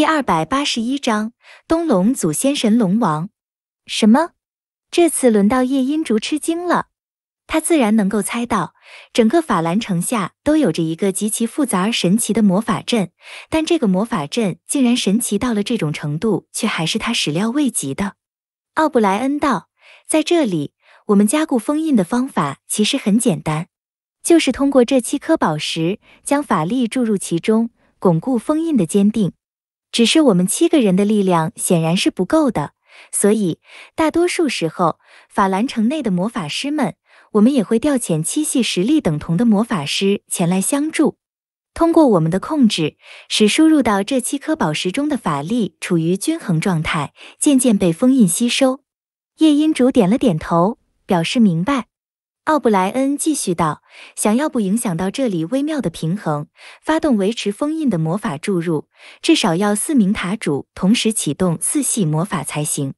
第二百八十一章，东龙祖先神龙王。什么？这次轮到夜音竹吃惊了。他自然能够猜到，整个法兰城下都有着一个极其复杂而神奇的魔法阵，但这个魔法阵竟然神奇到了这种程度，却还是他始料未及的。奥布莱恩道：“在这里，我们加固封印的方法其实很简单，就是通过这七颗宝石将法力注入其中，巩固封印的坚定。”只是我们七个人的力量显然是不够的，所以大多数时候，法兰城内的魔法师们，我们也会调遣七系实力等同的魔法师前来相助。通过我们的控制，使输入到这七颗宝石中的法力处于均衡状态，渐渐被封印吸收。夜音主点了点头，表示明白。奥布莱恩继续道：“想要不影响到这里微妙的平衡，发动维持封印的魔法注入，至少要四名塔主同时启动四系魔法才行。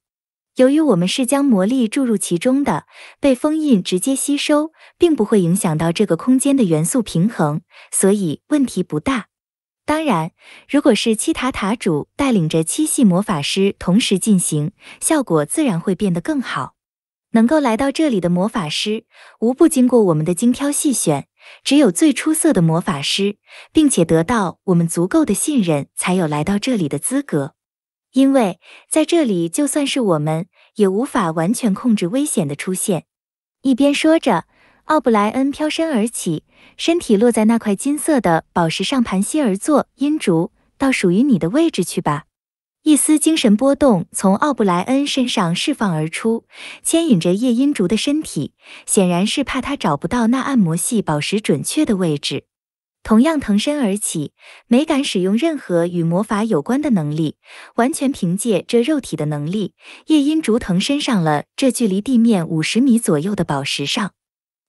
由于我们是将魔力注入其中的，被封印直接吸收，并不会影响到这个空间的元素平衡，所以问题不大。当然，如果是七塔塔主带领着七系魔法师同时进行，效果自然会变得更好。”能够来到这里的魔法师，无不经过我们的精挑细选，只有最出色的魔法师，并且得到我们足够的信任，才有来到这里的资格。因为在这里，就算是我们也无法完全控制危险的出现。一边说着，奥布莱恩飘身而起，身体落在那块金色的宝石上，盘膝而坐。阴竹，到属于你的位置去吧。一丝精神波动从奥布莱恩身上释放而出，牵引着夜音竹的身体，显然是怕他找不到那按摩系宝石准确的位置。同样腾身而起，没敢使用任何与魔法有关的能力，完全凭借这肉体的能力，夜音竹腾身上了这距离地面五十米左右的宝石上。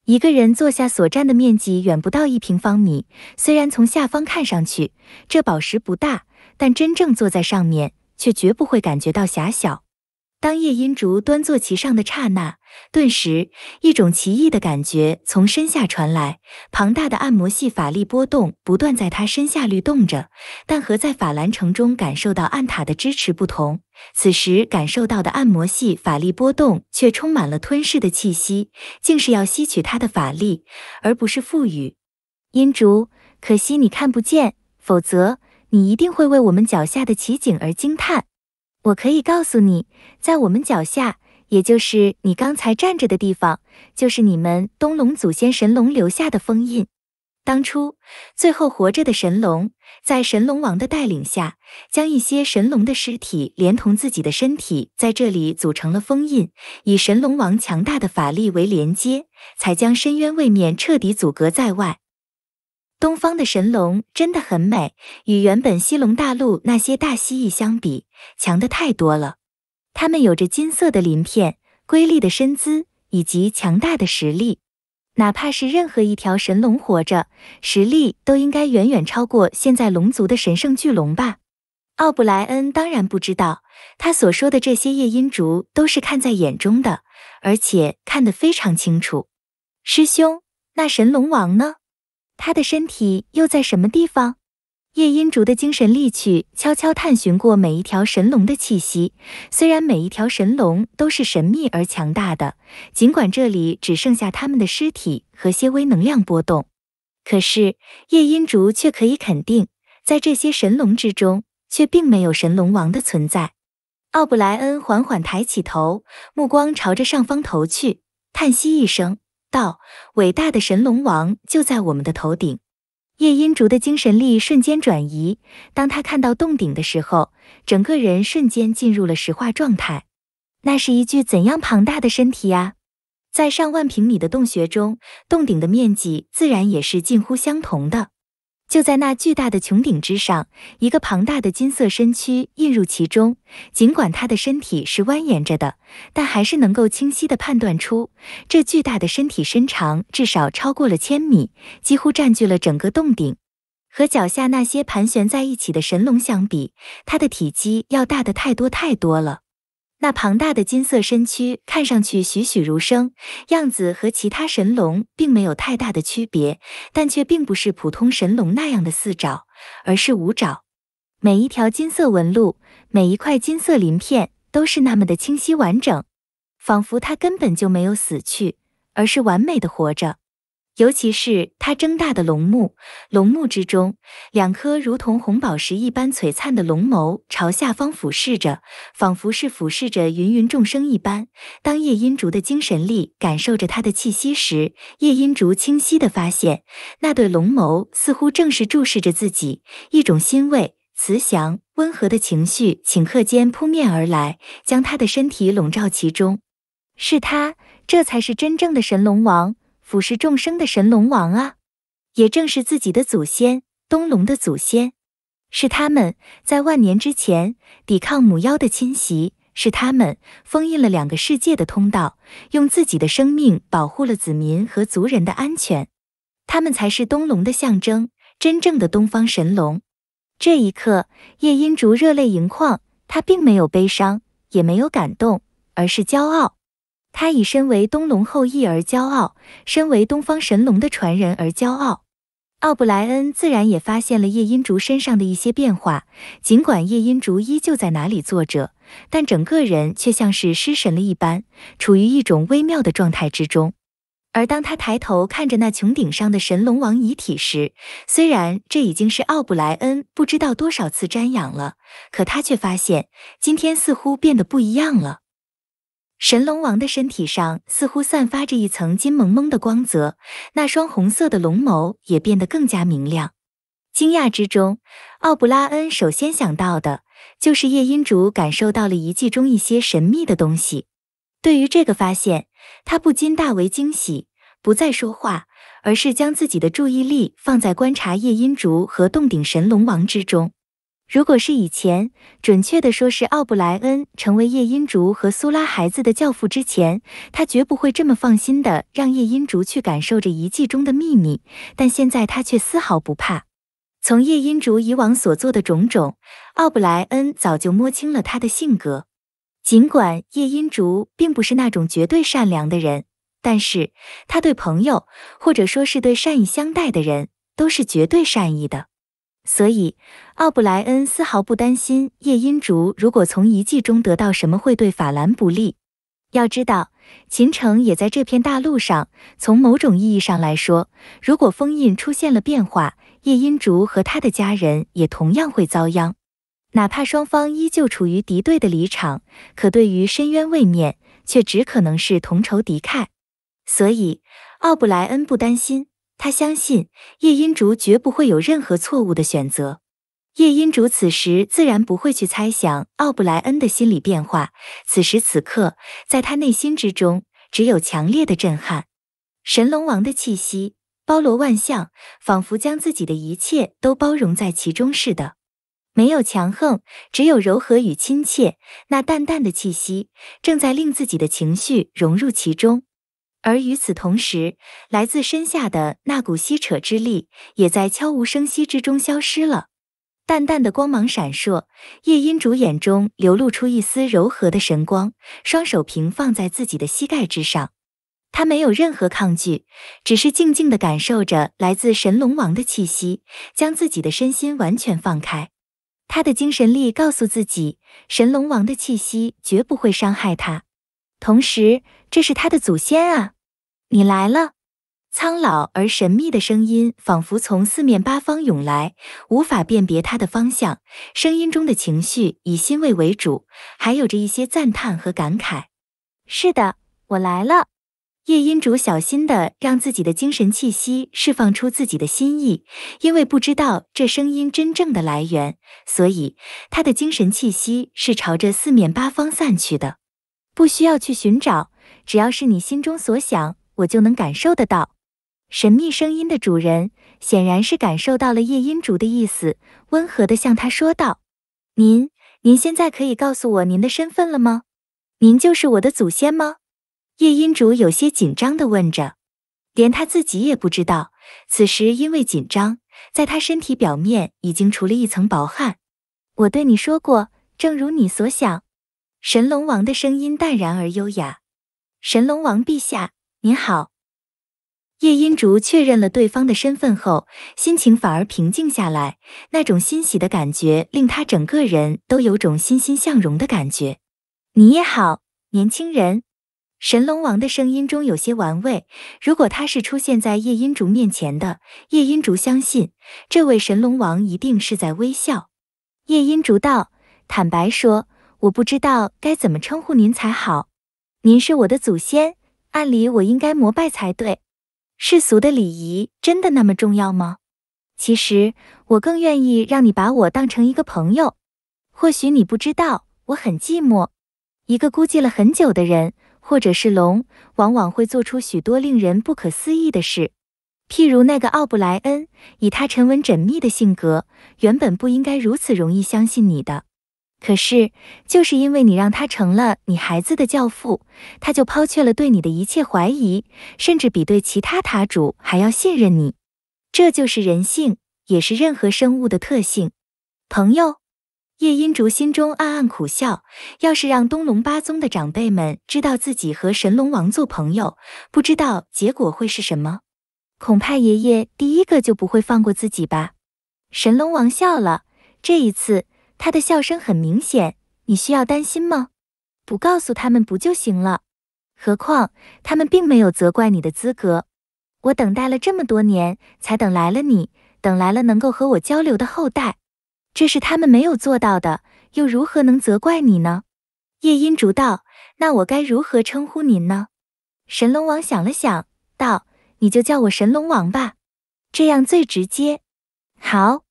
一个人坐下所占的面积远不到一平方米，虽然从下方看上去这宝石不大，但真正坐在上面。却绝不会感觉到狭小。当夜音竹端坐其上的刹那，顿时一种奇异的感觉从身下传来。庞大的按摩系法力波动不断在他身下律动着，但和在法兰城中感受到暗塔的支持不同，此时感受到的按摩系法力波动却充满了吞噬的气息，竟是要吸取他的法力，而不是赋予。音竹，可惜你看不见，否则。你一定会为我们脚下的奇景而惊叹。我可以告诉你，在我们脚下，也就是你刚才站着的地方，就是你们东龙祖先神龙留下的封印。当初，最后活着的神龙，在神龙王的带领下，将一些神龙的尸体连同自己的身体在这里组成了封印，以神龙王强大的法力为连接，才将深渊位面彻底阻隔在外。东方的神龙真的很美，与原本西龙大陆那些大蜥蜴相比，强的太多了。它们有着金色的鳞片、瑰丽的身姿以及强大的实力。哪怕是任何一条神龙活着，实力都应该远远超过现在龙族的神圣巨龙吧？奥布莱恩当然不知道，他所说的这些夜莺族都是看在眼中的，而且看得非常清楚。师兄，那神龙王呢？他的身体又在什么地方？叶音竹的精神力去悄悄探寻过每一条神龙的气息，虽然每一条神龙都是神秘而强大的，尽管这里只剩下他们的尸体和些微能量波动，可是叶音竹却可以肯定，在这些神龙之中，却并没有神龙王的存在。奥布莱恩缓缓抬起头，目光朝着上方投去，叹息一声。道，伟大的神龙王就在我们的头顶。叶音竹的精神力瞬间转移。当他看到洞顶的时候，整个人瞬间进入了石化状态。那是一具怎样庞大的身体呀？在上万平米的洞穴中，洞顶的面积自然也是近乎相同的。就在那巨大的穹顶之上，一个庞大的金色身躯映入其中。尽管它的身体是蜿蜒着的，但还是能够清晰地判断出，这巨大的身体身长至少超过了千米，几乎占据了整个洞顶。和脚下那些盘旋在一起的神龙相比，它的体积要大得太多太多了。那庞大的金色身躯看上去栩栩如生，样子和其他神龙并没有太大的区别，但却并不是普通神龙那样的四爪，而是五爪。每一条金色纹路，每一块金色鳞片都是那么的清晰完整，仿佛它根本就没有死去，而是完美的活着。尤其是他睁大的龙目，龙目之中，两颗如同红宝石一般璀璨的龙眸朝下方俯视着，仿佛是俯视着芸芸众生一般。当叶音竹的精神力感受着他的气息时，叶音竹清晰的发现，那对龙眸似乎正是注视着自己。一种欣慰、慈祥、温和的情绪顷刻间扑面而来，将他的身体笼罩其中。是他，这才是真正的神龙王。俯视众生的神龙王啊，也正是自己的祖先东龙的祖先，是他们在万年之前抵抗母妖的侵袭，是他们封印了两个世界的通道，用自己的生命保护了子民和族人的安全，他们才是东龙的象征，真正的东方神龙。这一刻，叶音竹热泪盈眶，他并没有悲伤，也没有感动，而是骄傲。他以身为东龙后裔而骄傲，身为东方神龙的传人而骄傲。奥布莱恩自然也发现了夜音竹身上的一些变化，尽管夜音竹依旧在哪里坐着，但整个人却像是失神了一般，处于一种微妙的状态之中。而当他抬头看着那穹顶上的神龙王遗体时，虽然这已经是奥布莱恩不知道多少次瞻仰了，可他却发现今天似乎变得不一样了。神龙王的身体上似乎散发着一层金蒙蒙的光泽，那双红色的龙眸也变得更加明亮。惊讶之中，奥布拉恩首先想到的就是夜音竹感受到了遗迹中一些神秘的东西。对于这个发现，他不禁大为惊喜，不再说话，而是将自己的注意力放在观察夜音竹和洞顶神龙王之中。如果是以前，准确的说，是奥布莱恩成为夜音竹和苏拉孩子的教父之前，他绝不会这么放心的让夜音竹去感受着遗迹中的秘密。但现在他却丝毫不怕。从夜音竹以往所做的种种，奥布莱恩早就摸清了他的性格。尽管夜音竹并不是那种绝对善良的人，但是他对朋友，或者说是对善意相待的人，都是绝对善意的。所以，奥布莱恩丝毫不担心叶音竹如果从遗迹中得到什么会对法兰不利。要知道，秦城也在这片大陆上。从某种意义上来说，如果封印出现了变化，叶音竹和他的家人也同样会遭殃。哪怕双方依旧处于敌对的立场，可对于深渊位面，却只可能是同仇敌忾。所以，奥布莱恩不担心。他相信叶音竹绝不会有任何错误的选择。叶音竹此时自然不会去猜想奥布莱恩的心理变化。此时此刻，在他内心之中，只有强烈的震撼。神龙王的气息包罗万象，仿佛将自己的一切都包容在其中似的，没有强横，只有柔和与亲切。那淡淡的气息正在令自己的情绪融入其中。而与此同时，来自身下的那股吸扯之力也在悄无声息之中消失了。淡淡的光芒闪烁，夜音主眼中流露出一丝柔和的神光，双手平放在自己的膝盖之上。他没有任何抗拒，只是静静的感受着来自神龙王的气息，将自己的身心完全放开。他的精神力告诉自己，神龙王的气息绝不会伤害他，同时，这是他的祖先啊。你来了，苍老而神秘的声音仿佛从四面八方涌来，无法辨别它的方向。声音中的情绪以欣慰为主，还有着一些赞叹和感慨。是的，我来了。夜音主小心的让自己的精神气息释放出自己的心意，因为不知道这声音真正的来源，所以他的精神气息是朝着四面八方散去的。不需要去寻找，只要是你心中所想。我就能感受得到，神秘声音的主人显然是感受到了夜音竹的意思，温和地向他说道：“您，您现在可以告诉我您的身份了吗？您就是我的祖先吗？”夜音竹有些紧张地问着，连他自己也不知道，此时因为紧张，在他身体表面已经除了一层薄汗。我对你说过，正如你所想，神龙王的声音淡然而优雅。神龙王陛下。您好，叶音竹确认了对方的身份后，心情反而平静下来，那种欣喜的感觉令他整个人都有种欣欣向荣的感觉。你也好，年轻人，神龙王的声音中有些玩味。如果他是出现在叶音竹面前的，叶音竹相信，这位神龙王一定是在微笑。叶音竹道：“坦白说，我不知道该怎么称呼您才好。您是我的祖先。”按理我应该膜拜才对，世俗的礼仪真的那么重要吗？其实我更愿意让你把我当成一个朋友。或许你不知道，我很寂寞，一个孤寂了很久的人，或者是龙，往往会做出许多令人不可思议的事。譬如那个奥布莱恩，以他沉稳缜密的性格，原本不应该如此容易相信你的。可是，就是因为你让他成了你孩子的教父，他就抛却了对你的一切怀疑，甚至比对其他塔主还要信任你。这就是人性，也是任何生物的特性。朋友，叶音竹心中暗暗苦笑。要是让东龙八宗的长辈们知道自己和神龙王做朋友，不知道结果会是什么。恐怕爷爷第一个就不会放过自己吧。神龙王笑了，这一次。他的笑声很明显，你需要担心吗？不告诉他们不就行了？何况他们并没有责怪你的资格。我等待了这么多年，才等来了你，等来了能够和我交流的后代，这是他们没有做到的，又如何能责怪你呢？夜音竹道。那我该如何称呼您呢？神龙王想了想，道：“你就叫我神龙王吧，这样最直接。”好。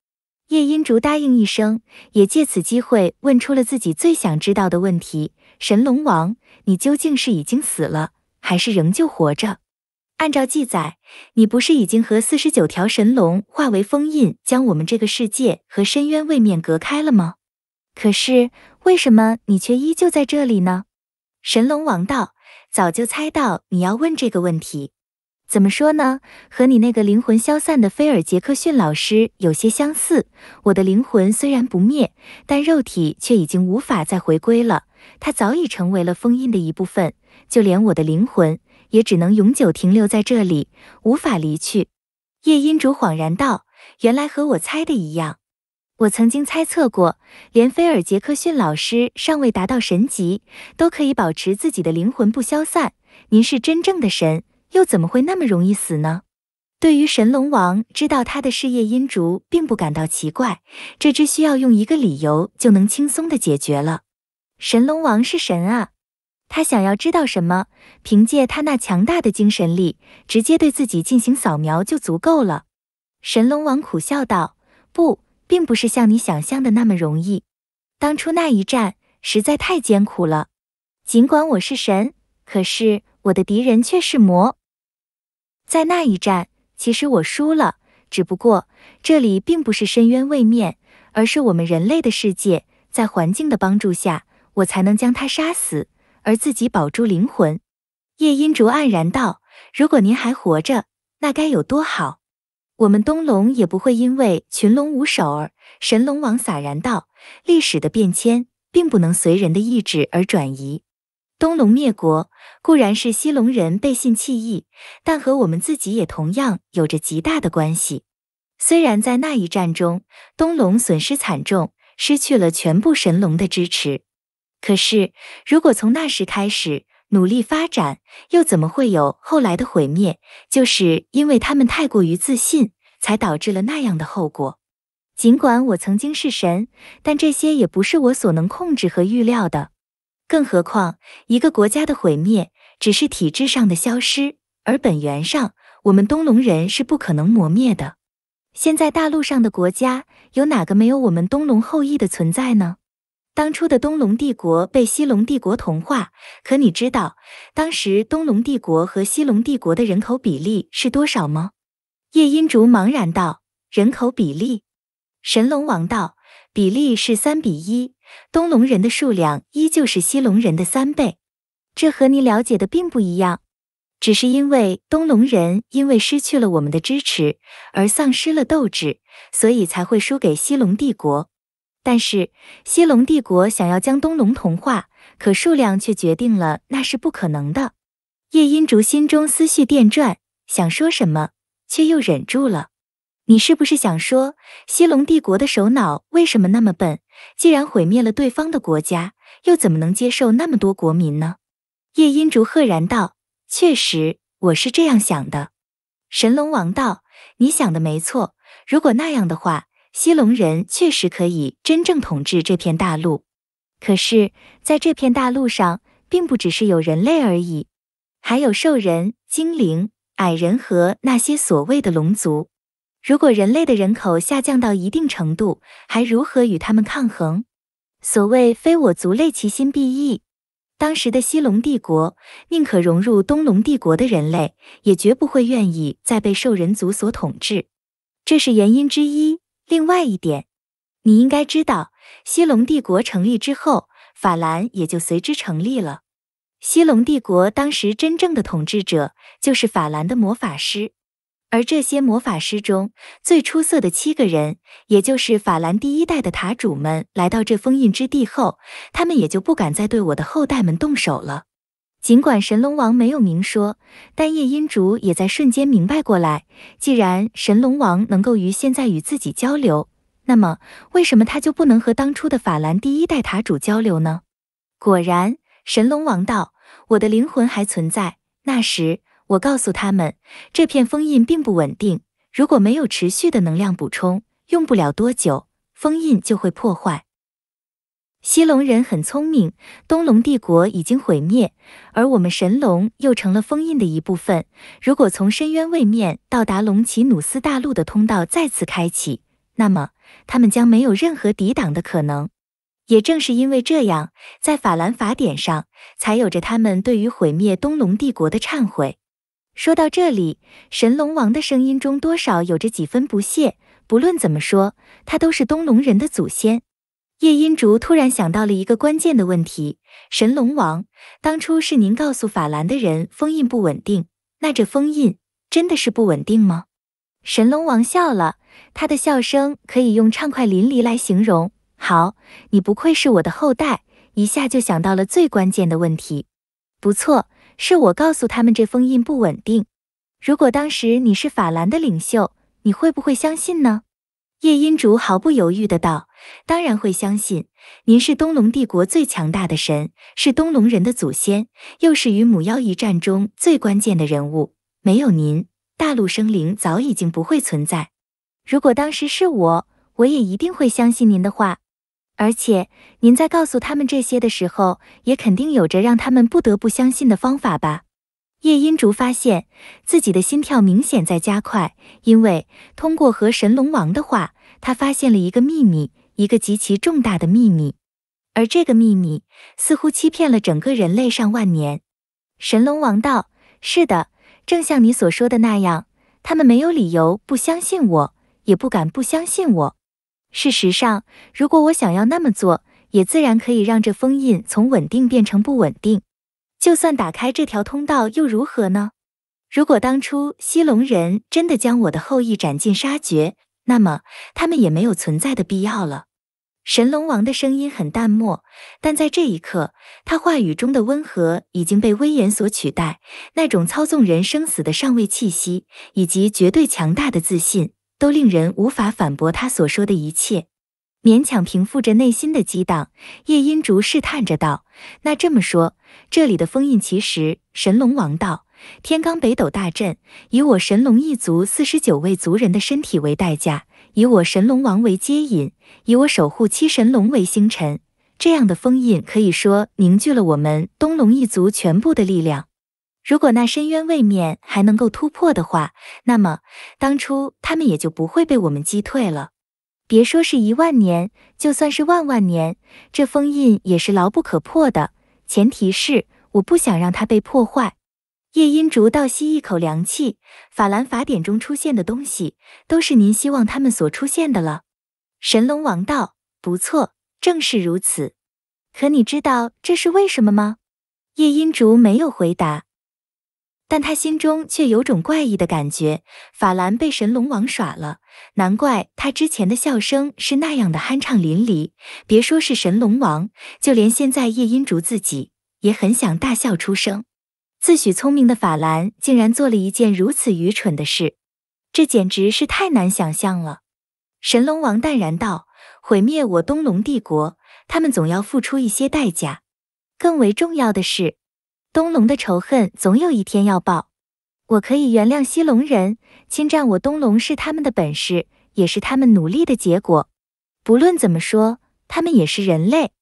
叶音竹答应一声，也借此机会问出了自己最想知道的问题：神龙王，你究竟是已经死了，还是仍旧活着？按照记载，你不是已经和四十九条神龙化为封印，将我们这个世界和深渊位面隔开了吗？可是为什么你却依旧在这里呢？神龙王道，早就猜到你要问这个问题。怎么说呢？和你那个灵魂消散的菲尔杰克逊老师有些相似。我的灵魂虽然不灭，但肉体却已经无法再回归了。它早已成为了封印的一部分，就连我的灵魂也只能永久停留在这里，无法离去。夜音主恍然道：“原来和我猜的一样。我曾经猜测过，连菲尔杰克逊老师尚未达到神级，都可以保持自己的灵魂不消散。您是真正的神。”又怎么会那么容易死呢？对于神龙王知道他的事业阴烛，并不感到奇怪，这只需要用一个理由就能轻松的解决了。神龙王是神啊，他想要知道什么，凭借他那强大的精神力，直接对自己进行扫描就足够了。神龙王苦笑道：“不，并不是像你想象的那么容易。当初那一战实在太艰苦了，尽管我是神，可是我的敌人却是魔。”在那一战，其实我输了。只不过这里并不是深渊位面，而是我们人类的世界。在环境的帮助下，我才能将他杀死，而自己保住灵魂。叶音竹黯然道：“如果您还活着，那该有多好！我们东龙也不会因为群龙无首而……”神龙王洒然道：“历史的变迁，并不能随人的意志而转移。”东龙灭国，固然是西龙人背信弃义，但和我们自己也同样有着极大的关系。虽然在那一战中，东龙损失惨重，失去了全部神龙的支持，可是如果从那时开始努力发展，又怎么会有后来的毁灭？就是因为他们太过于自信，才导致了那样的后果。尽管我曾经是神，但这些也不是我所能控制和预料的。更何况，一个国家的毁灭只是体制上的消失，而本源上，我们东龙人是不可能磨灭的。现在大陆上的国家，有哪个没有我们东龙后裔的存在呢？当初的东龙帝国被西龙帝国同化，可你知道当时东龙帝国和西龙帝国的人口比例是多少吗？叶音竹茫然道：“人口比例？”神龙王道。比例是三比一，东龙人的数量依旧是西龙人的三倍，这和你了解的并不一样，只是因为东龙人因为失去了我们的支持而丧失了斗志，所以才会输给西龙帝国。但是西龙帝国想要将东龙同化，可数量却决定了那是不可能的。叶音竹心中思绪电转，想说什么，却又忍住了。你是不是想说，西龙帝国的首脑为什么那么笨？既然毁灭了对方的国家，又怎么能接受那么多国民呢？叶音竹赫然道：“确实，我是这样想的。”神龙王道：“你想的没错。如果那样的话，西龙人确实可以真正统治这片大陆。可是，在这片大陆上，并不只是有人类而已，还有兽人、精灵、矮人和那些所谓的龙族。”如果人类的人口下降到一定程度，还如何与他们抗衡？所谓非我族类，其心必异。当时的西龙帝国宁可融入东龙帝国的人类，也绝不会愿意再被兽人族所统治，这是原因之一。另外一点，你应该知道，西龙帝国成立之后，法兰也就随之成立了。西龙帝国当时真正的统治者就是法兰的魔法师。而这些魔法师中最出色的七个人，也就是法兰第一代的塔主们，来到这封印之地后，他们也就不敢再对我的后代们动手了。尽管神龙王没有明说，但夜音竹也在瞬间明白过来：既然神龙王能够与现在与自己交流，那么为什么他就不能和当初的法兰第一代塔主交流呢？果然，神龙王道：“我的灵魂还存在那时。”我告诉他们，这片封印并不稳定，如果没有持续的能量补充，用不了多久封印就会破坏。西龙人很聪明，东龙帝国已经毁灭，而我们神龙又成了封印的一部分。如果从深渊位面到达龙奇努斯大陆的通道再次开启，那么他们将没有任何抵挡的可能。也正是因为这样，在法兰法典上才有着他们对于毁灭东龙帝国的忏悔。说到这里，神龙王的声音中多少有着几分不屑。不论怎么说，他都是东龙人的祖先。叶音竹突然想到了一个关键的问题：神龙王，当初是您告诉法兰的人封印不稳定，那这封印真的是不稳定吗？神龙王笑了，他的笑声可以用畅快淋漓来形容。好，你不愧是我的后代，一下就想到了最关键的问题。不错。是我告诉他们这封印不稳定。如果当时你是法兰的领袖，你会不会相信呢？夜音竹毫不犹豫的道：“当然会相信。您是东龙帝国最强大的神，是东龙人的祖先，又是与母妖一战中最关键的人物。没有您，大陆生灵早已经不会存在。如果当时是我，我也一定会相信您的话。”而且，您在告诉他们这些的时候，也肯定有着让他们不得不相信的方法吧？叶音竹发现自己的心跳明显在加快，因为通过和神龙王的话，他发现了一个秘密，一个极其重大的秘密。而这个秘密似乎欺骗了整个人类上万年。神龙王道：“是的，正像你所说的那样，他们没有理由不相信我，也不敢不相信我。”事实上，如果我想要那么做，也自然可以让这封印从稳定变成不稳定。就算打开这条通道又如何呢？如果当初西龙人真的将我的后裔斩尽杀绝，那么他们也没有存在的必要了。神龙王的声音很淡漠，但在这一刻，他话语中的温和已经被威严所取代，那种操纵人生死的上位气息，以及绝对强大的自信。都令人无法反驳他所说的一切，勉强平复着内心的激荡，叶音竹试探着道：“那这么说，这里的封印其实……神龙王道，天罡北斗大阵，以我神龙一族四十九位族人的身体为代价，以我神龙王为接引，以我守护七神龙为星辰，这样的封印可以说凝聚了我们东龙一族全部的力量。”如果那深渊位面还能够突破的话，那么当初他们也就不会被我们击退了。别说是一万年，就算是万万年，这封印也是牢不可破的。前提是我不想让它被破坏。叶音竹倒吸一口凉气，法兰法典中出现的东西，都是您希望他们所出现的了。神龙王道，不错，正是如此。可你知道这是为什么吗？叶音竹没有回答。但他心中却有种怪异的感觉，法兰被神龙王耍了，难怪他之前的笑声是那样的酣畅淋漓。别说是神龙王，就连现在夜音竹自己也很想大笑出声。自诩聪明的法兰竟然做了一件如此愚蠢的事，这简直是太难想象了。神龙王淡然道：“毁灭我东龙帝国，他们总要付出一些代价。更为重要的是。”东龙的仇恨总有一天要报，我可以原谅西龙人侵占我东龙是他们的本事，也是他们努力的结果。不论怎么说，他们也是人类，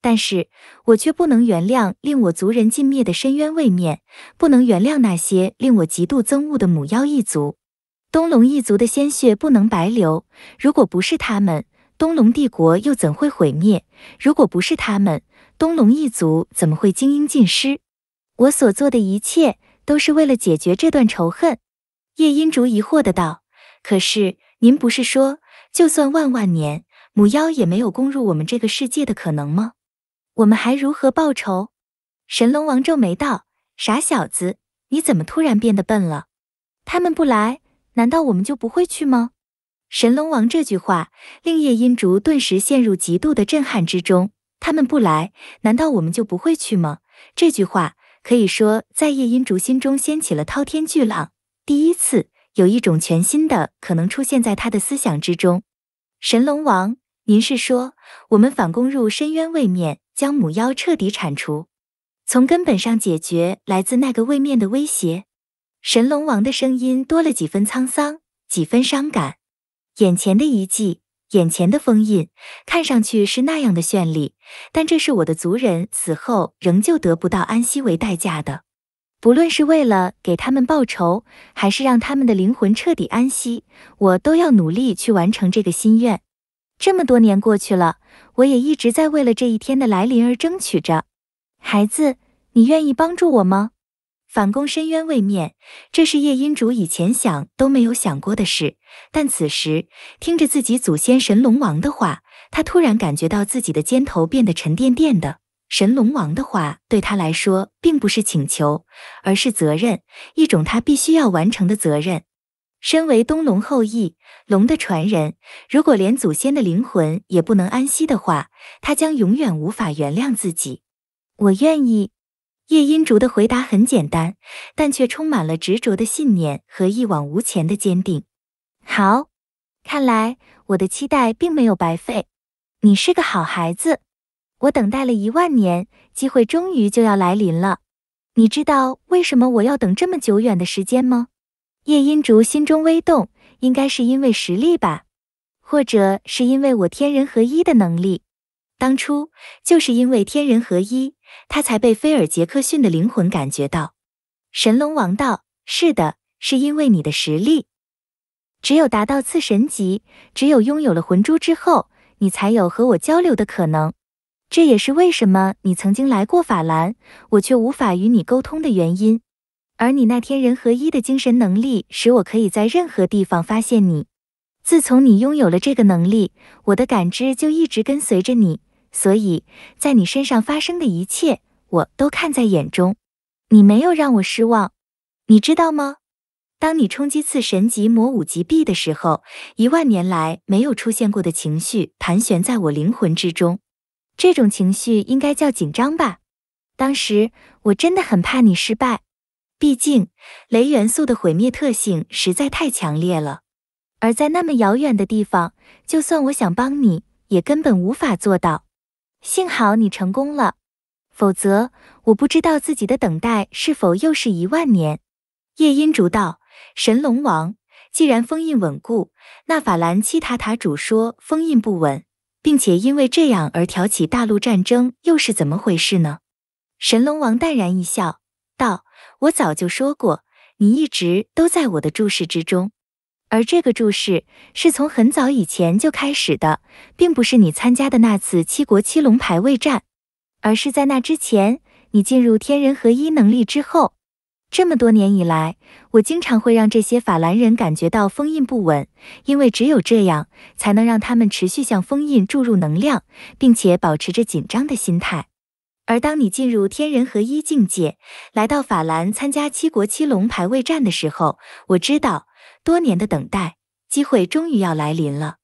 但是我却不能原谅令我族人尽灭的深渊位面，不能原谅那些令我极度憎恶的母妖一族。东龙一族的鲜血不能白流，如果不是他们，东龙帝国又怎会毁灭？如果不是他们，东龙一族怎么会精英尽失？我所做的一切都是为了解决这段仇恨，叶音竹疑惑的道。可是您不是说，就算万万年，母妖也没有攻入我们这个世界的可能吗？我们还如何报仇？神龙王皱眉道：“傻小子，你怎么突然变得笨了？他们不来，难道我们就不会去吗？”神龙王这句话令叶音竹顿时陷入极度的震撼之中。他们不来，难道我们就不会去吗？这句话。可以说，在夜莺竹心中掀起了滔天巨浪。第一次，有一种全新的可能出现在他的思想之中。神龙王，您是说，我们反攻入深渊位面，将母妖彻底铲除，从根本上解决来自那个位面的威胁？神龙王的声音多了几分沧桑，几分伤感。眼前的遗迹。眼前的封印看上去是那样的绚丽，但这是我的族人死后仍旧得不到安息为代价的。不论是为了给他们报仇，还是让他们的灵魂彻底安息，我都要努力去完成这个心愿。这么多年过去了，我也一直在为了这一天的来临而争取着。孩子，你愿意帮助我吗？反攻深渊位面，这是夜音主以前想都没有想过的事。但此时听着自己祖先神龙王的话，他突然感觉到自己的肩头变得沉甸甸的。神龙王的话对他来说，并不是请求，而是责任，一种他必须要完成的责任。身为东龙后裔，龙的传人，如果连祖先的灵魂也不能安息的话，他将永远无法原谅自己。我愿意。叶音竹的回答很简单，但却充满了执着的信念和一往无前的坚定。好，看来我的期待并没有白费。你是个好孩子，我等待了一万年，机会终于就要来临了。你知道为什么我要等这么久远的时间吗？叶音竹心中微动，应该是因为实力吧，或者是因为我天人合一的能力。当初就是因为天人合一。他才被菲尔·杰克逊的灵魂感觉到。神龙王道，是的，是因为你的实力。只有达到次神级，只有拥有了魂珠之后，你才有和我交流的可能。这也是为什么你曾经来过法兰，我却无法与你沟通的原因。而你那天人合一的精神能力，使我可以在任何地方发现你。自从你拥有了这个能力，我的感知就一直跟随着你。所以在你身上发生的一切，我都看在眼中。你没有让我失望，你知道吗？当你冲击次神级魔武级币的时候，一万年来没有出现过的情绪盘旋在我灵魂之中。这种情绪应该叫紧张吧？当时我真的很怕你失败，毕竟雷元素的毁灭特性实在太强烈了。而在那么遥远的地方，就算我想帮你，也根本无法做到。幸好你成功了，否则我不知道自己的等待是否又是一万年。夜音竹道：“神龙王，既然封印稳固，那法兰西塔塔主说封印不稳，并且因为这样而挑起大陆战争，又是怎么回事呢？”神龙王淡然一笑，道：“我早就说过，你一直都在我的注视之中。”而这个注释是从很早以前就开始的，并不是你参加的那次七国七龙排位战，而是在那之前，你进入天人合一能力之后，这么多年以来，我经常会让这些法兰人感觉到封印不稳，因为只有这样才能让他们持续向封印注入能量，并且保持着紧张的心态。而当你进入天人合一境界，来到法兰参加七国七龙排位战的时候，我知道。多年的等待，机会终于要来临了。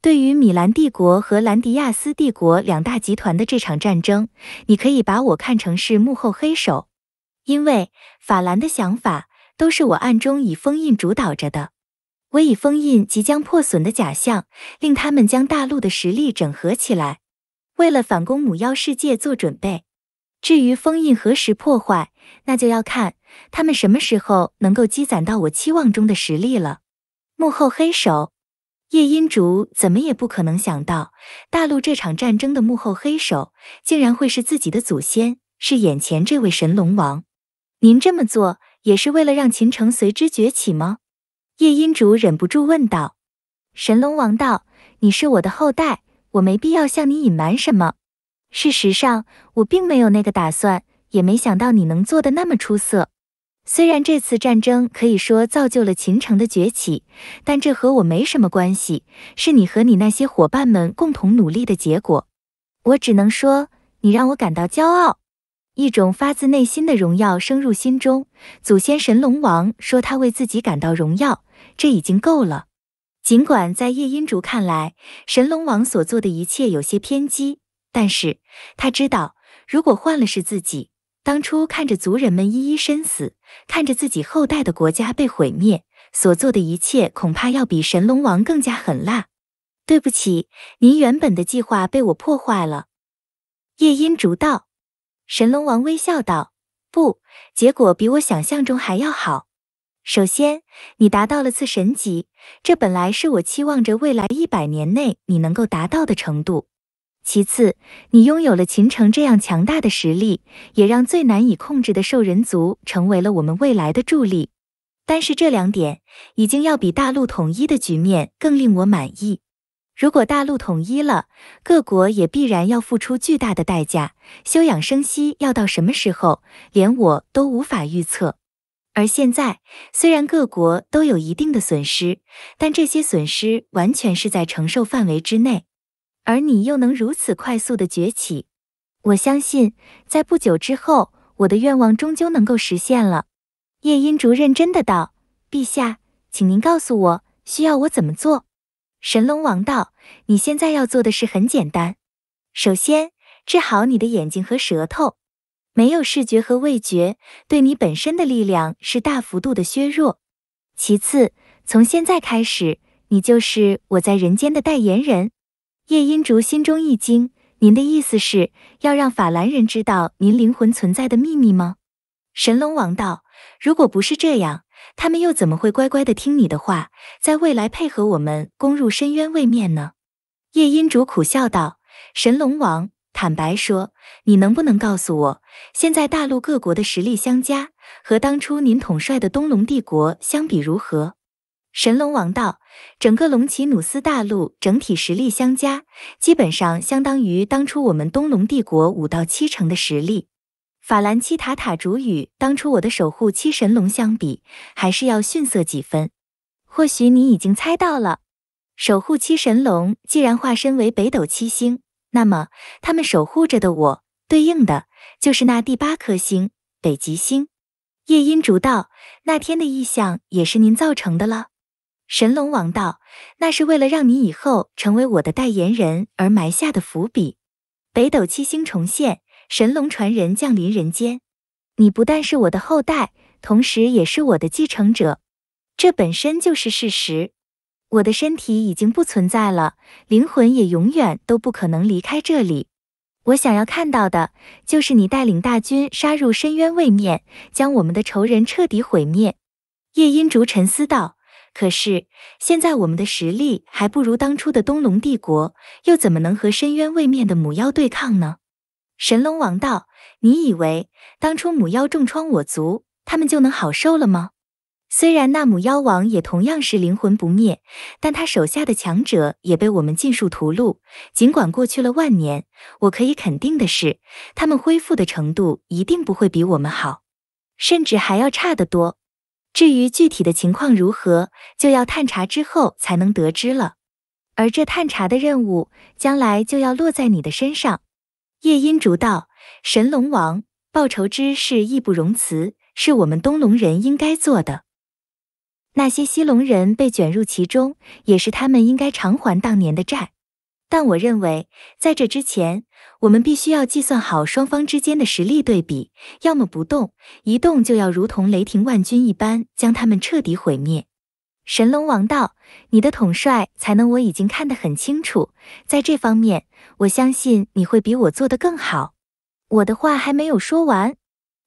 对于米兰帝国和兰迪亚斯帝国两大集团的这场战争，你可以把我看成是幕后黑手，因为法兰的想法都是我暗中以封印主导着的。我以封印即将破损的假象，令他们将大陆的实力整合起来，为了反攻母妖世界做准备。至于封印何时破坏，那就要看。他们什么时候能够积攒到我期望中的实力了？幕后黑手叶音竹怎么也不可能想到，大陆这场战争的幕后黑手竟然会是自己的祖先，是眼前这位神龙王。您这么做也是为了让秦城随之崛起吗？叶音竹忍不住问道。神龙王道：“你是我的后代，我没必要向你隐瞒什么。事实上，我并没有那个打算，也没想到你能做的那么出色。”虽然这次战争可以说造就了秦城的崛起，但这和我没什么关系，是你和你那些伙伴们共同努力的结果。我只能说，你让我感到骄傲，一种发自内心的荣耀升入心中。祖先神龙王说他为自己感到荣耀，这已经够了。尽管在叶音竹看来，神龙王所做的一切有些偏激，但是他知道，如果换了是自己。当初看着族人们一一身死，看着自己后代的国家被毁灭，所做的一切恐怕要比神龙王更加狠辣。对不起，您原本的计划被我破坏了。夜音竹道，神龙王微笑道：“不，结果比我想象中还要好。首先，你达到了次神级，这本来是我期望着未来一百年内你能够达到的程度。”其次，你拥有了秦城这样强大的实力，也让最难以控制的兽人族成为了我们未来的助力。单是这两点，已经要比大陆统一的局面更令我满意。如果大陆统一了，各国也必然要付出巨大的代价，休养生息要到什么时候，连我都无法预测。而现在，虽然各国都有一定的损失，但这些损失完全是在承受范围之内。而你又能如此快速的崛起，我相信在不久之后，我的愿望终究能够实现了。夜音竹认真的道：“陛下，请您告诉我，需要我怎么做？”神龙王道：“你现在要做的事很简单，首先治好你的眼睛和舌头，没有视觉和味觉，对你本身的力量是大幅度的削弱。其次，从现在开始，你就是我在人间的代言人。”叶音竹心中一惊：“您的意思是要让法兰人知道您灵魂存在的秘密吗？”神龙王道：“如果不是这样，他们又怎么会乖乖的听你的话，在未来配合我们攻入深渊位面呢？”叶音竹苦笑道：“神龙王，坦白说，你能不能告诉我，现在大陆各国的实力相加，和当初您统帅的东龙帝国相比如何？”神龙王道。整个龙奇努斯大陆整体实力相加，基本上相当于当初我们东龙帝国五到七成的实力。法兰西塔塔主与当初我的守护七神龙相比，还是要逊色几分。或许你已经猜到了，守护七神龙既然化身为北斗七星，那么他们守护着的我，对应的就是那第八颗星——北极星。夜音竹道，那天的异象也是您造成的了。神龙王道，那是为了让你以后成为我的代言人而埋下的伏笔。北斗七星重现，神龙传人降临人间。你不但是我的后代，同时也是我的继承者，这本身就是事实。我的身体已经不存在了，灵魂也永远都不可能离开这里。我想要看到的就是你带领大军杀入深渊位面，将我们的仇人彻底毁灭。夜音竹沉思道。可是现在我们的实力还不如当初的东龙帝国，又怎么能和深渊位面的母妖对抗呢？神龙王道，你以为当初母妖重创我族，他们就能好受了吗？虽然那母妖王也同样是灵魂不灭，但他手下的强者也被我们尽数屠戮。尽管过去了万年，我可以肯定的是，他们恢复的程度一定不会比我们好，甚至还要差得多。至于具体的情况如何，就要探查之后才能得知了。而这探查的任务，将来就要落在你的身上。夜音竹道：“神龙王报仇之事，义不容辞，是我们东龙人应该做的。那些西龙人被卷入其中，也是他们应该偿还当年的债。但我认为，在这之前。”我们必须要计算好双方之间的实力对比，要么不动，一动就要如同雷霆万钧一般将他们彻底毁灭。神龙王道，你的统帅才能我已经看得很清楚，在这方面我相信你会比我做得更好。我的话还没有说完，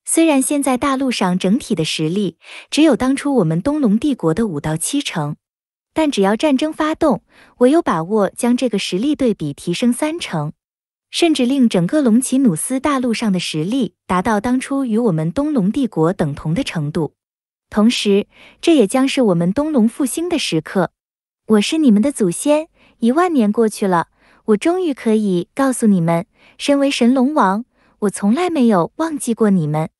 虽然现在大陆上整体的实力只有当初我们东龙帝国的五到七成，但只要战争发动，我有把握将这个实力对比提升三成。甚至令整个龙奇努斯大陆上的实力达到当初与我们东龙帝国等同的程度，同时，这也将是我们东龙复兴的时刻。我是你们的祖先，一万年过去了，我终于可以告诉你们，身为神龙王，我从来没有忘记过你们。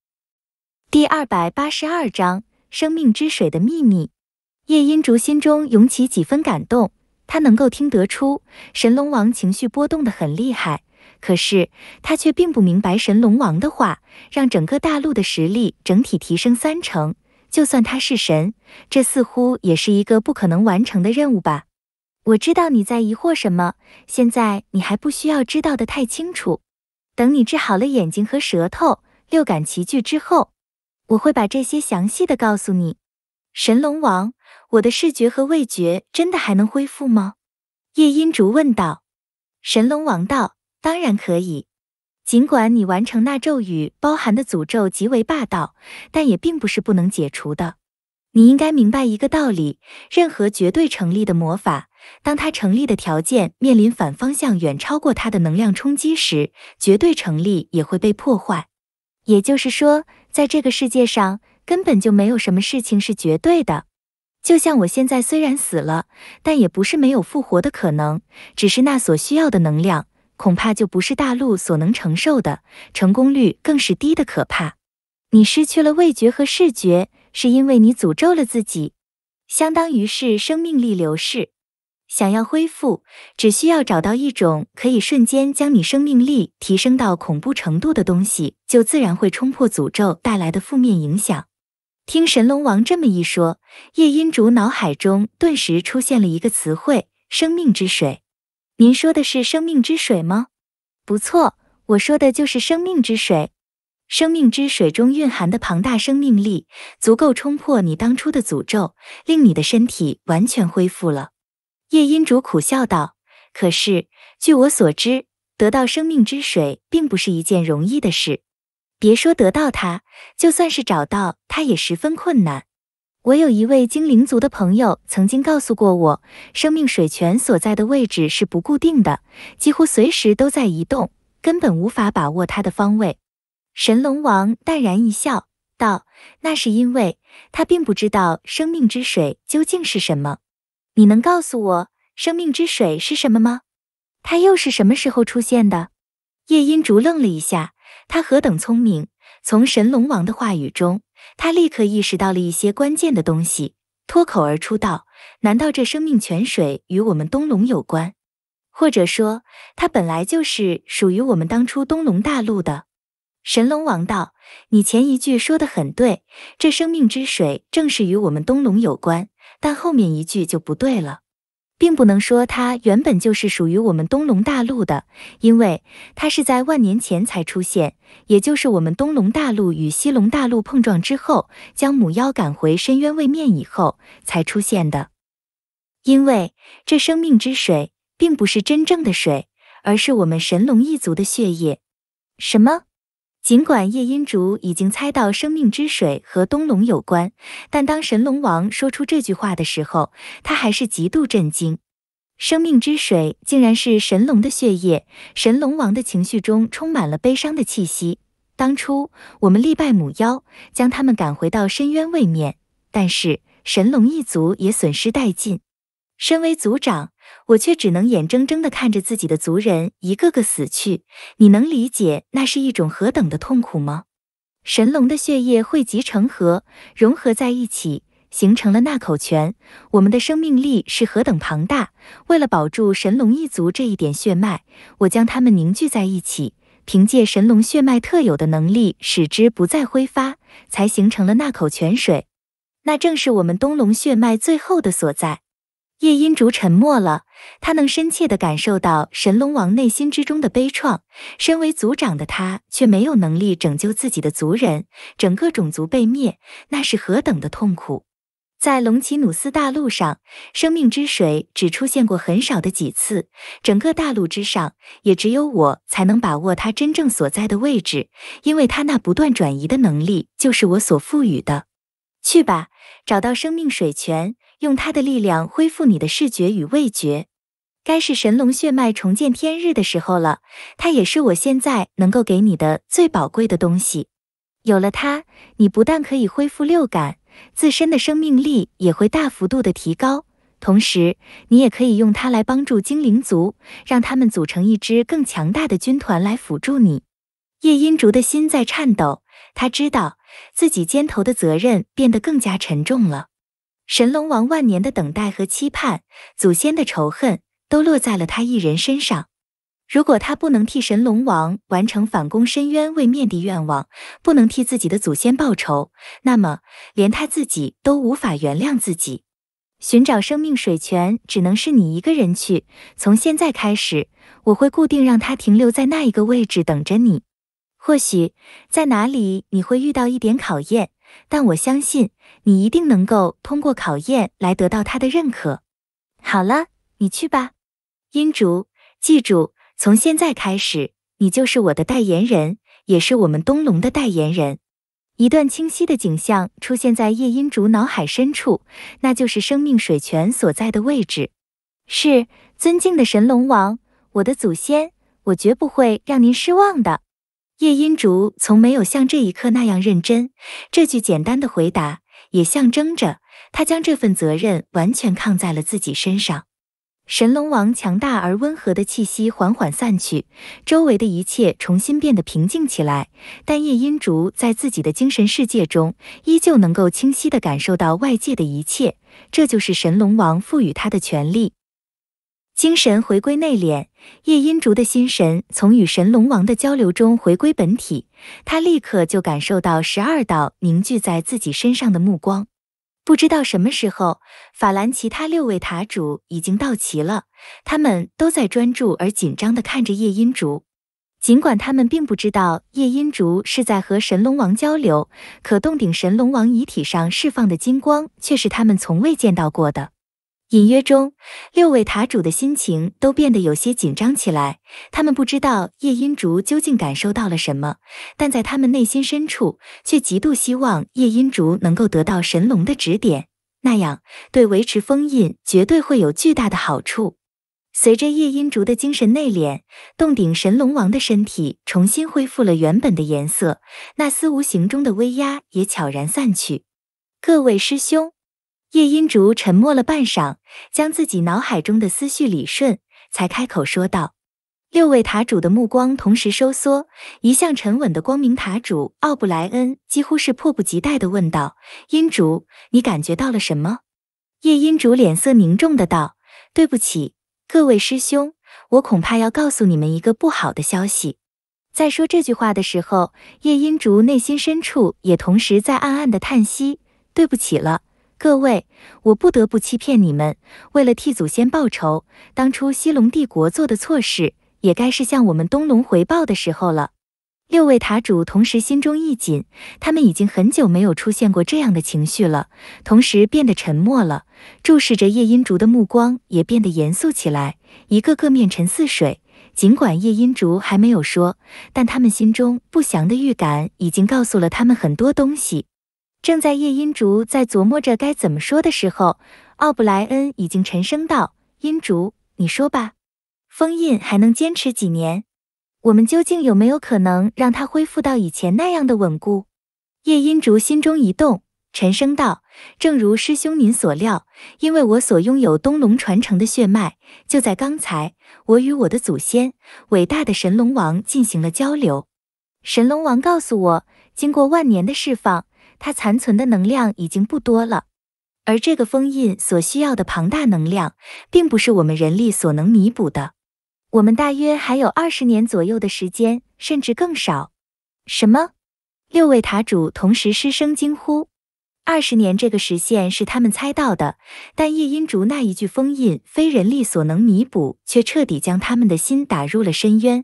第二百八十二章生命之水的秘密。叶音竹心中涌起几分感动，他能够听得出神龙王情绪波动的很厉害。可是他却并不明白神龙王的话，让整个大陆的实力整体提升三成，就算他是神，这似乎也是一个不可能完成的任务吧？我知道你在疑惑什么，现在你还不需要知道的太清楚，等你治好了眼睛和舌头，六感齐聚之后，我会把这些详细的告诉你。神龙王，我的视觉和味觉真的还能恢复吗？叶音竹问道。神龙王道。当然可以，尽管你完成那咒语包含的诅咒极为霸道，但也并不是不能解除的。你应该明白一个道理：任何绝对成立的魔法，当它成立的条件面临反方向远超过它的能量冲击时，绝对成立也会被破坏。也就是说，在这个世界上根本就没有什么事情是绝对的。就像我现在虽然死了，但也不是没有复活的可能，只是那所需要的能量。恐怕就不是大陆所能承受的，成功率更是低的可怕。你失去了味觉和视觉，是因为你诅咒了自己，相当于是生命力流逝。想要恢复，只需要找到一种可以瞬间将你生命力提升到恐怖程度的东西，就自然会冲破诅咒带来的负面影响。听神龙王这么一说，叶音竹脑海中顿时出现了一个词汇：生命之水。您说的是生命之水吗？不错，我说的就是生命之水。生命之水中蕴含的庞大生命力，足够冲破你当初的诅咒，令你的身体完全恢复了。夜音主苦笑道：“可是，据我所知，得到生命之水并不是一件容易的事。别说得到它，就算是找到它，也十分困难。”我有一位精灵族的朋友曾经告诉过我，生命水泉所在的位置是不固定的，几乎随时都在移动，根本无法把握它的方位。神龙王淡然一笑，道：“那是因为他并不知道生命之水究竟是什么。你能告诉我生命之水是什么吗？它又是什么时候出现的？”叶音竹愣了一下，他何等聪明，从神龙王的话语中。他立刻意识到了一些关键的东西，脱口而出道：“难道这生命泉水与我们东龙有关？或者说，它本来就是属于我们当初东龙大陆的？”神龙王道：“你前一句说的很对，这生命之水正是与我们东龙有关，但后面一句就不对了。”并不能说它原本就是属于我们东龙大陆的，因为它是在万年前才出现，也就是我们东龙大陆与西龙大陆碰撞之后，将母妖赶回深渊位面以后才出现的。因为这生命之水并不是真正的水，而是我们神龙一族的血液。什么？尽管夜音竹已经猜到生命之水和东龙有关，但当神龙王说出这句话的时候，他还是极度震惊。生命之水竟然是神龙的血液，神龙王的情绪中充满了悲伤的气息。当初我们力败母妖，将他们赶回到深渊位面，但是神龙一族也损失殆尽。身为族长。我却只能眼睁睁的看着自己的族人一个个死去，你能理解那是一种何等的痛苦吗？神龙的血液汇集成河，融合在一起，形成了那口泉。我们的生命力是何等庞大，为了保住神龙一族这一点血脉，我将他们凝聚在一起，凭借神龙血脉特有的能力，使之不再挥发，才形成了那口泉水。那正是我们东龙血脉最后的所在。叶音竹沉默了，他能深切地感受到神龙王内心之中的悲怆。身为族长的他，却没有能力拯救自己的族人，整个种族被灭，那是何等的痛苦！在龙奇努斯大陆上，生命之水只出现过很少的几次，整个大陆之上，也只有我才能把握它真正所在的位置，因为它那不断转移的能力，就是我所赋予的。去吧，找到生命水泉。用它的力量恢复你的视觉与味觉，该是神龙血脉重见天日的时候了。它也是我现在能够给你的最宝贵的东西。有了它，你不但可以恢复六感，自身的生命力也会大幅度的提高。同时，你也可以用它来帮助精灵族，让他们组成一支更强大的军团来辅助你。夜音竹的心在颤抖，他知道自己肩头的责任变得更加沉重了。神龙王万年的等待和期盼，祖先的仇恨都落在了他一人身上。如果他不能替神龙王完成反攻深渊、为灭地愿望，不能替自己的祖先报仇，那么连他自己都无法原谅自己。寻找生命水泉，只能是你一个人去。从现在开始，我会固定让他停留在那一个位置等着你。或许在哪里你会遇到一点考验，但我相信。你一定能够通过考验来得到他的认可。好了，你去吧。音竹，记住，从现在开始，你就是我的代言人，也是我们东龙的代言人。一段清晰的景象出现在叶音竹脑海深处，那就是生命水泉所在的位置。是，尊敬的神龙王，我的祖先，我绝不会让您失望的。叶音竹从没有像这一刻那样认真。这句简单的回答。也象征着他将这份责任完全扛在了自己身上。神龙王强大而温和的气息缓缓散去，周围的一切重新变得平静起来。但夜音竹在自己的精神世界中，依旧能够清晰地感受到外界的一切。这就是神龙王赋予他的权利。精神回归内敛。叶音竹的心神从与神龙王的交流中回归本体，他立刻就感受到十二道凝聚在自己身上的目光。不知道什么时候，法兰其他六位塔主已经到齐了，他们都在专注而紧张地看着叶音竹。尽管他们并不知道夜音竹是在和神龙王交流，可洞顶神龙王遗体上释放的金光却是他们从未见到过的。隐约中，六位塔主的心情都变得有些紧张起来。他们不知道夜音竹究竟感受到了什么，但在他们内心深处，却极度希望夜音竹能够得到神龙的指点，那样对维持封印绝对会有巨大的好处。随着夜音竹的精神内敛，洞顶神龙王的身体重新恢复了原本的颜色，那丝无形中的威压也悄然散去。各位师兄。夜音竹沉默了半晌，将自己脑海中的思绪理顺，才开口说道。六位塔主的目光同时收缩，一向沉稳的光明塔主奥布莱恩几乎是迫不及待的问道：“音竹，你感觉到了什么？”夜音竹脸色凝重的道：“对不起，各位师兄，我恐怕要告诉你们一个不好的消息。”在说这句话的时候，夜音竹内心深处也同时在暗暗的叹息：“对不起了。”各位，我不得不欺骗你们，为了替祖先报仇，当初西龙帝国做的错事，也该是向我们东龙回报的时候了。六位塔主同时心中一紧，他们已经很久没有出现过这样的情绪了，同时变得沉默了，注视着夜音竹的目光也变得严肃起来，一个个面沉似水。尽管夜音竹还没有说，但他们心中不祥的预感已经告诉了他们很多东西。正在叶音竹在琢磨着该怎么说的时候，奥布莱恩已经沉声道：“音竹，你说吧，封印还能坚持几年？我们究竟有没有可能让它恢复到以前那样的稳固？”叶音竹心中一动，沉声道：“正如师兄您所料，因为我所拥有东龙传承的血脉，就在刚才，我与我的祖先，伟大的神龙王进行了交流。神龙王告诉我，经过万年的释放。”它残存的能量已经不多了，而这个封印所需要的庞大能量，并不是我们人力所能弥补的。我们大约还有二十年左右的时间，甚至更少。什么？六位塔主同时失声惊呼。二十年这个时限是他们猜到的，但夜音竹那一句“封印非人力所能弥补”却彻底将他们的心打入了深渊。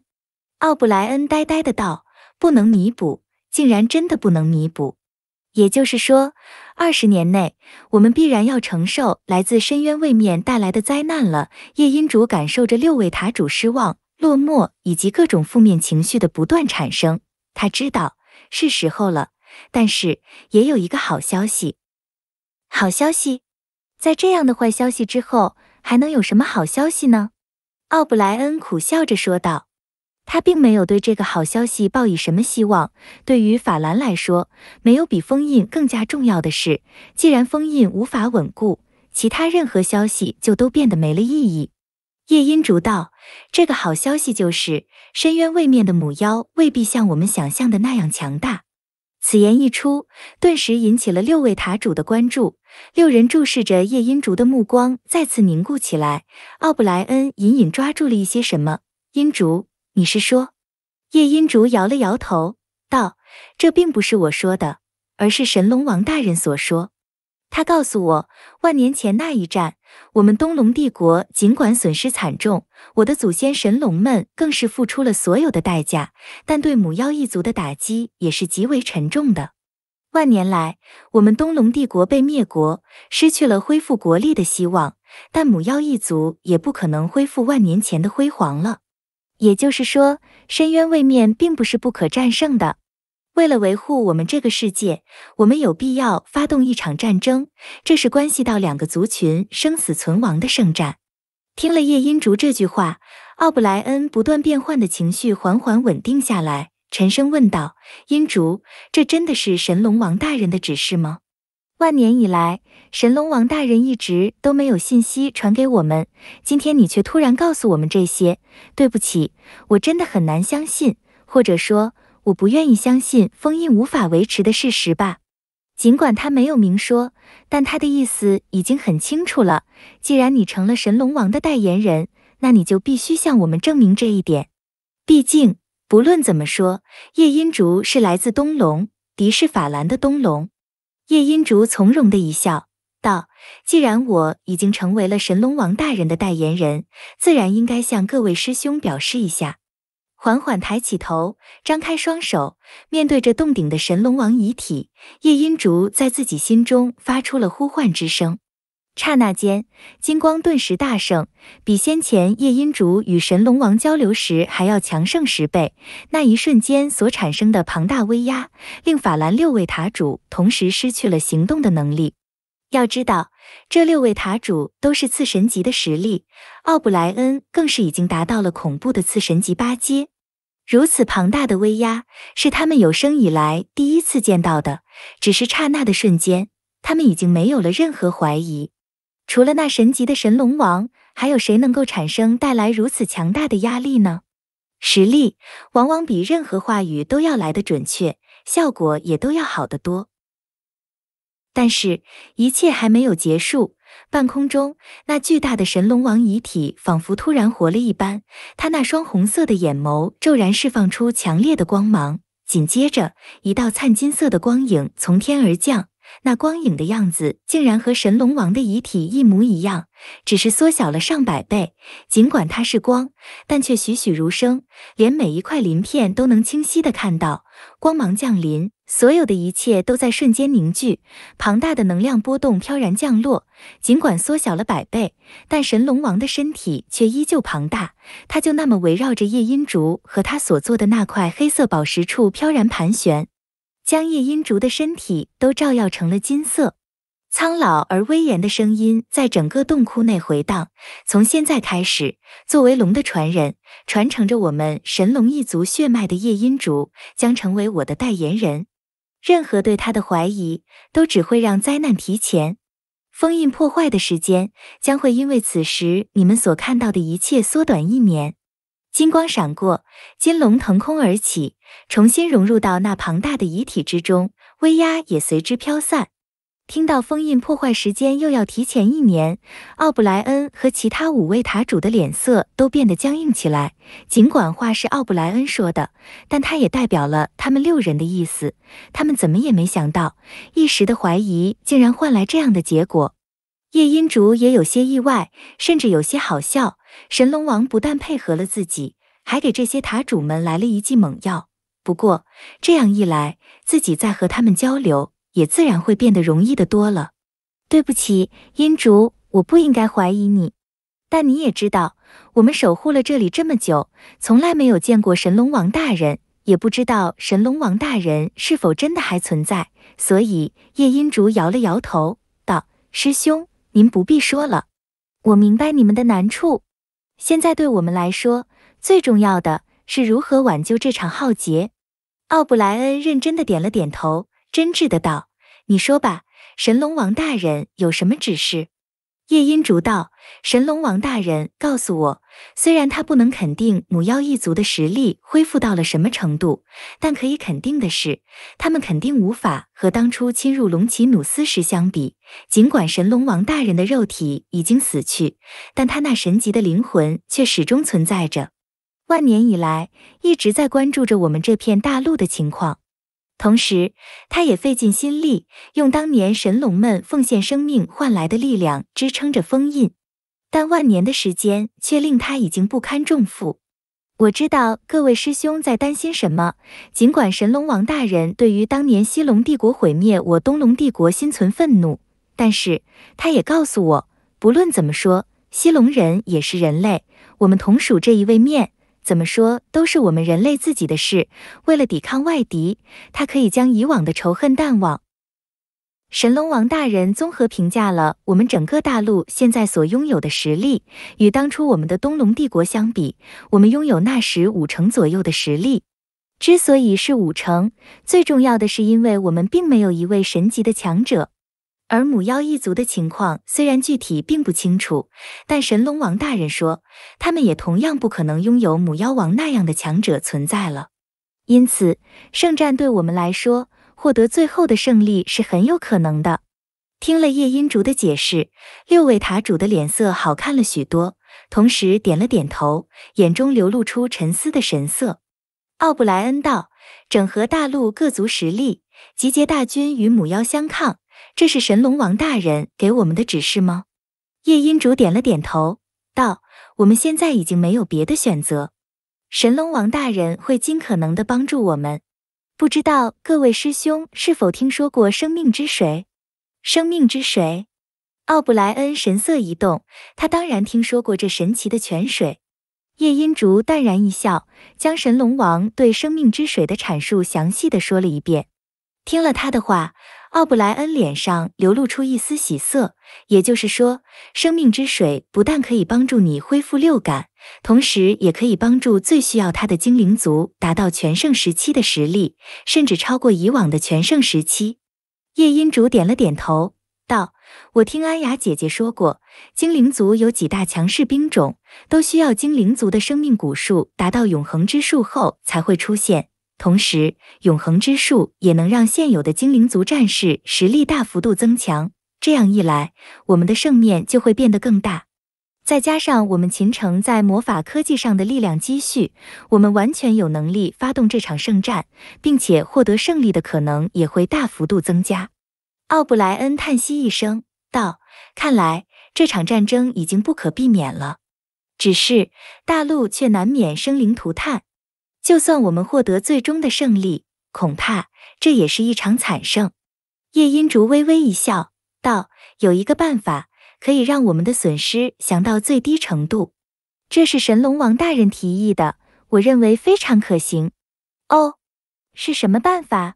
奥布莱恩呆呆的道：“不能弥补，竟然真的不能弥补。”也就是说，二十年内，我们必然要承受来自深渊位面带来的灾难了。夜音主感受着六位塔主失望、落寞以及各种负面情绪的不断产生，他知道是时候了。但是，也有一个好消息。好消息，在这样的坏消息之后，还能有什么好消息呢？奥布莱恩苦笑着说道。他并没有对这个好消息抱以什么希望。对于法兰来说，没有比封印更加重要的事。既然封印无法稳固，其他任何消息就都变得没了意义。夜音竹道：“这个好消息就是，深渊位面的母妖未必像我们想象的那样强大。”此言一出，顿时引起了六位塔主的关注。六人注视着夜音竹的目光再次凝固起来。奥布莱恩隐隐抓住了一些什么。音竹。你是说，叶音竹摇了摇头，道：“这并不是我说的，而是神龙王大人所说。他告诉我，万年前那一战，我们东龙帝国尽管损失惨重，我的祖先神龙们更是付出了所有的代价，但对母妖一族的打击也是极为沉重的。万年来，我们东龙帝国被灭国，失去了恢复国力的希望，但母妖一族也不可能恢复万年前的辉煌了。”也就是说，深渊位面并不是不可战胜的。为了维护我们这个世界，我们有必要发动一场战争，这是关系到两个族群生死存亡的圣战。听了夜音竹这句话，奥布莱恩不断变换的情绪缓缓稳定下来，沉声问道：“音竹，这真的是神龙王大人的指示吗？”万年以来，神龙王大人一直都没有信息传给我们。今天你却突然告诉我们这些，对不起，我真的很难相信，或者说我不愿意相信封印无法维持的事实吧。尽管他没有明说，但他的意思已经很清楚了。既然你成了神龙王的代言人，那你就必须向我们证明这一点。毕竟，不论怎么说，夜音竹是来自东龙，敌视法兰的东龙。叶音竹从容的一笑道：“既然我已经成为了神龙王大人的代言人，自然应该向各位师兄表示一下。”缓缓抬起头，张开双手，面对着洞顶的神龙王遗体，叶音竹在自己心中发出了呼唤之声。刹那间，金光顿时大盛，比先前夜音竹与神龙王交流时还要强盛十倍。那一瞬间所产生的庞大威压，令法兰六位塔主同时失去了行动的能力。要知道，这六位塔主都是次神级的实力，奥布莱恩更是已经达到了恐怖的次神级八阶。如此庞大的威压，是他们有生以来第一次见到的。只是刹那的瞬间，他们已经没有了任何怀疑。除了那神级的神龙王，还有谁能够产生带来如此强大的压力呢？实力往往比任何话语都要来的准确，效果也都要好得多。但是，一切还没有结束。半空中，那巨大的神龙王遗体仿佛突然活了一般，他那双红色的眼眸骤然释放出强烈的光芒，紧接着，一道灿金色的光影从天而降。那光影的样子竟然和神龙王的遗体一模一样，只是缩小了上百倍。尽管它是光，但却栩栩如生，连每一块鳞片都能清晰的看到。光芒降临，所有的一切都在瞬间凝聚，庞大的能量波动飘然降落。尽管缩小了百倍，但神龙王的身体却依旧庞大。它就那么围绕着夜音竹和他所做的那块黑色宝石处飘然盘旋。将夜音竹的身体都照耀成了金色，苍老而威严的声音在整个洞窟内回荡。从现在开始，作为龙的传人，传承着我们神龙一族血脉的夜音竹将成为我的代言人。任何对他的怀疑，都只会让灾难提前。封印破坏的时间将会因为此时你们所看到的一切缩短一年。金光闪过，金龙腾空而起，重新融入到那庞大的遗体之中，威压也随之飘散。听到封印破坏时间又要提前一年，奥布莱恩和其他五位塔主的脸色都变得僵硬起来。尽管话是奥布莱恩说的，但他也代表了他们六人的意思。他们怎么也没想到，一时的怀疑竟然换来这样的结果。夜音竹也有些意外，甚至有些好笑。神龙王不但配合了自己，还给这些塔主们来了一剂猛药。不过这样一来，自己再和他们交流，也自然会变得容易的多了。对不起，阴竹，我不应该怀疑你。但你也知道，我们守护了这里这么久，从来没有见过神龙王大人，也不知道神龙王大人是否真的还存在。所以，叶阴竹摇了摇头，道：“师兄，您不必说了，我明白你们的难处。”现在对我们来说，最重要的是如何挽救这场浩劫。奥布莱恩认真的点了点头，真挚的道：“你说吧，神龙王大人有什么指示？”夜音烛道，神龙王大人告诉我，虽然他不能肯定母妖一族的实力恢复到了什么程度，但可以肯定的是，他们肯定无法和当初侵入龙骑努斯时相比。尽管神龙王大人的肉体已经死去，但他那神级的灵魂却始终存在着，万年以来一直在关注着我们这片大陆的情况。同时，他也费尽心力，用当年神龙们奉献生命换来的力量支撑着封印，但万年的时间却令他已经不堪重负。我知道各位师兄在担心什么。尽管神龙王大人对于当年西龙帝国毁灭我东龙帝国心存愤怒，但是他也告诉我，不论怎么说，西龙人也是人类，我们同属这一位面。怎么说都是我们人类自己的事。为了抵抗外敌，他可以将以往的仇恨淡忘。神龙王大人综合评价了我们整个大陆现在所拥有的实力，与当初我们的东龙帝国相比，我们拥有那时五成左右的实力。之所以是五成，最重要的是因为我们并没有一位神级的强者。而母妖一族的情况虽然具体并不清楚，但神龙王大人说，他们也同样不可能拥有母妖王那样的强者存在了。因此，圣战对我们来说，获得最后的胜利是很有可能的。听了夜音竹的解释，六位塔主的脸色好看了许多，同时点了点头，眼中流露出沉思的神色。奥布莱恩道：“整合大陆各族实力，集结大军与母妖相抗。”这是神龙王大人给我们的指示吗？夜音竹点了点头，道：“我们现在已经没有别的选择，神龙王大人会尽可能的帮助我们。不知道各位师兄是否听说过生命之水？生命之水？”奥布莱恩神色一动，他当然听说过这神奇的泉水。夜音竹淡然一笑，将神龙王对生命之水的阐述详细的说了一遍。听了他的话。奥布莱恩脸上流露出一丝喜色，也就是说，生命之水不但可以帮助你恢复六感，同时也可以帮助最需要它的精灵族达到全盛时期的实力，甚至超过以往的全盛时期。夜音竹点了点头，道：“我听安雅姐姐说过，精灵族有几大强势兵种，都需要精灵族的生命古树达到永恒之树后才会出现。”同时，永恒之树也能让现有的精灵族战士实力大幅度增强。这样一来，我们的胜面就会变得更大。再加上我们秦城在魔法科技上的力量积蓄，我们完全有能力发动这场圣战，并且获得胜利的可能也会大幅度增加。奥布莱恩叹息一声道：“看来这场战争已经不可避免了，只是大陆却难免生灵涂炭。”就算我们获得最终的胜利，恐怕这也是一场惨胜。叶音竹微微一笑，道：“有一个办法可以让我们的损失降到最低程度，这是神龙王大人提议的，我认为非常可行。”哦，是什么办法？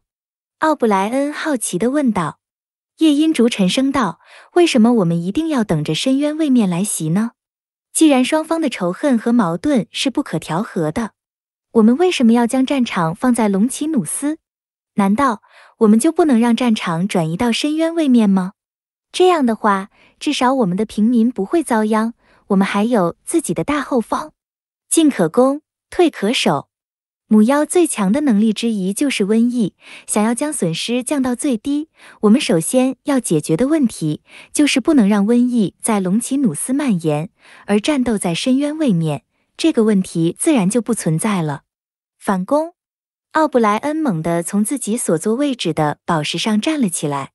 奥布莱恩好奇地问道。叶音竹沉声道：“为什么我们一定要等着深渊位面来袭呢？既然双方的仇恨和矛盾是不可调和的。”我们为什么要将战场放在隆奇努斯？难道我们就不能让战场转移到深渊位面吗？这样的话，至少我们的平民不会遭殃，我们还有自己的大后方，进可攻，退可守。母妖最强的能力之一就是瘟疫，想要将损失降到最低，我们首先要解决的问题就是不能让瘟疫在隆奇努斯蔓延，而战斗在深渊位面。这个问题自然就不存在了。反攻！奥布莱恩猛地从自己所坐位置的宝石上站了起来。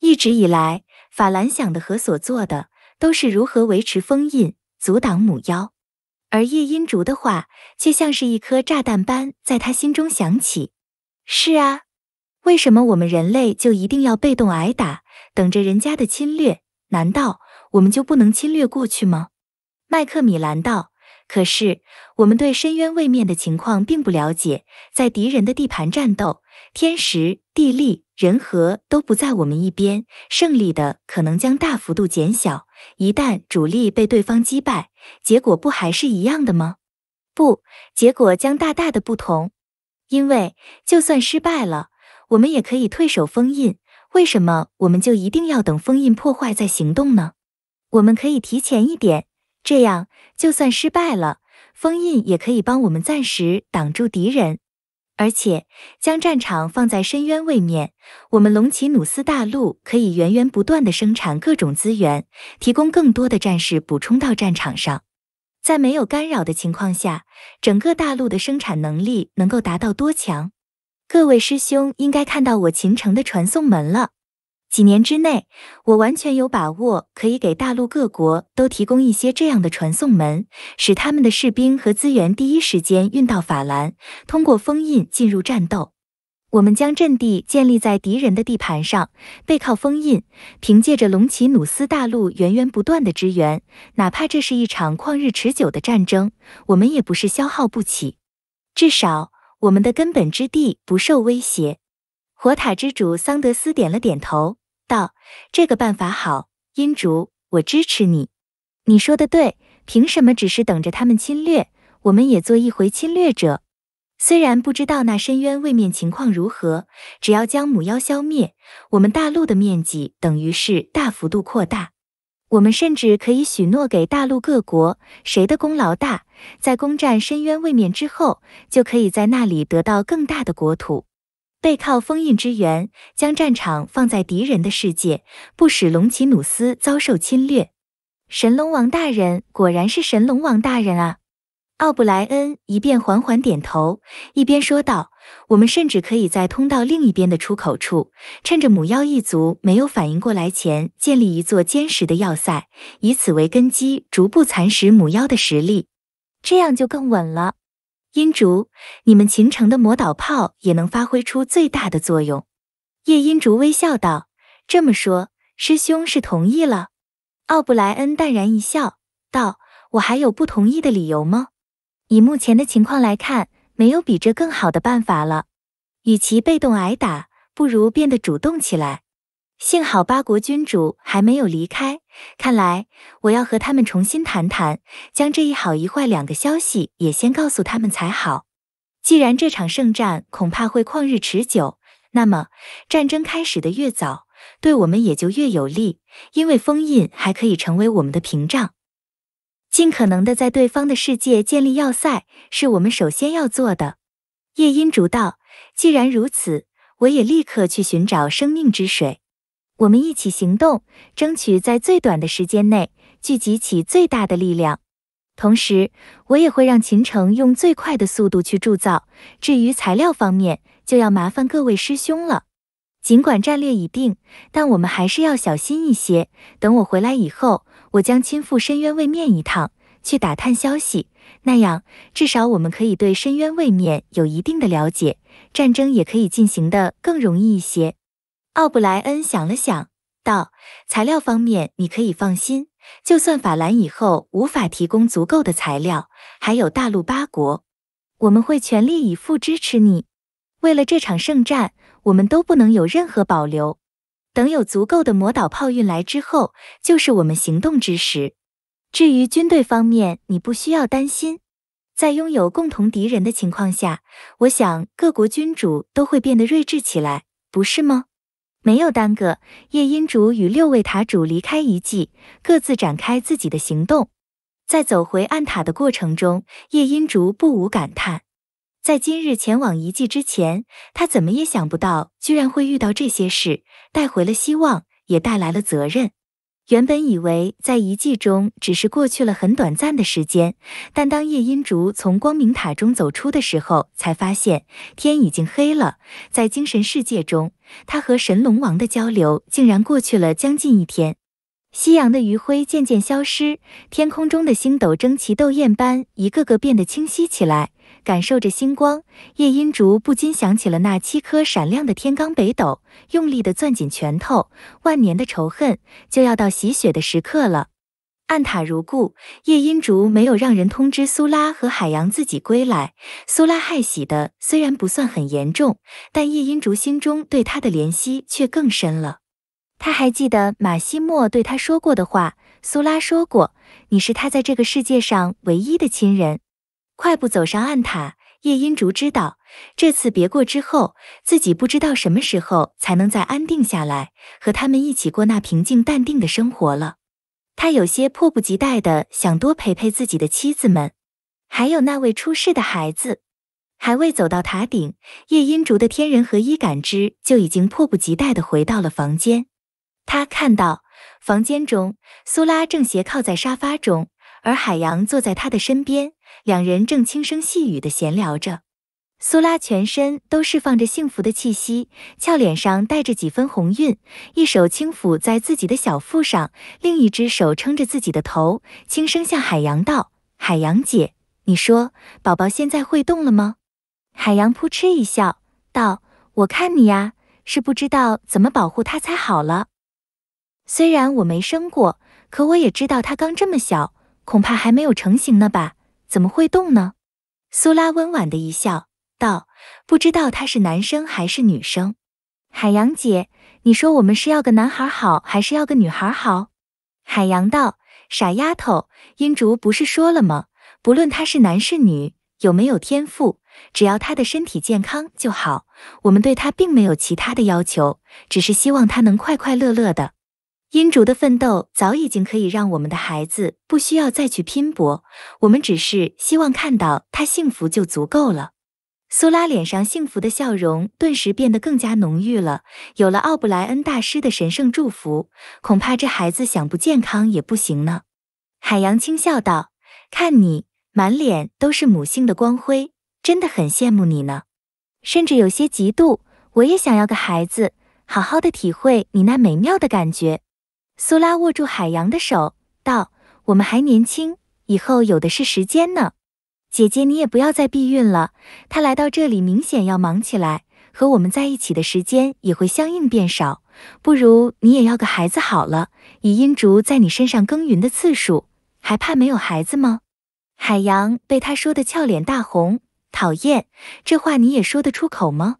一直以来，法兰想的和所做的都是如何维持封印，阻挡母妖。而叶音竹的话却像是一颗炸弹般在他心中响起：“是啊，为什么我们人类就一定要被动挨打，等着人家的侵略？难道我们就不能侵略过去吗？”麦克米兰道。可是，我们对深渊位面的情况并不了解，在敌人的地盘战斗，天时地利人和都不在我们一边，胜利的可能将大幅度减小。一旦主力被对方击败，结果不还是一样的吗？不，结果将大大的不同。因为就算失败了，我们也可以退守封印。为什么我们就一定要等封印破坏再行动呢？我们可以提前一点。这样，就算失败了，封印也可以帮我们暂时挡住敌人，而且将战场放在深渊位面，我们龙起努斯大陆可以源源不断的生产各种资源，提供更多的战士补充到战场上。在没有干扰的情况下，整个大陆的生产能力能够达到多强？各位师兄应该看到我秦城的传送门了。几年之内，我完全有把握可以给大陆各国都提供一些这样的传送门，使他们的士兵和资源第一时间运到法兰，通过封印进入战斗。我们将阵地建立在敌人的地盘上，背靠封印，凭借着龙奇努斯大陆源源不断的支援，哪怕这是一场旷日持久的战争，我们也不是消耗不起。至少我们的根本之地不受威胁。火塔之主桑德斯点了点头。道这个办法好，阴竹，我支持你。你说的对，凭什么只是等着他们侵略，我们也做一回侵略者？虽然不知道那深渊位面情况如何，只要将母妖消灭，我们大陆的面积等于是大幅度扩大。我们甚至可以许诺给大陆各国，谁的功劳大，在攻占深渊位面之后，就可以在那里得到更大的国土。背靠封印之源，将战场放在敌人的世界，不使龙骑努斯遭受侵略。神龙王大人果然是神龙王大人啊！奥布莱恩一边缓缓点头，一边说道：“我们甚至可以在通道另一边的出口处，趁着母妖一族没有反应过来前，建立一座坚实的要塞，以此为根基，逐步蚕食母妖的实力，这样就更稳了。”阴竹，你们秦城的魔导炮也能发挥出最大的作用。叶阴竹微笑道：“这么说，师兄是同意了？”奥布莱恩淡然一笑，道：“我还有不同意的理由吗？以目前的情况来看，没有比这更好的办法了。与其被动挨打，不如变得主动起来。”幸好八国君主还没有离开，看来我要和他们重新谈谈，将这一好一坏两个消息也先告诉他们才好。既然这场圣战恐怕会旷日持久，那么战争开始的越早，对我们也就越有利，因为封印还可以成为我们的屏障。尽可能的在对方的世界建立要塞，是我们首先要做的。夜音竹道：“既然如此，我也立刻去寻找生命之水。”我们一起行动，争取在最短的时间内聚集起最大的力量。同时，我也会让秦城用最快的速度去铸造。至于材料方面，就要麻烦各位师兄了。尽管战略已定，但我们还是要小心一些。等我回来以后，我将亲赴深渊位面一趟，去打探消息。那样，至少我们可以对深渊位面有一定的了解，战争也可以进行的更容易一些。奥布莱恩想了想，道：“材料方面你可以放心，就算法兰以后无法提供足够的材料，还有大陆八国，我们会全力以赴支持你。为了这场圣战，我们都不能有任何保留。等有足够的魔导炮运来之后，就是我们行动之时。至于军队方面，你不需要担心。在拥有共同敌人的情况下，我想各国君主都会变得睿智起来，不是吗？”没有耽搁，夜音竹与六位塔主离开遗迹，各自展开自己的行动。在走回暗塔的过程中，夜音竹不无感叹：在今日前往遗迹之前，他怎么也想不到，居然会遇到这些事。带回了希望，也带来了责任。原本以为在遗迹中只是过去了很短暂的时间，但当夜音竹从光明塔中走出的时候，才发现天已经黑了。在精神世界中。他和神龙王的交流竟然过去了将近一天，夕阳的余晖渐渐消失，天空中的星斗争奇斗艳般，一个个变得清晰起来。感受着星光，叶音竹不禁想起了那七颗闪亮的天罡北斗，用力地攥紧拳头，万年的仇恨就要到洗雪的时刻了。暗塔如故，夜音竹没有让人通知苏拉和海洋自己归来。苏拉害喜的虽然不算很严重，但夜音竹心中对他的怜惜却更深了。他还记得马西莫对他说过的话：“苏拉说过，你是他在这个世界上唯一的亲人。”快步走上暗塔，夜音竹知道，这次别过之后，自己不知道什么时候才能再安定下来，和他们一起过那平静淡定的生活了。他有些迫不及待的想多陪陪自己的妻子们，还有那位出世的孩子。还未走到塔顶，叶音竹的天人合一感知就已经迫不及待的回到了房间。他看到房间中，苏拉正斜靠在沙发中，而海洋坐在他的身边，两人正轻声细语的闲聊着。苏拉全身都释放着幸福的气息，俏脸上带着几分红晕，一手轻抚在自己的小腹上，另一只手撑着自己的头，轻声向海洋道：“海洋姐，你说宝宝现在会动了吗？”海洋扑哧一笑，道：“我看你呀，是不知道怎么保护他才好了。虽然我没生过，可我也知道他刚这么小，恐怕还没有成型呢吧？怎么会动呢？”苏拉温婉的一笑。道，不知道他是男生还是女生。海洋姐，你说我们是要个男孩好，还是要个女孩好？海洋道，傻丫头，英竹不是说了吗？不论他是男是女，有没有天赋，只要他的身体健康就好。我们对他并没有其他的要求，只是希望他能快快乐乐的。英竹的奋斗早已经可以让我们的孩子不需要再去拼搏，我们只是希望看到他幸福就足够了。苏拉脸上幸福的笑容顿时变得更加浓郁了。有了奥布莱恩大师的神圣祝福，恐怕这孩子想不健康也不行呢。海洋轻笑道：“看你满脸都是母性的光辉，真的很羡慕你呢，甚至有些嫉妒。我也想要个孩子，好好的体会你那美妙的感觉。”苏拉握住海洋的手，道：“我们还年轻，以后有的是时间呢。”姐姐，你也不要再避孕了。她来到这里，明显要忙起来，和我们在一起的时间也会相应变少。不如你也要个孩子好了。以阴竹在你身上耕耘的次数，还怕没有孩子吗？海洋被他说的俏脸大红，讨厌，这话你也说得出口吗？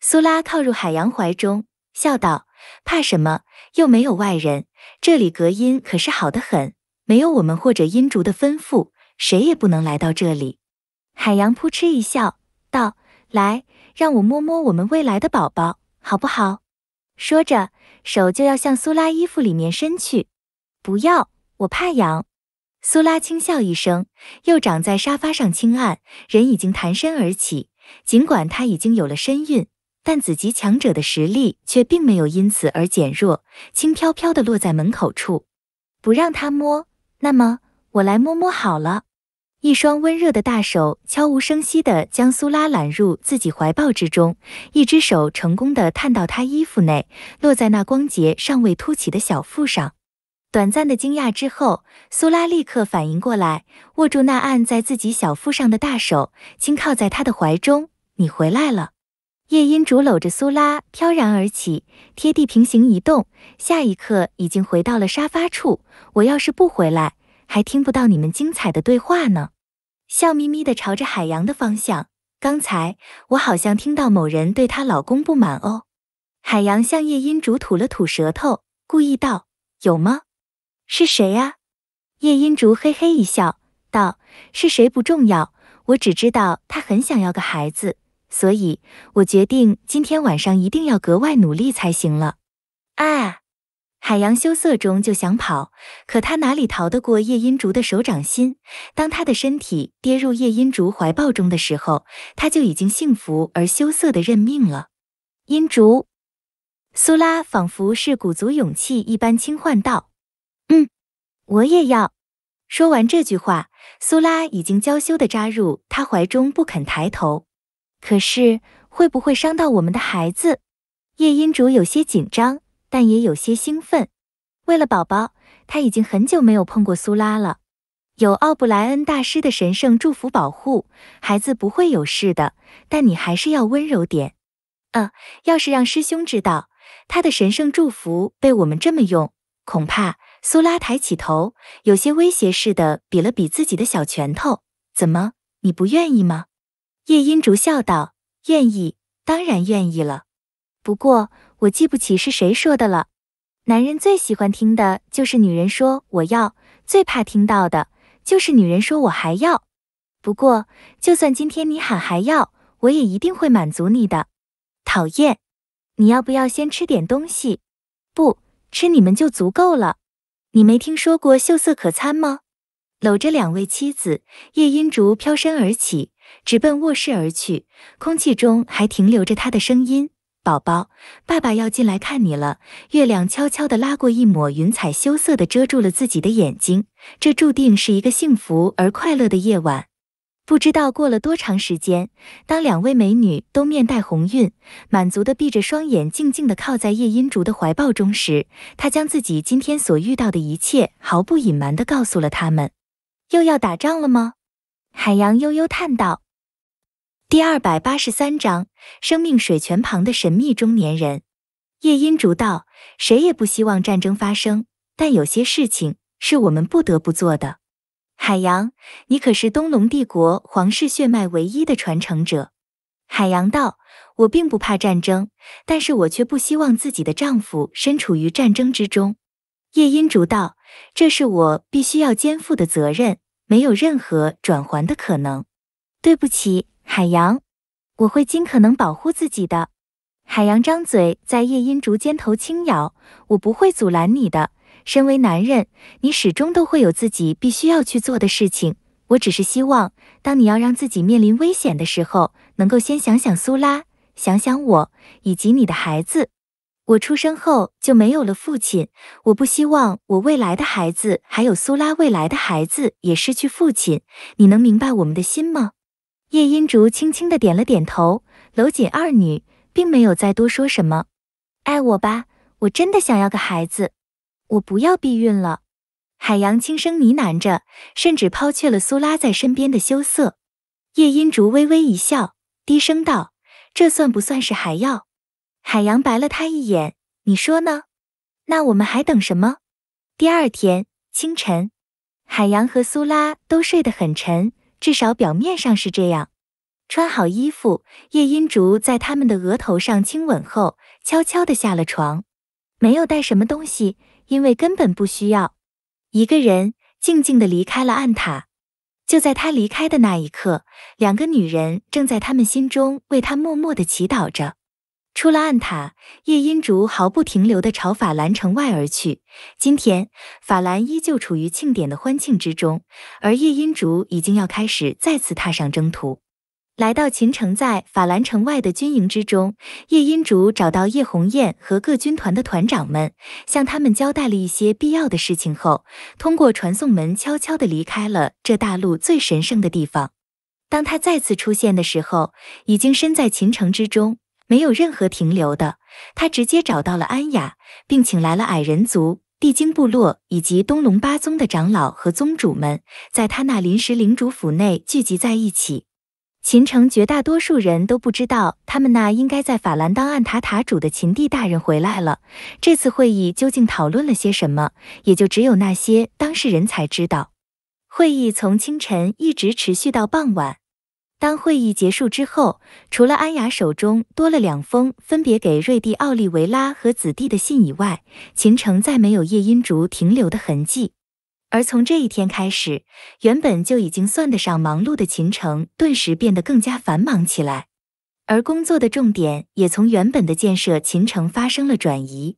苏拉靠入海洋怀中，笑道：怕什么？又没有外人，这里隔音可是好得很，没有我们或者阴竹的吩咐。谁也不能来到这里。海洋扑哧一笑，道：“来，让我摸摸我们未来的宝宝，好不好？”说着，手就要向苏拉衣服里面伸去。“不要，我怕痒。”苏拉轻笑一声，又掌在沙发上轻按，人已经弹身而起。尽管她已经有了身孕，但子极强者的实力却并没有因此而减弱，轻飘飘的落在门口处。不让他摸，那么我来摸摸好了。一双温热的大手悄无声息地将苏拉揽入自己怀抱之中，一只手成功地探到她衣服内，落在那光洁尚未凸起的小腹上。短暂的惊讶之后，苏拉立刻反应过来，握住那按在自己小腹上的大手，轻靠在他的怀中。你回来了，夜音主搂着苏拉飘然而起，贴地平行移动，下一刻已经回到了沙发处。我要是不回来，还听不到你们精彩的对话呢。笑眯眯地朝着海洋的方向。刚才我好像听到某人对她老公不满哦。海洋向叶音竹吐了吐舌头，故意道：“有吗？是谁呀？”叶音竹嘿嘿一笑，道：“是谁不重要，我只知道她很想要个孩子，所以我决定今天晚上一定要格外努力才行了。”哎。海洋羞涩中就想跑，可他哪里逃得过夜音竹的手掌心？当他的身体跌入夜音竹怀抱中的时候，他就已经幸福而羞涩的认命了。音竹，苏拉仿佛是鼓足勇气一般轻唤道：“嗯，我也要。”说完这句话，苏拉已经娇羞的扎入他怀中，不肯抬头。可是会不会伤到我们的孩子？夜音竹有些紧张。但也有些兴奋。为了宝宝，他已经很久没有碰过苏拉了。有奥布莱恩大师的神圣祝福保护，孩子不会有事的。但你还是要温柔点。嗯，要是让师兄知道他的神圣祝福被我们这么用，恐怕……苏拉抬起头，有些威胁似的比了比自己的小拳头。怎么，你不愿意吗？叶音竹笑道：“愿意，当然愿意了。不过……”我记不起是谁说的了，男人最喜欢听的就是女人说我要，最怕听到的就是女人说我还要。不过，就算今天你喊还要，我也一定会满足你的。讨厌，你要不要先吃点东西？不吃你们就足够了。你没听说过秀色可餐吗？搂着两位妻子，叶音竹飘身而起，直奔卧室而去，空气中还停留着他的声音。宝宝，爸爸要进来看你了。月亮悄悄地拉过一抹云彩，羞涩地遮住了自己的眼睛。这注定是一个幸福而快乐的夜晚。不知道过了多长时间，当两位美女都面带红晕，满足地闭着双眼，静静地靠在夜音竹的怀抱中时，他将自己今天所遇到的一切毫不隐瞒地告诉了他们。又要打仗了吗？海洋悠悠叹道。第二百八十三章生命水泉旁的神秘中年人。夜音竹道：“谁也不希望战争发生，但有些事情是我们不得不做的。”海洋，你可是东龙帝国皇室血脉唯一的传承者。海洋道：“我并不怕战争，但是我却不希望自己的丈夫身处于战争之中。”夜音竹道：“这是我必须要肩负的责任，没有任何转还的可能。”对不起。海洋，我会尽可能保护自己的。海洋张嘴在夜莺竹尖头轻咬，我不会阻拦你的。身为男人，你始终都会有自己必须要去做的事情。我只是希望，当你要让自己面临危险的时候，能够先想想苏拉，想想我以及你的孩子。我出生后就没有了父亲，我不希望我未来的孩子，还有苏拉未来的孩子也失去父亲。你能明白我们的心吗？叶音竹轻轻的点了点头，搂紧二女，并没有再多说什么。爱我吧，我真的想要个孩子，我不要避孕了。海洋轻声呢喃着，甚至抛却了苏拉在身边的羞涩。叶音竹微微一笑，低声道：“这算不算是还要？”海洋白了他一眼：“你说呢？那我们还等什么？”第二天清晨，海洋和苏拉都睡得很沉。至少表面上是这样。穿好衣服，叶音竹在他们的额头上亲吻后，悄悄地下了床，没有带什么东西，因为根本不需要。一个人静静地离开了暗塔。就在他离开的那一刻，两个女人正在他们心中为他默默地祈祷着。出了暗塔，叶音竹毫不停留地朝法兰城外而去。今天，法兰依旧处于庆典的欢庆之中，而叶音竹已经要开始再次踏上征途。来到秦城，在法兰城外的军营之中，叶音竹找到叶红雁和各军团的团长们，向他们交代了一些必要的事情后，通过传送门悄悄地离开了这大陆最神圣的地方。当他再次出现的时候，已经身在秦城之中。没有任何停留的，他直接找到了安雅，并请来了矮人族、地精部落以及东龙八宗的长老和宗主们，在他那临时领主府内聚集在一起。秦城绝大多数人都不知道，他们那应该在法兰当暗塔塔主的秦帝大人回来了。这次会议究竟讨论了些什么，也就只有那些当事人才知道。会议从清晨一直持续到傍晚。当会议结束之后，除了安雅手中多了两封分别给瑞蒂奥利维拉和子弟的信以外，秦城再没有夜莺竹停留的痕迹。而从这一天开始，原本就已经算得上忙碌的秦城，顿时变得更加繁忙起来。而工作的重点也从原本的建设秦城发生了转移，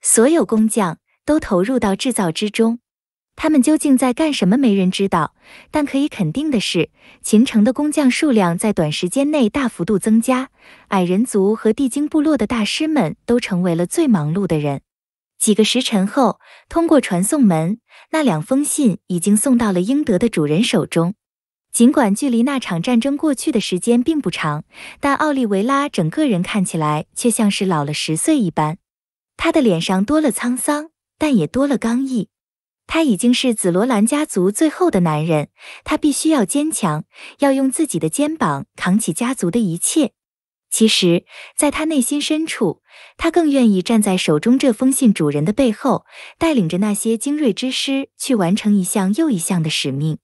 所有工匠都投入到制造之中。他们究竟在干什么？没人知道。但可以肯定的是，秦城的工匠数量在短时间内大幅度增加。矮人族和地精部落的大师们都成为了最忙碌的人。几个时辰后，通过传送门，那两封信已经送到了英德的主人手中。尽管距离那场战争过去的时间并不长，但奥利维拉整个人看起来却像是老了十岁一般。他的脸上多了沧桑，但也多了刚毅。他已经是紫罗兰家族最后的男人，他必须要坚强，要用自己的肩膀扛起家族的一切。其实，在他内心深处，他更愿意站在手中这封信主人的背后，带领着那些精锐之师去完成一项又一项的使命。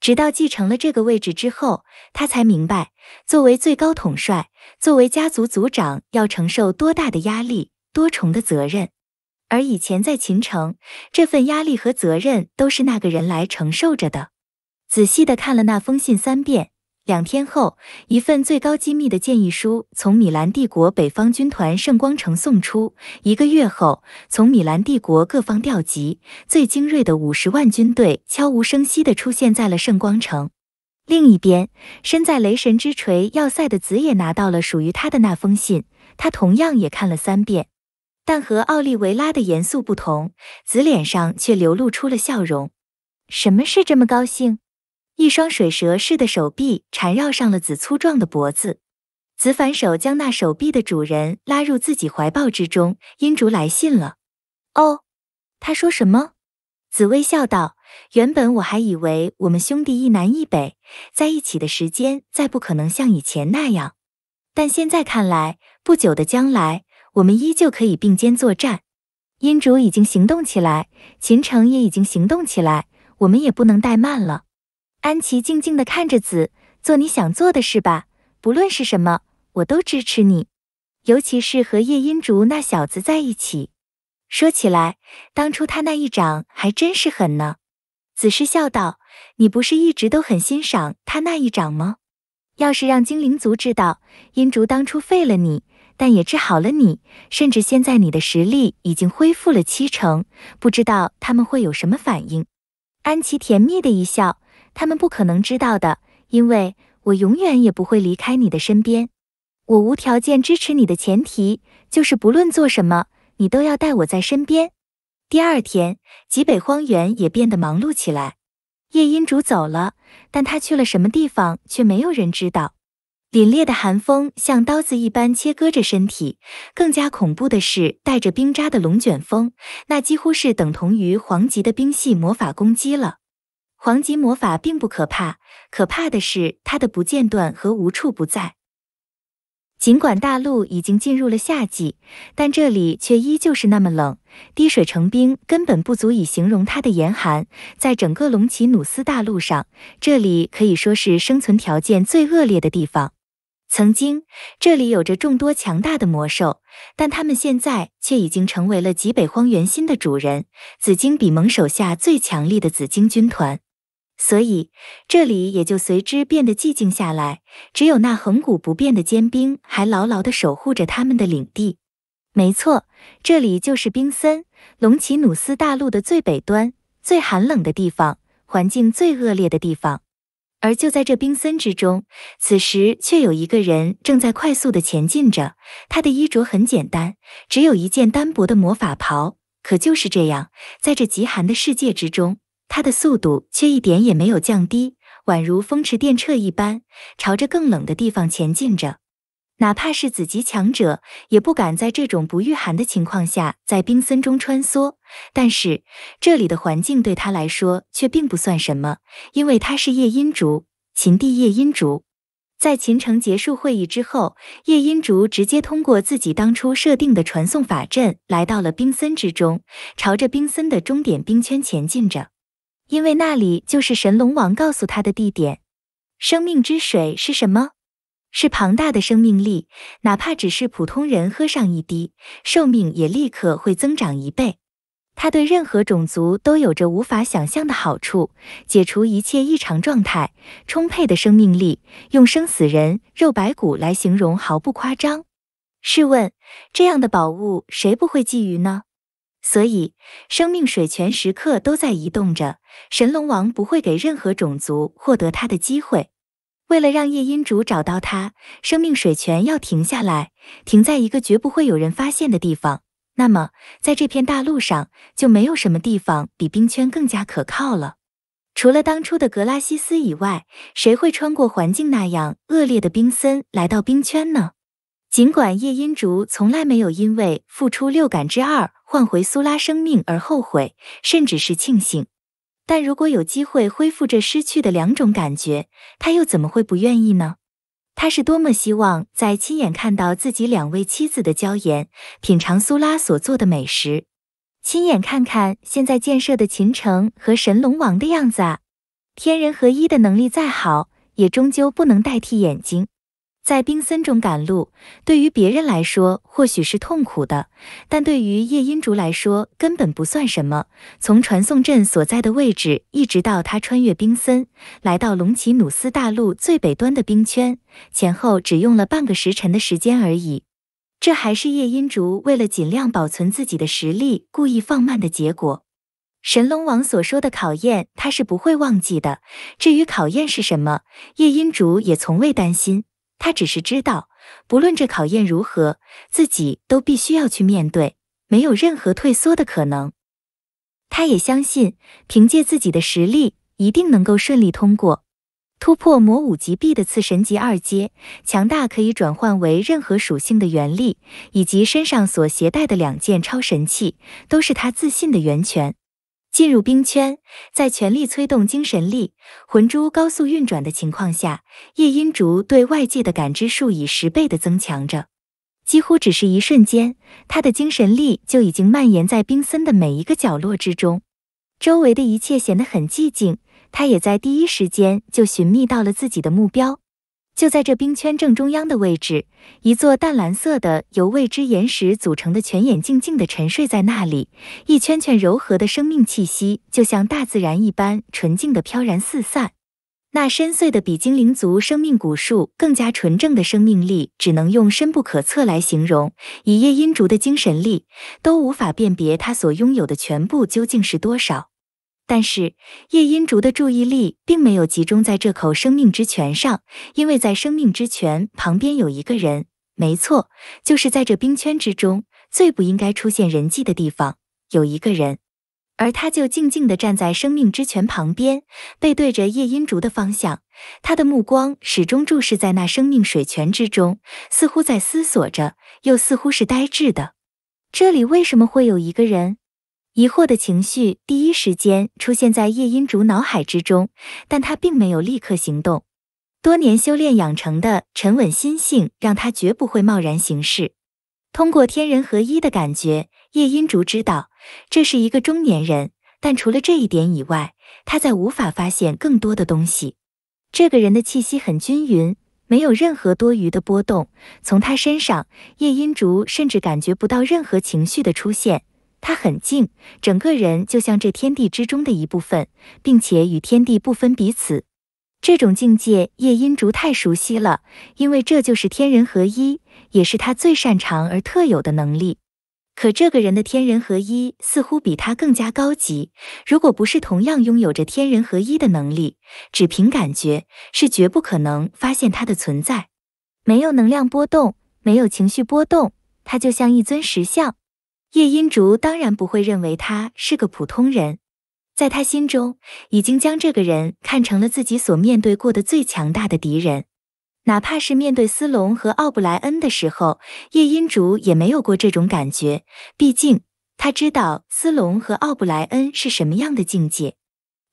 直到继承了这个位置之后，他才明白，作为最高统帅，作为家族族长，要承受多大的压力，多重的责任。而以前在秦城，这份压力和责任都是那个人来承受着的。仔细的看了那封信三遍。两天后，一份最高机密的建议书从米兰帝国北方军团圣光城送出。一个月后，从米兰帝国各方调集最精锐的五十万军队，悄无声息的出现在了圣光城。另一边，身在雷神之锤要塞的子野拿到了属于他的那封信，他同样也看了三遍。但和奥利维拉的严肃不同，紫脸上却流露出了笑容。什么事这么高兴？一双水蛇似的手臂缠绕上了紫粗壮的脖子，紫反手将那手臂的主人拉入自己怀抱之中。音竹来信了。哦，他说什么？紫薇笑道：“原本我还以为我们兄弟一南一北，在一起的时间再不可能像以前那样，但现在看来，不久的将来。”我们依旧可以并肩作战，殷竹已经行动起来，秦城也已经行动起来，我们也不能怠慢了。安琪静静地看着子，做你想做的事吧，不论是什么，我都支持你。尤其是和叶阴竹那小子在一起。说起来，当初他那一掌还真是狠呢。子诗笑道：“你不是一直都很欣赏他那一掌吗？要是让精灵族知道殷竹当初废了你……”但也治好了你，甚至现在你的实力已经恢复了七成，不知道他们会有什么反应。安琪甜蜜的一笑，他们不可能知道的，因为我永远也不会离开你的身边。我无条件支持你的前提就是，不论做什么，你都要带我在身边。第二天，极北荒原也变得忙碌起来。夜音主走了，但他去了什么地方，却没有人知道。凛冽的寒风像刀子一般切割着身体，更加恐怖的是带着冰渣的龙卷风，那几乎是等同于黄级的冰系魔法攻击了。黄级魔法并不可怕，可怕的是它的不间断和无处不在。尽管大陆已经进入了夏季，但这里却依旧是那么冷，滴水成冰根本不足以形容它的严寒。在整个隆奇努斯大陆上，这里可以说是生存条件最恶劣的地方。曾经，这里有着众多强大的魔兽，但他们现在却已经成为了极北荒原新的主人——紫晶比蒙手下最强力的紫晶军团。所以，这里也就随之变得寂静下来，只有那恒古不变的坚冰还牢牢的守护着他们的领地。没错，这里就是冰森龙奇努斯大陆的最北端，最寒冷的地方，环境最恶劣的地方。而就在这冰森之中，此时却有一个人正在快速的前进着。他的衣着很简单，只有一件单薄的魔法袍。可就是这样，在这极寒的世界之中，他的速度却一点也没有降低，宛如风驰电掣一般，朝着更冷的地方前进着。哪怕是子级强者，也不敢在这种不御寒的情况下在冰森中穿梭。但是这里的环境对他来说却并不算什么，因为他是夜音竹，秦帝夜音竹。在秦城结束会议之后，夜音竹直接通过自己当初设定的传送法阵来到了冰森之中，朝着冰森的终点冰圈前进着，因为那里就是神龙王告诉他的地点。生命之水是什么？是庞大的生命力，哪怕只是普通人喝上一滴，寿命也立刻会增长一倍。它对任何种族都有着无法想象的好处，解除一切异常状态，充沛的生命力，用生死人肉白骨来形容毫不夸张。试问，这样的宝物谁不会觊觎呢？所以，生命水泉时刻都在移动着，神龙王不会给任何种族获得它的机会。为了让夜音竹找到他，生命水泉要停下来，停在一个绝不会有人发现的地方。那么，在这片大陆上，就没有什么地方比冰圈更加可靠了。除了当初的格拉西斯以外，谁会穿过环境那样恶劣的冰森来到冰圈呢？尽管夜音竹从来没有因为付出六感之二换回苏拉生命而后悔，甚至是庆幸。但如果有机会恢复这失去的两种感觉，他又怎么会不愿意呢？他是多么希望在亲眼看到自己两位妻子的娇颜，品尝苏拉所做的美食，亲眼看看现在建设的秦城和神龙王的样子啊！天人合一的能力再好，也终究不能代替眼睛。在冰森中赶路，对于别人来说或许是痛苦的，但对于夜音竹来说根本不算什么。从传送阵所在的位置一直到他穿越冰森，来到龙奇努斯大陆最北端的冰圈，前后只用了半个时辰的时间而已。这还是夜音竹为了尽量保存自己的实力，故意放慢的结果。神龙王所说的考验，他是不会忘记的。至于考验是什么，夜音竹也从未担心。他只是知道，不论这考验如何，自己都必须要去面对，没有任何退缩的可能。他也相信，凭借自己的实力，一定能够顺利通过。突破魔五级 B 的次神级二阶，强大可以转换为任何属性的元力，以及身上所携带的两件超神器，都是他自信的源泉。进入冰圈，在全力催动精神力、魂珠高速运转的情况下，夜音竹对外界的感知数以十倍的增强着。几乎只是一瞬间，他的精神力就已经蔓延在冰森的每一个角落之中。周围的一切显得很寂静，他也在第一时间就寻觅到了自己的目标。就在这冰圈正中央的位置，一座淡蓝色的由未知岩石组成的泉眼静静地沉睡在那里，一圈圈柔和的生命气息，就像大自然一般纯净的飘然四散。那深邃的比精灵族生命古树更加纯正的生命力，只能用深不可测来形容。以夜音竹的精神力，都无法辨别它所拥有的全部究竟是多少。但是夜音竹的注意力并没有集中在这口生命之泉上，因为在生命之泉旁边有一个人，没错，就是在这冰圈之中最不应该出现人迹的地方，有一个人，而他就静静地站在生命之泉旁边，背对着夜音竹的方向，他的目光始终注视在那生命水泉之中，似乎在思索着，又似乎是呆滞的。这里为什么会有一个人？疑惑的情绪第一时间出现在叶音竹脑海之中，但他并没有立刻行动。多年修炼养成的沉稳心性让他绝不会贸然行事。通过天人合一的感觉，叶音竹知道这是一个中年人，但除了这一点以外，他再无法发现更多的东西。这个人的气息很均匀，没有任何多余的波动。从他身上，叶音竹甚至感觉不到任何情绪的出现。他很静，整个人就像这天地之中的一部分，并且与天地不分彼此。这种境界，叶音竹太熟悉了，因为这就是天人合一，也是他最擅长而特有的能力。可这个人的天人合一似乎比他更加高级，如果不是同样拥有着天人合一的能力，只凭感觉是绝不可能发现他的存在。没有能量波动，没有情绪波动，他就像一尊石像。叶音竹当然不会认为他是个普通人，在他心中，已经将这个人看成了自己所面对过的最强大的敌人。哪怕是面对斯隆和奥布莱恩的时候，叶音竹也没有过这种感觉。毕竟他知道斯隆和奥布莱恩是什么样的境界，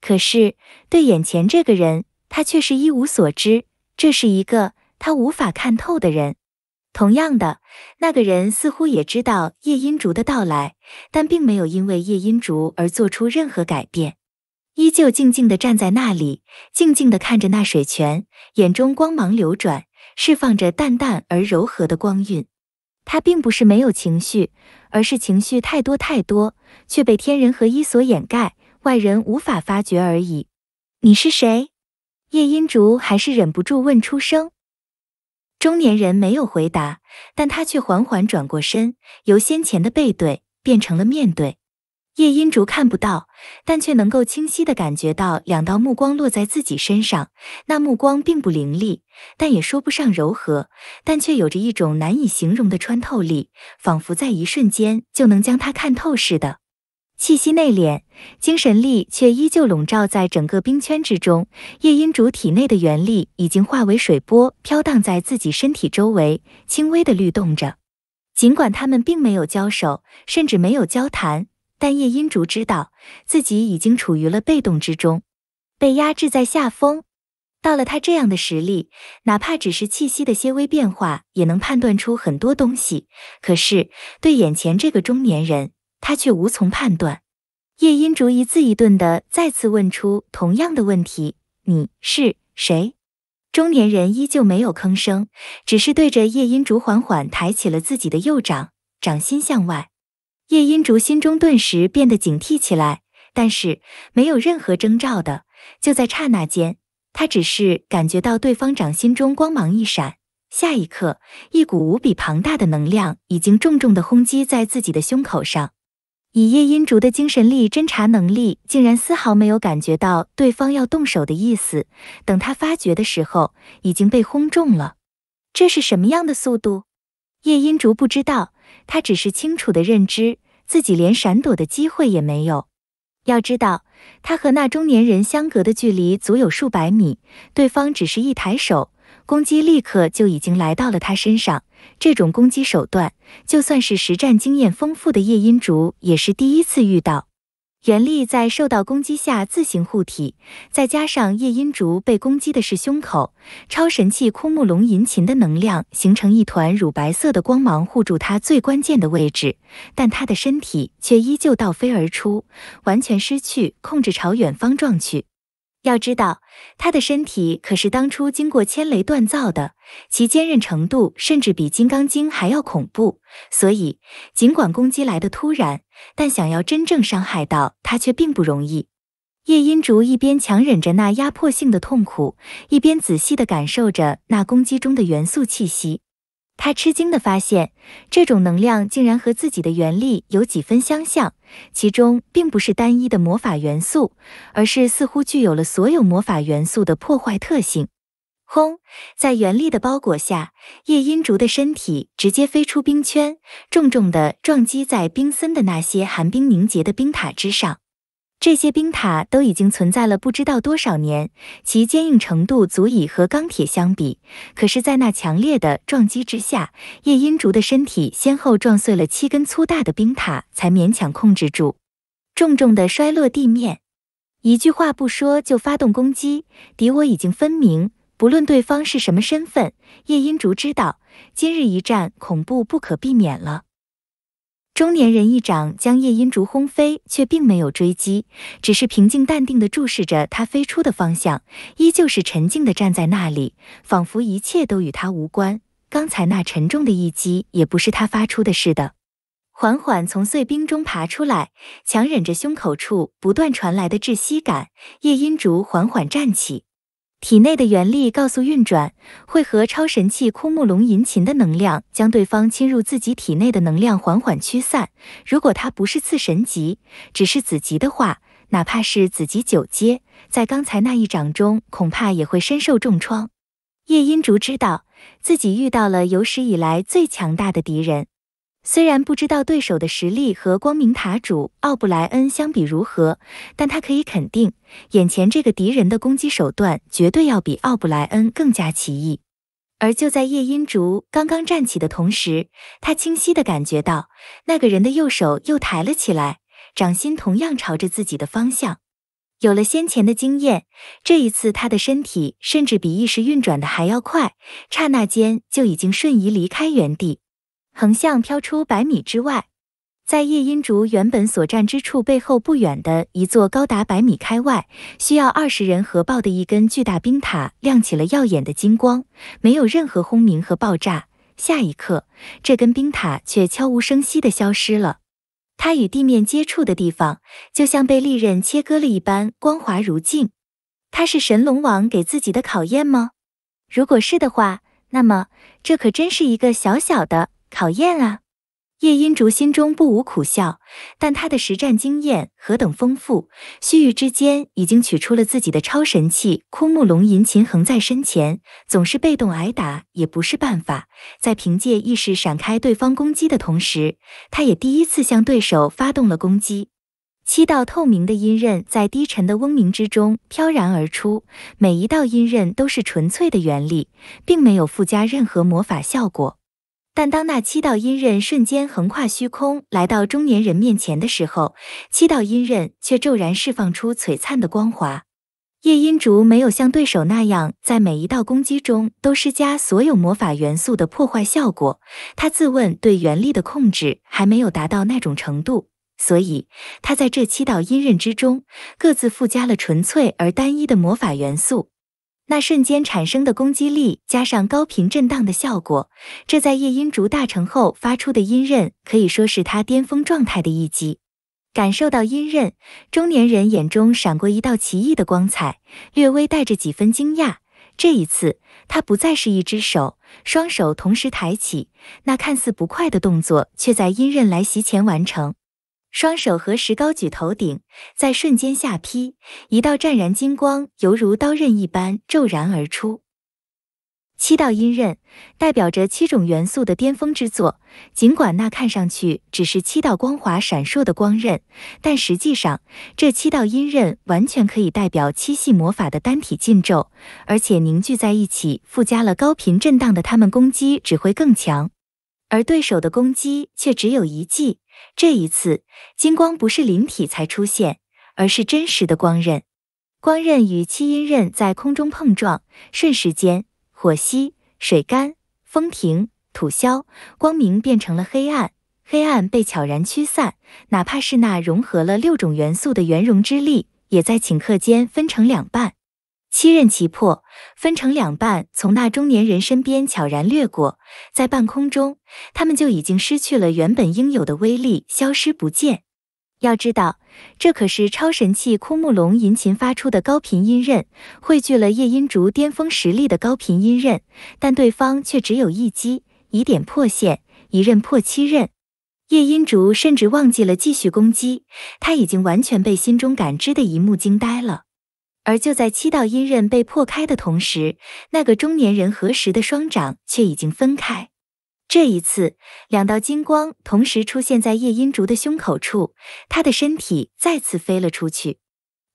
可是对眼前这个人，他却是一无所知。这是一个他无法看透的人。同样的，那个人似乎也知道夜音竹的到来，但并没有因为夜音竹而做出任何改变，依旧静静的站在那里，静静的看着那水泉，眼中光芒流转，释放着淡淡而柔和的光晕。他并不是没有情绪，而是情绪太多太多，却被天人合一所掩盖，外人无法发觉而已。你是谁？夜音竹还是忍不住问出声。中年人没有回答，但他却缓缓转过身，由先前的背对变成了面对。叶音竹看不到，但却能够清晰的感觉到两道目光落在自己身上。那目光并不凌厉，但也说不上柔和，但却有着一种难以形容的穿透力，仿佛在一瞬间就能将他看透似的。气息内敛，精神力却依旧笼罩在整个冰圈之中。夜音主体内的元力已经化为水波，飘荡在自己身体周围，轻微的律动着。尽管他们并没有交手，甚至没有交谈，但夜音竹知道自己已经处于了被动之中，被压制在下风。到了他这样的实力，哪怕只是气息的些微变化，也能判断出很多东西。可是，对眼前这个中年人。他却无从判断，叶音竹一字一顿的再次问出同样的问题：“你是谁？”中年人依旧没有吭声，只是对着叶音竹缓缓抬起了自己的右掌，掌心向外。叶音竹心中顿时变得警惕起来，但是没有任何征兆的，就在刹那间，他只是感觉到对方掌心中光芒一闪，下一刻，一股无比庞大的能量已经重重的轰击在自己的胸口上。以叶音竹的精神力侦查能力，竟然丝毫没有感觉到对方要动手的意思。等他发觉的时候，已经被轰中了。这是什么样的速度？叶音竹不知道，他只是清楚的认知自己连闪躲的机会也没有。要知道，他和那中年人相隔的距离足有数百米，对方只是一抬手。攻击立刻就已经来到了他身上，这种攻击手段，就算是实战经验丰富的夜音竹也是第一次遇到。袁力在受到攻击下自行护体，再加上夜音竹被攻击的是胸口，超神器枯木龙吟琴的能量形成一团乳白色的光芒护住他最关键的位置，但他的身体却依旧倒飞而出，完全失去控制朝远方撞去。要知道，他的身体可是当初经过千雷锻造的，其坚韧程度甚至比金刚经还要恐怖。所以，尽管攻击来的突然，但想要真正伤害到他却并不容易。叶音竹一边强忍着那压迫性的痛苦，一边仔细的感受着那攻击中的元素气息。他吃惊地发现，这种能量竟然和自己的元力有几分相像，其中并不是单一的魔法元素，而是似乎具有了所有魔法元素的破坏特性。轰！在元力的包裹下，叶音竹的身体直接飞出冰圈，重重地撞击在冰森的那些寒冰凝结的冰塔之上。这些冰塔都已经存在了不知道多少年，其坚硬程度足以和钢铁相比。可是，在那强烈的撞击之下，叶英竹的身体先后撞碎了七根粗大的冰塔，才勉强控制住，重重的摔落地面。一句话不说就发动攻击，敌我已经分明，不论对方是什么身份，叶英竹知道，今日一战，恐怖不可避免了。中年人一掌将夜音竹轰飞，却并没有追击，只是平静淡定地注视着它飞出的方向，依旧是沉静地站在那里，仿佛一切都与他无关。刚才那沉重的一击也不是他发出的似的。缓缓从碎冰中爬出来，强忍着胸口处不断传来的窒息感，夜音竹缓缓站起。体内的元力告诉运转，会和超神器枯木龙吟琴的能量，将对方侵入自己体内的能量缓缓驱散。如果他不是次神级，只是子级的话，哪怕是子级九阶，在刚才那一掌中，恐怕也会身受重创。叶音竹知道自己遇到了有史以来最强大的敌人。虽然不知道对手的实力和光明塔主奥布莱恩相比如何，但他可以肯定，眼前这个敌人的攻击手段绝对要比奥布莱恩更加奇异。而就在夜音竹刚刚站起的同时，他清晰的感觉到，那个人的右手又抬了起来，掌心同样朝着自己的方向。有了先前的经验，这一次他的身体甚至比意识运转的还要快，刹那间就已经瞬移离开原地。横向飘出百米之外，在夜音竹原本所站之处背后不远的一座高达百米开外、需要二十人合抱的一根巨大冰塔亮起了耀眼的金光，没有任何轰鸣和爆炸。下一刻，这根冰塔却悄无声息地消失了，它与地面接触的地方就像被利刃切割了一般光滑如镜。它是神龙王给自己的考验吗？如果是的话，那么这可真是一个小小的。考验啊！叶音竹心中不无苦笑，但他的实战经验何等丰富，须臾之间已经取出了自己的超神器枯木龙吟琴，横在身前。总是被动挨打也不是办法，在凭借意识闪开对方攻击的同时，他也第一次向对手发动了攻击。七道透明的阴刃在低沉的嗡鸣之中飘然而出，每一道阴刃都是纯粹的元力，并没有附加任何魔法效果。但当那七道阴刃瞬间横跨虚空来到中年人面前的时候，七道阴刃却骤然释放出璀璨的光华。夜音竹没有像对手那样，在每一道攻击中都施加所有魔法元素的破坏效果。他自问对原力的控制还没有达到那种程度，所以他在这七道阴刃之中，各自附加了纯粹而单一的魔法元素。那瞬间产生的攻击力，加上高频震荡的效果，这在夜音竹大成后发出的音刃，可以说是他巅峰状态的一击。感受到音刃，中年人眼中闪过一道奇异的光彩，略微带着几分惊讶。这一次，他不再是一只手，双手同时抬起，那看似不快的动作，却在音刃来袭前完成。双手合十，高举头顶，在瞬间下劈一道湛然金光，犹如刀刃一般骤然而出。七道阴刃代表着七种元素的巅峰之作。尽管那看上去只是七道光滑闪烁的光刃，但实际上这七道阴刃完全可以代表七系魔法的单体禁咒，而且凝聚在一起，附加了高频震荡的他们攻击只会更强，而对手的攻击却只有一记。这一次，金光不是灵体才出现，而是真实的光刃。光刃与七阴刃在空中碰撞，瞬时间，火熄、水干、风停、土消，光明变成了黑暗，黑暗被悄然驱散。哪怕是那融合了六种元素的圆融之力，也在顷刻间分成两半。七刃齐破，分成两半，从那中年人身边悄然掠过，在半空中，他们就已经失去了原本应有的威力，消失不见。要知道，这可是超神器枯木龙吟琴发出的高频音刃，汇聚了叶音竹巅峰实力的高频音刃，但对方却只有一击，一点破线，一刃破七刃。叶音竹甚至忘记了继续攻击，他已经完全被心中感知的一幕惊呆了。而就在七道阴刃被破开的同时，那个中年人合十的双掌却已经分开。这一次，两道金光同时出现在叶音竹的胸口处，他的身体再次飞了出去。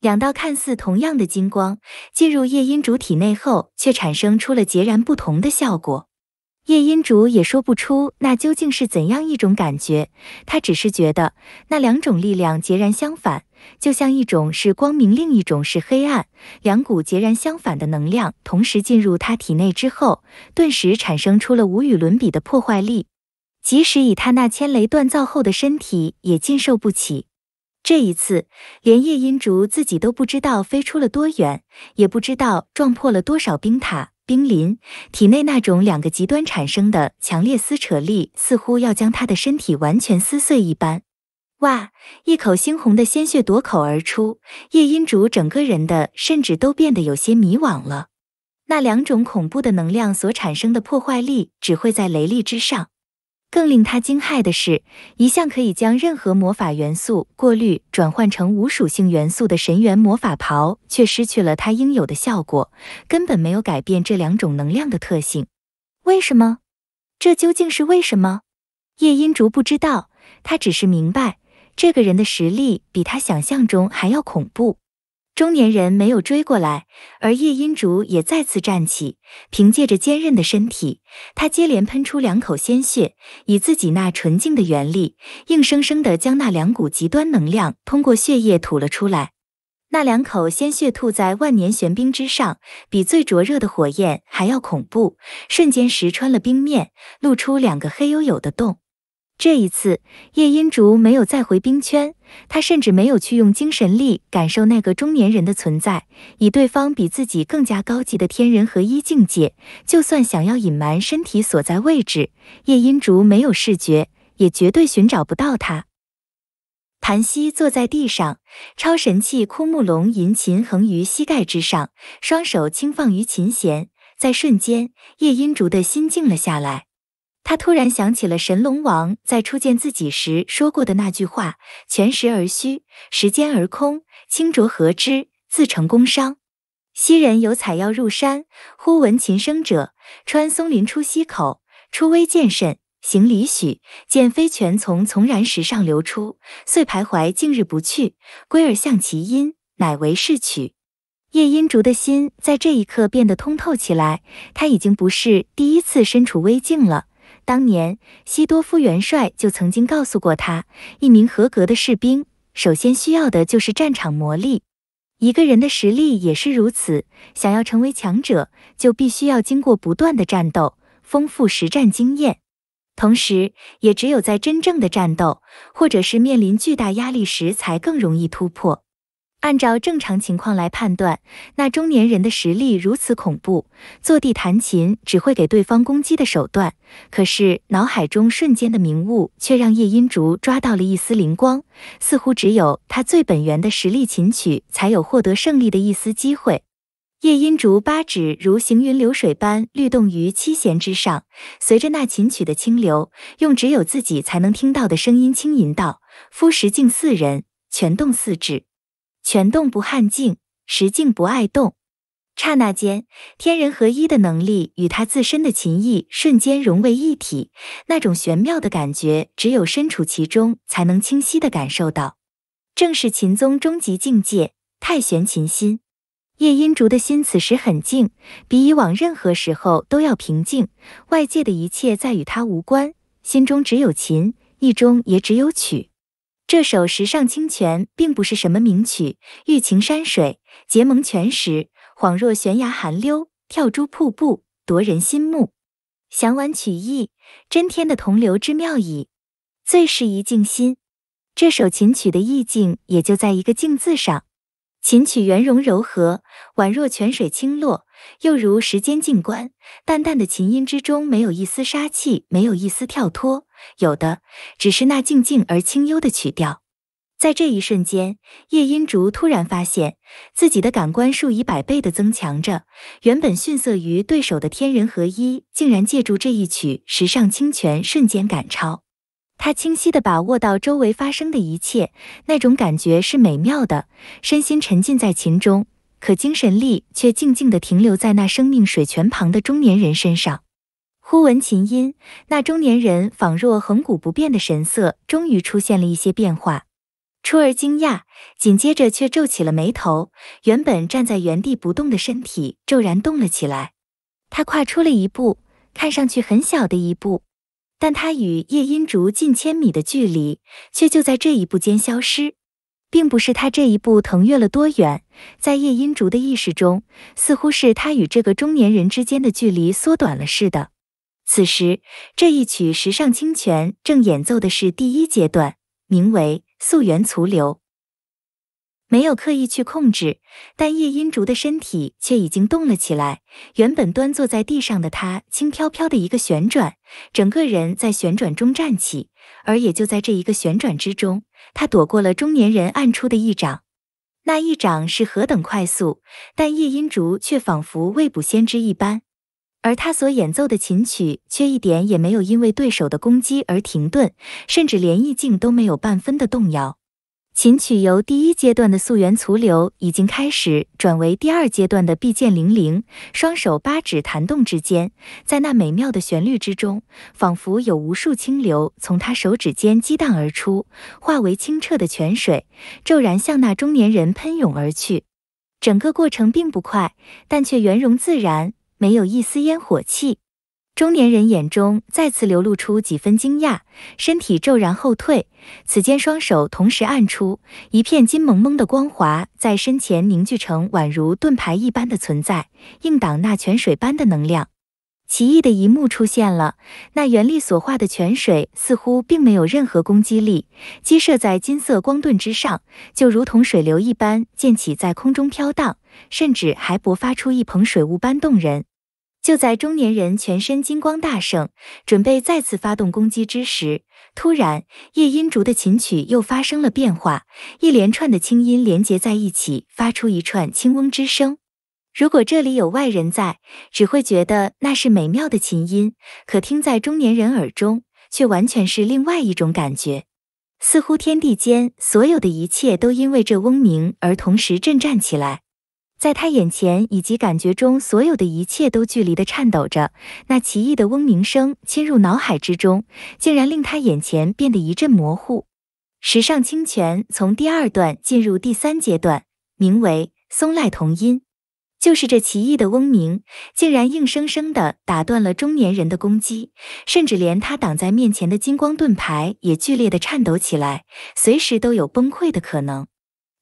两道看似同样的金光进入叶音竹体内后，却产生出了截然不同的效果。叶音竹也说不出那究竟是怎样一种感觉，他只是觉得那两种力量截然相反。就像一种是光明，另一种是黑暗，两股截然相反的能量同时进入他体内之后，顿时产生出了无与伦比的破坏力。即使以他那千雷锻造后的身体，也禁受不起。这一次，连夜音竹自己都不知道飞出了多远，也不知道撞破了多少冰塔、冰林。体内那种两个极端产生的强烈撕扯力，似乎要将他的身体完全撕碎一般。哇！一口猩红的鲜血夺口而出，夜音竹整个人的甚至都变得有些迷惘了。那两种恐怖的能量所产生的破坏力，只会在雷力之上。更令他惊骇的是，一向可以将任何魔法元素过滤转换成无属性元素的神元魔法袍，却失去了它应有的效果，根本没有改变这两种能量的特性。为什么？这究竟是为什么？叶音竹不知道，他只是明白。这个人的实力比他想象中还要恐怖。中年人没有追过来，而叶音竹也再次站起，凭借着坚韧的身体，他接连喷出两口鲜血，以自己那纯净的元力，硬生生地将那两股极端能量通过血液吐了出来。那两口鲜血吐在万年玄冰之上，比最灼热的火焰还要恐怖，瞬间石穿了冰面，露出两个黑黝黝的洞。这一次，叶音竹没有再回冰圈，他甚至没有去用精神力感受那个中年人的存在。以对方比自己更加高级的天人合一境界，就算想要隐瞒身体所在位置，叶音竹没有视觉，也绝对寻找不到他。盘膝坐在地上，超神器枯木龙吟琴横于膝盖之上，双手轻放于琴弦，在瞬间，叶音竹的心静了下来。他突然想起了神龙王在初见自己时说过的那句话：“全实而虚，时间而空，清浊何之，自成工商。”昔人有采药入山，忽闻琴声者，穿松林出溪口，出微见甚，行里许，见飞泉从丛然石上流出，遂徘徊竟日不去。归而向其音，乃为是曲。叶音竹的心在这一刻变得通透起来。他已经不是第一次身处危境了。当年，西多夫元帅就曾经告诉过他，一名合格的士兵首先需要的就是战场磨砺。一个人的实力也是如此，想要成为强者，就必须要经过不断的战斗，丰富实战经验。同时，也只有在真正的战斗，或者是面临巨大压力时，才更容易突破。按照正常情况来判断，那中年人的实力如此恐怖，坐地弹琴只会给对方攻击的手段。可是脑海中瞬间的明悟，却让叶音竹抓到了一丝灵光，似乎只有他最本源的实力琴曲，才有获得胜利的一丝机会。叶音竹八指如行云流水般律动于七弦之上，随着那琴曲的清流，用只有自己才能听到的声音轻吟道：“夫十敬四人，全动四指。”全动不撼静，实静不爱动。刹那间，天人合一的能力与他自身的琴艺瞬间融为一体，那种玄妙的感觉，只有身处其中才能清晰的感受到。正是琴宗终极境界——太玄琴心。叶音竹的心此时很静，比以往任何时候都要平静。外界的一切在与他无关，心中只有琴，意中也只有曲。这首《石上清泉》并不是什么名曲，欲晴山水结盟泉石，恍若悬崖寒溜跳珠瀑布，夺人心目。详玩曲意，真天的同流之妙矣，最适宜静心。这首琴曲的意境也就在一个“静”字上。琴曲圆融柔和，宛若泉水清落，又如时间静观。淡淡的琴音之中，没有一丝杀气，没有一丝跳脱。有的只是那静静而清幽的曲调，在这一瞬间，叶音竹突然发现自己的感官数以百倍的增强着，原本逊色于对手的天人合一，竟然借助这一曲时尚清泉瞬间赶超。他清晰的把握到周围发生的一切，那种感觉是美妙的，身心沉浸在琴中，可精神力却静静的停留在那生命水泉旁的中年人身上。忽闻琴音，那中年人仿若恒古不变的神色终于出现了一些变化，初而惊讶，紧接着却皱起了眉头。原本站在原地不动的身体骤然动了起来，他跨出了一步，看上去很小的一步，但他与夜音竹近千米的距离却就在这一步间消失，并不是他这一步腾跃了多远，在夜音竹的意识中，似乎是他与这个中年人之间的距离缩短了似的。此时，这一曲《时尚清泉》正演奏的是第一阶段，名为“溯源粗流”。没有刻意去控制，但叶音竹的身体却已经动了起来。原本端坐在地上的他，轻飘飘的一个旋转，整个人在旋转中站起。而也就在这一个旋转之中，他躲过了中年人按出的一掌。那一掌是何等快速，但叶音竹却仿佛未卜先知一般。而他所演奏的琴曲却一点也没有因为对手的攻击而停顿，甚至连意境都没有半分的动摇。琴曲由第一阶段的溯源粗流已经开始转为第二阶段的毕见零零，双手八指弹动之间，在那美妙的旋律之中，仿佛有无数清流从他手指间激荡而出，化为清澈的泉水，骤然向那中年人喷涌而去。整个过程并不快，但却圆融自然。没有一丝烟火气，中年人眼中再次流露出几分惊讶，身体骤然后退，此间双手同时按出，一片金蒙蒙的光华在身前凝聚成宛如盾牌一般的存在，硬挡那泉水般的能量。奇异的一幕出现了，那原力所化的泉水似乎并没有任何攻击力，击射在金色光盾之上，就如同水流一般溅起在空中飘荡，甚至还勃发出一捧水雾般动人。就在中年人全身金光大盛，准备再次发动攻击之时，突然夜音竹的琴曲又发生了变化，一连串的清音连结在一起，发出一串轻嗡之声。如果这里有外人在，只会觉得那是美妙的琴音；可听在中年人耳中，却完全是另外一种感觉。似乎天地间所有的一切都因为这嗡鸣而同时震颤起来，在他眼前以及感觉中所有的一切都剧烈的颤抖着。那奇异的嗡鸣声侵入脑海之中，竟然令他眼前变得一阵模糊。石上清泉从第二段进入第三阶段，名为松籁同音。就是这奇异的嗡鸣，竟然硬生生地打断了中年人的攻击，甚至连他挡在面前的金光盾牌也剧烈地颤抖起来，随时都有崩溃的可能。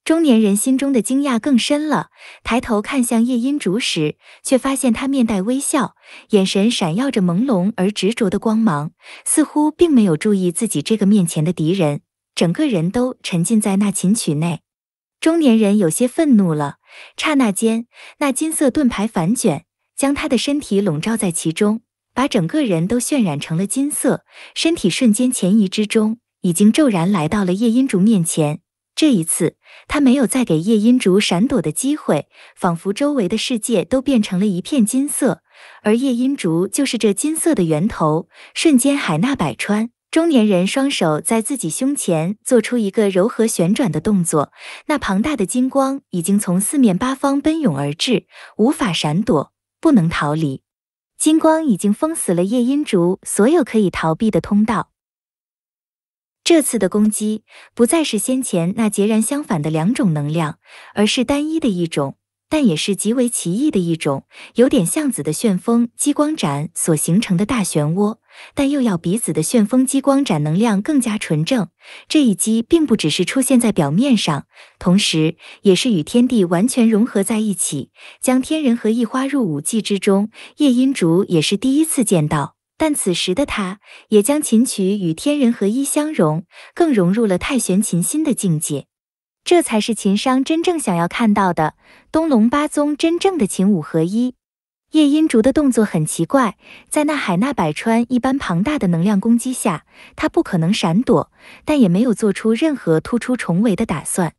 中年人心中的惊讶更深了，抬头看向夜音竹时，却发现他面带微笑，眼神闪耀着朦胧而执着的光芒，似乎并没有注意自己这个面前的敌人，整个人都沉浸在那琴曲内。中年人有些愤怒了。刹那间，那金色盾牌反卷，将他的身体笼罩在其中，把整个人都渲染成了金色。身体瞬间前移之中，已经骤然来到了夜音竹面前。这一次，他没有再给夜音竹闪躲的机会，仿佛周围的世界都变成了一片金色，而夜音竹就是这金色的源头，瞬间海纳百川。中年人双手在自己胸前做出一个柔和旋转的动作，那庞大的金光已经从四面八方奔涌而至，无法闪躲，不能逃离。金光已经封死了夜音竹所有可以逃避的通道。这次的攻击不再是先前那截然相反的两种能量，而是单一的一种。但也是极为奇异的一种，有点像子的旋风激光斩所形成的大漩涡，但又要比子的旋风激光斩能量更加纯正。这一击并不只是出现在表面上，同时也是与天地完全融合在一起，将天人合一花入五技之中。夜音竹也是第一次见到，但此时的他也将琴曲与天人合一相融，更融入了太玄琴心的境界。这才是秦商真正想要看到的，东龙八宗真正的秦五合一。叶音竹的动作很奇怪，在那海纳百川一般庞大的能量攻击下，他不可能闪躲，但也没有做出任何突出重围的打算。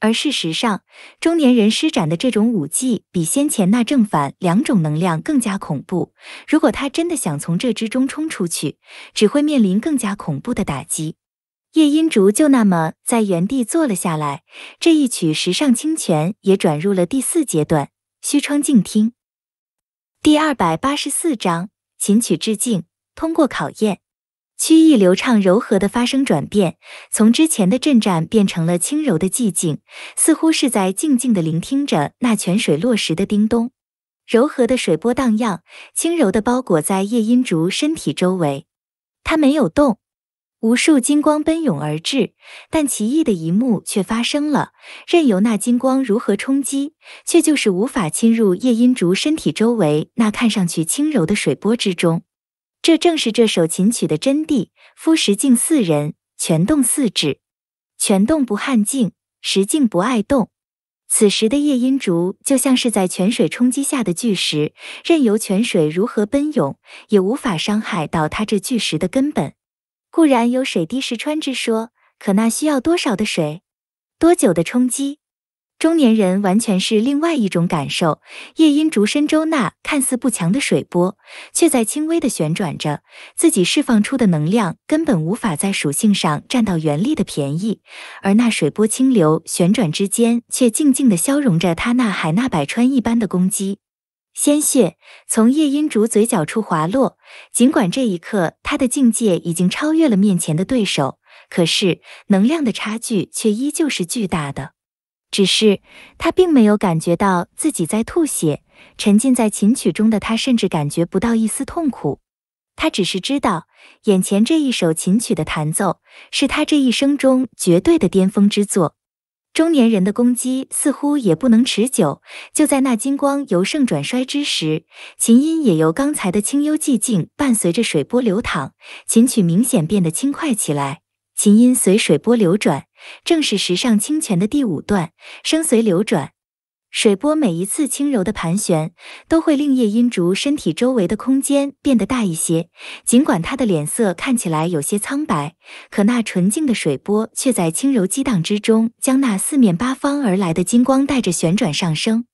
而事实上，中年人施展的这种武技，比先前那正反两种能量更加恐怖。如果他真的想从这之中冲出去，只会面临更加恐怖的打击。叶音竹就那么在原地坐了下来，这一曲《时尚清泉》也转入了第四阶段——虚窗静听。第二百八十四章：琴曲致敬，通过考验，曲意流畅柔和的发生转变，从之前的震颤变成了轻柔的寂静，似乎是在静静地聆听着那泉水落石的叮咚，柔和的水波荡漾，轻柔地包裹在叶音竹身体周围。他没有动。无数金光奔涌而至，但奇异的一幕却发生了：任由那金光如何冲击，却就是无法侵入夜音竹身体周围那看上去轻柔的水波之中。这正是这首琴曲的真谛：夫石静四人，泉动四指，泉动不撼静，石静不爱动。此时的夜音竹就像是在泉水冲击下的巨石，任由泉水如何奔涌，也无法伤害到他这巨石的根本。固然有水滴石穿之说，可那需要多少的水，多久的冲击？中年人完全是另外一种感受。夜莺竹身周那看似不强的水波，却在轻微的旋转着，自己释放出的能量根本无法在属性上占到原力的便宜，而那水波清流旋转之间，却静静的消融着他那海纳百川一般的攻击。鲜血从叶音竹嘴角处滑落，尽管这一刻他的境界已经超越了面前的对手，可是能量的差距却依旧是巨大的。只是他并没有感觉到自己在吐血，沉浸在琴曲中的他甚至感觉不到一丝痛苦。他只是知道，眼前这一首琴曲的弹奏是他这一生中绝对的巅峰之作。中年人的攻击似乎也不能持久，就在那金光由盛转衰之时，琴音也由刚才的清幽寂静，伴随着水波流淌，琴曲明显变得轻快起来。琴音随水波流转，正是《时上清泉》的第五段，声随流转。水波每一次轻柔的盘旋，都会令叶音竹身体周围的空间变得大一些。尽管他的脸色看起来有些苍白，可那纯净的水波却在轻柔激荡之中，将那四面八方而来的金光带着旋转上升。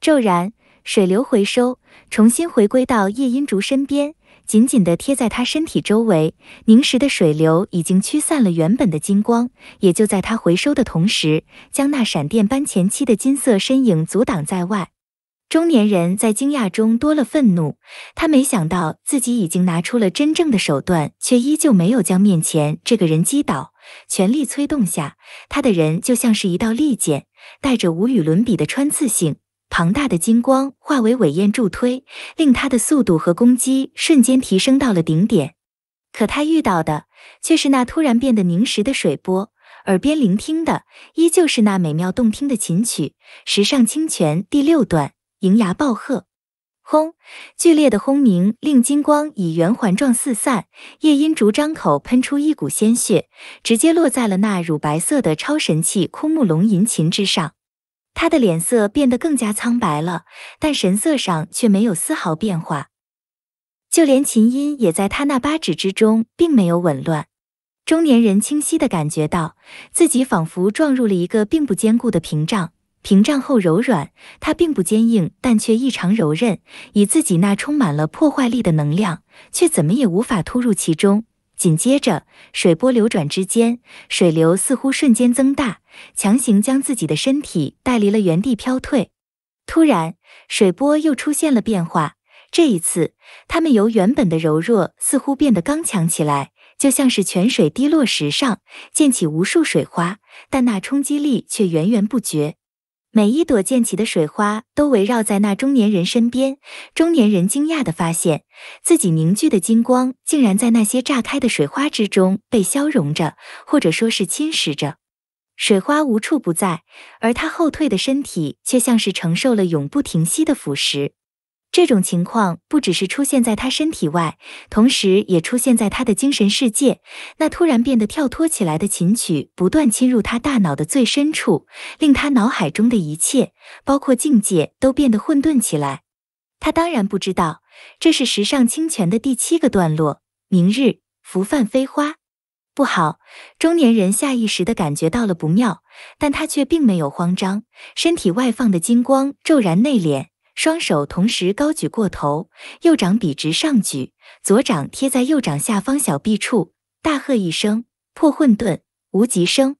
骤然，水流回收，重新回归到叶音竹身边。紧紧地贴在他身体周围，凝实的水流已经驱散了原本的金光，也就在他回收的同时，将那闪电般前期的金色身影阻挡在外。中年人在惊讶中多了愤怒，他没想到自己已经拿出了真正的手段，却依旧没有将面前这个人击倒。全力催动下，他的人就像是一道利剑，带着无与伦比的穿刺性。庞大的金光化为尾焰助推，令他的速度和攻击瞬间提升到了顶点。可他遇到的却是那突然变得凝实的水波，耳边聆听的依旧是那美妙动听的琴曲《石上清泉》第六段。银牙暴喝，轰！剧烈的轰鸣令金光以圆环状四散。夜莺竹张口喷出一股鲜血，直接落在了那乳白色的超神器枯木龙吟琴之上。他的脸色变得更加苍白了，但神色上却没有丝毫变化，就连琴音也在他那八指之中并没有紊乱。中年人清晰的感觉到，自己仿佛撞入了一个并不坚固的屏障，屏障后柔软，它并不坚硬，但却异常柔韧，以自己那充满了破坏力的能量，却怎么也无法突入其中。紧接着，水波流转之间，水流似乎瞬间增大，强行将自己的身体带离了原地飘退。突然，水波又出现了变化，这一次，它们由原本的柔弱似乎变得刚强起来，就像是泉水滴落石上，溅起无数水花，但那冲击力却源源不绝。每一朵溅起的水花都围绕在那中年人身边，中年人惊讶地发现自己凝聚的金光竟然在那些炸开的水花之中被消融着，或者说是侵蚀着。水花无处不在，而他后退的身体却像是承受了永不停息的腐蚀。这种情况不只是出现在他身体外，同时也出现在他的精神世界。那突然变得跳脱起来的琴曲，不断侵入他大脑的最深处，令他脑海中的一切，包括境界，都变得混沌起来。他当然不知道，这是《石上清泉》的第七个段落。明日拂泛飞花，不好！中年人下意识的感觉到了不妙，但他却并没有慌张，身体外放的金光骤然内敛。双手同时高举过头，右掌笔直上举，左掌贴在右掌下方小臂处，大喝一声：“破混沌，无极生。”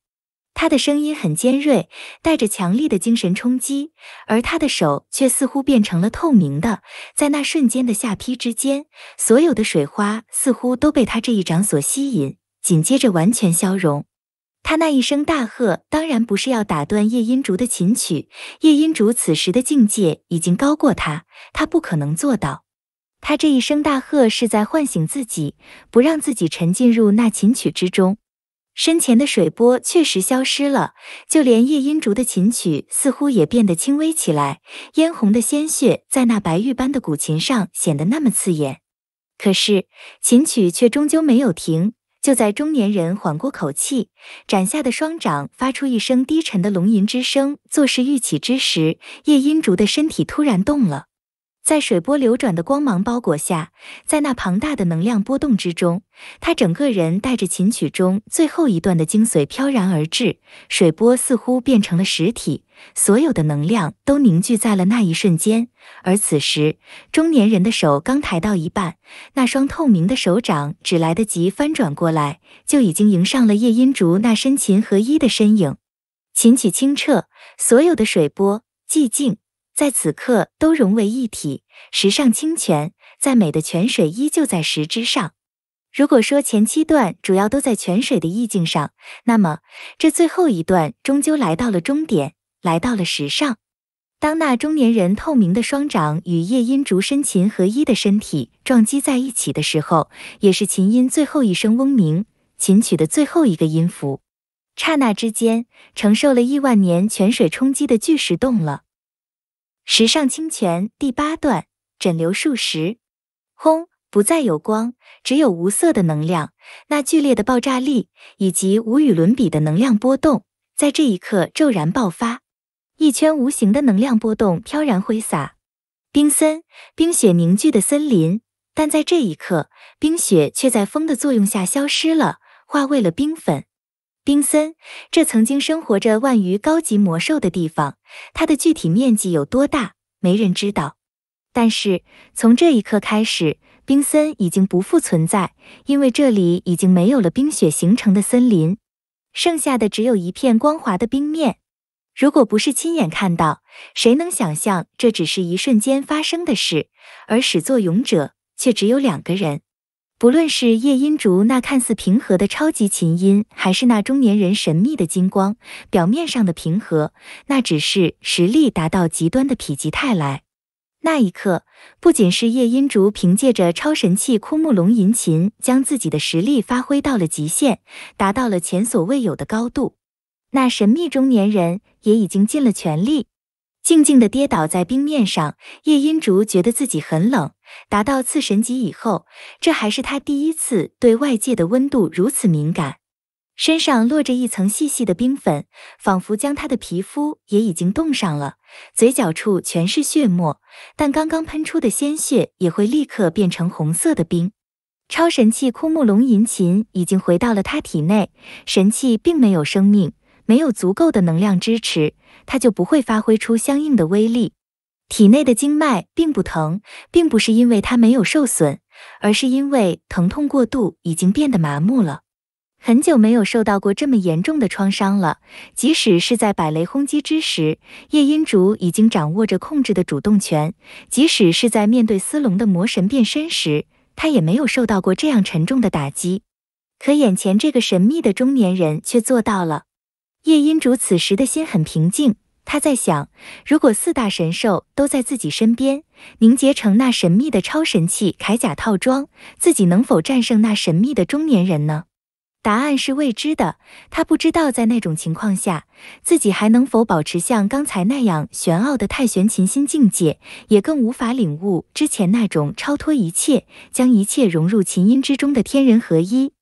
他的声音很尖锐，带着强烈的精神冲击，而他的手却似乎变成了透明的。在那瞬间的下劈之间，所有的水花似乎都被他这一掌所吸引，紧接着完全消融。他那一声大喝，当然不是要打断夜音竹的琴曲。夜音竹此时的境界已经高过他，他不可能做到。他这一声大喝，是在唤醒自己，不让自己沉浸入那琴曲之中。身前的水波确实消失了，就连夜音竹的琴曲似乎也变得轻微起来。嫣红的鲜血在那白玉般的古琴上显得那么刺眼，可是琴曲却终究没有停。就在中年人缓过口气，展下的双掌发出一声低沉的龙吟之声，作势欲起之时，叶音竹的身体突然动了。在水波流转的光芒包裹下，在那庞大的能量波动之中，他整个人带着琴曲中最后一段的精髓飘然而至。水波似乎变成了实体，所有的能量都凝聚在了那一瞬间。而此时，中年人的手刚抬到一半，那双透明的手掌只来得及翻转过来，就已经迎上了叶音竹那身琴合一的身影。琴曲清澈，所有的水波寂静。在此刻都融为一体。石上清泉，在美的泉水依旧在石之上。如果说前七段主要都在泉水的意境上，那么这最后一段终究来到了终点，来到了石上。当那中年人透明的双掌与夜音竹深琴合一的身体撞击在一起的时候，也是琴音最后一声嗡鸣，琴曲的最后一个音符。刹那之间，承受了亿万年泉水冲击的巨石动了。时尚清泉第八段，枕流数十，轰！不再有光，只有无色的能量。那剧烈的爆炸力以及无与伦比的能量波动，在这一刻骤然爆发。一圈无形的能量波动飘然挥洒，冰森，冰雪凝聚的森林。但在这一刻，冰雪却在风的作用下消失了，化为了冰粉。冰森，这曾经生活着万余高级魔兽的地方，它的具体面积有多大，没人知道。但是从这一刻开始，冰森已经不复存在，因为这里已经没有了冰雪形成的森林，剩下的只有一片光滑的冰面。如果不是亲眼看到，谁能想象这只是一瞬间发生的事？而始作俑者却只有两个人。不论是叶音竹那看似平和的超级琴音，还是那中年人神秘的金光，表面上的平和，那只是实力达到极端的否极泰来。那一刻，不仅是叶音竹凭借着超神器枯木龙吟琴将自己的实力发挥到了极限，达到了前所未有的高度，那神秘中年人也已经尽了全力，静静的跌倒在冰面上。叶音竹觉得自己很冷。达到次神级以后，这还是他第一次对外界的温度如此敏感。身上落着一层细细的冰粉，仿佛将他的皮肤也已经冻上了。嘴角处全是血沫，但刚刚喷出的鲜血也会立刻变成红色的冰。超神器枯木龙吟琴已经回到了他体内，神器并没有生命，没有足够的能量支持，他就不会发挥出相应的威力。体内的经脉并不疼，并不是因为它没有受损，而是因为疼痛过度已经变得麻木了。很久没有受到过这么严重的创伤了，即使是在百雷轰击之时，夜音主已经掌握着控制的主动权；即使是在面对斯隆的魔神变身时，他也没有受到过这样沉重的打击。可眼前这个神秘的中年人却做到了。夜音主此时的心很平静。他在想，如果四大神兽都在自己身边，凝结成那神秘的超神器铠甲套装，自己能否战胜那神秘的中年人呢？答案是未知的。他不知道在那种情况下，自己还能否保持像刚才那样玄奥的太玄琴心境界，也更无法领悟之前那种超脱一切、将一切融入琴音之中的天人合一。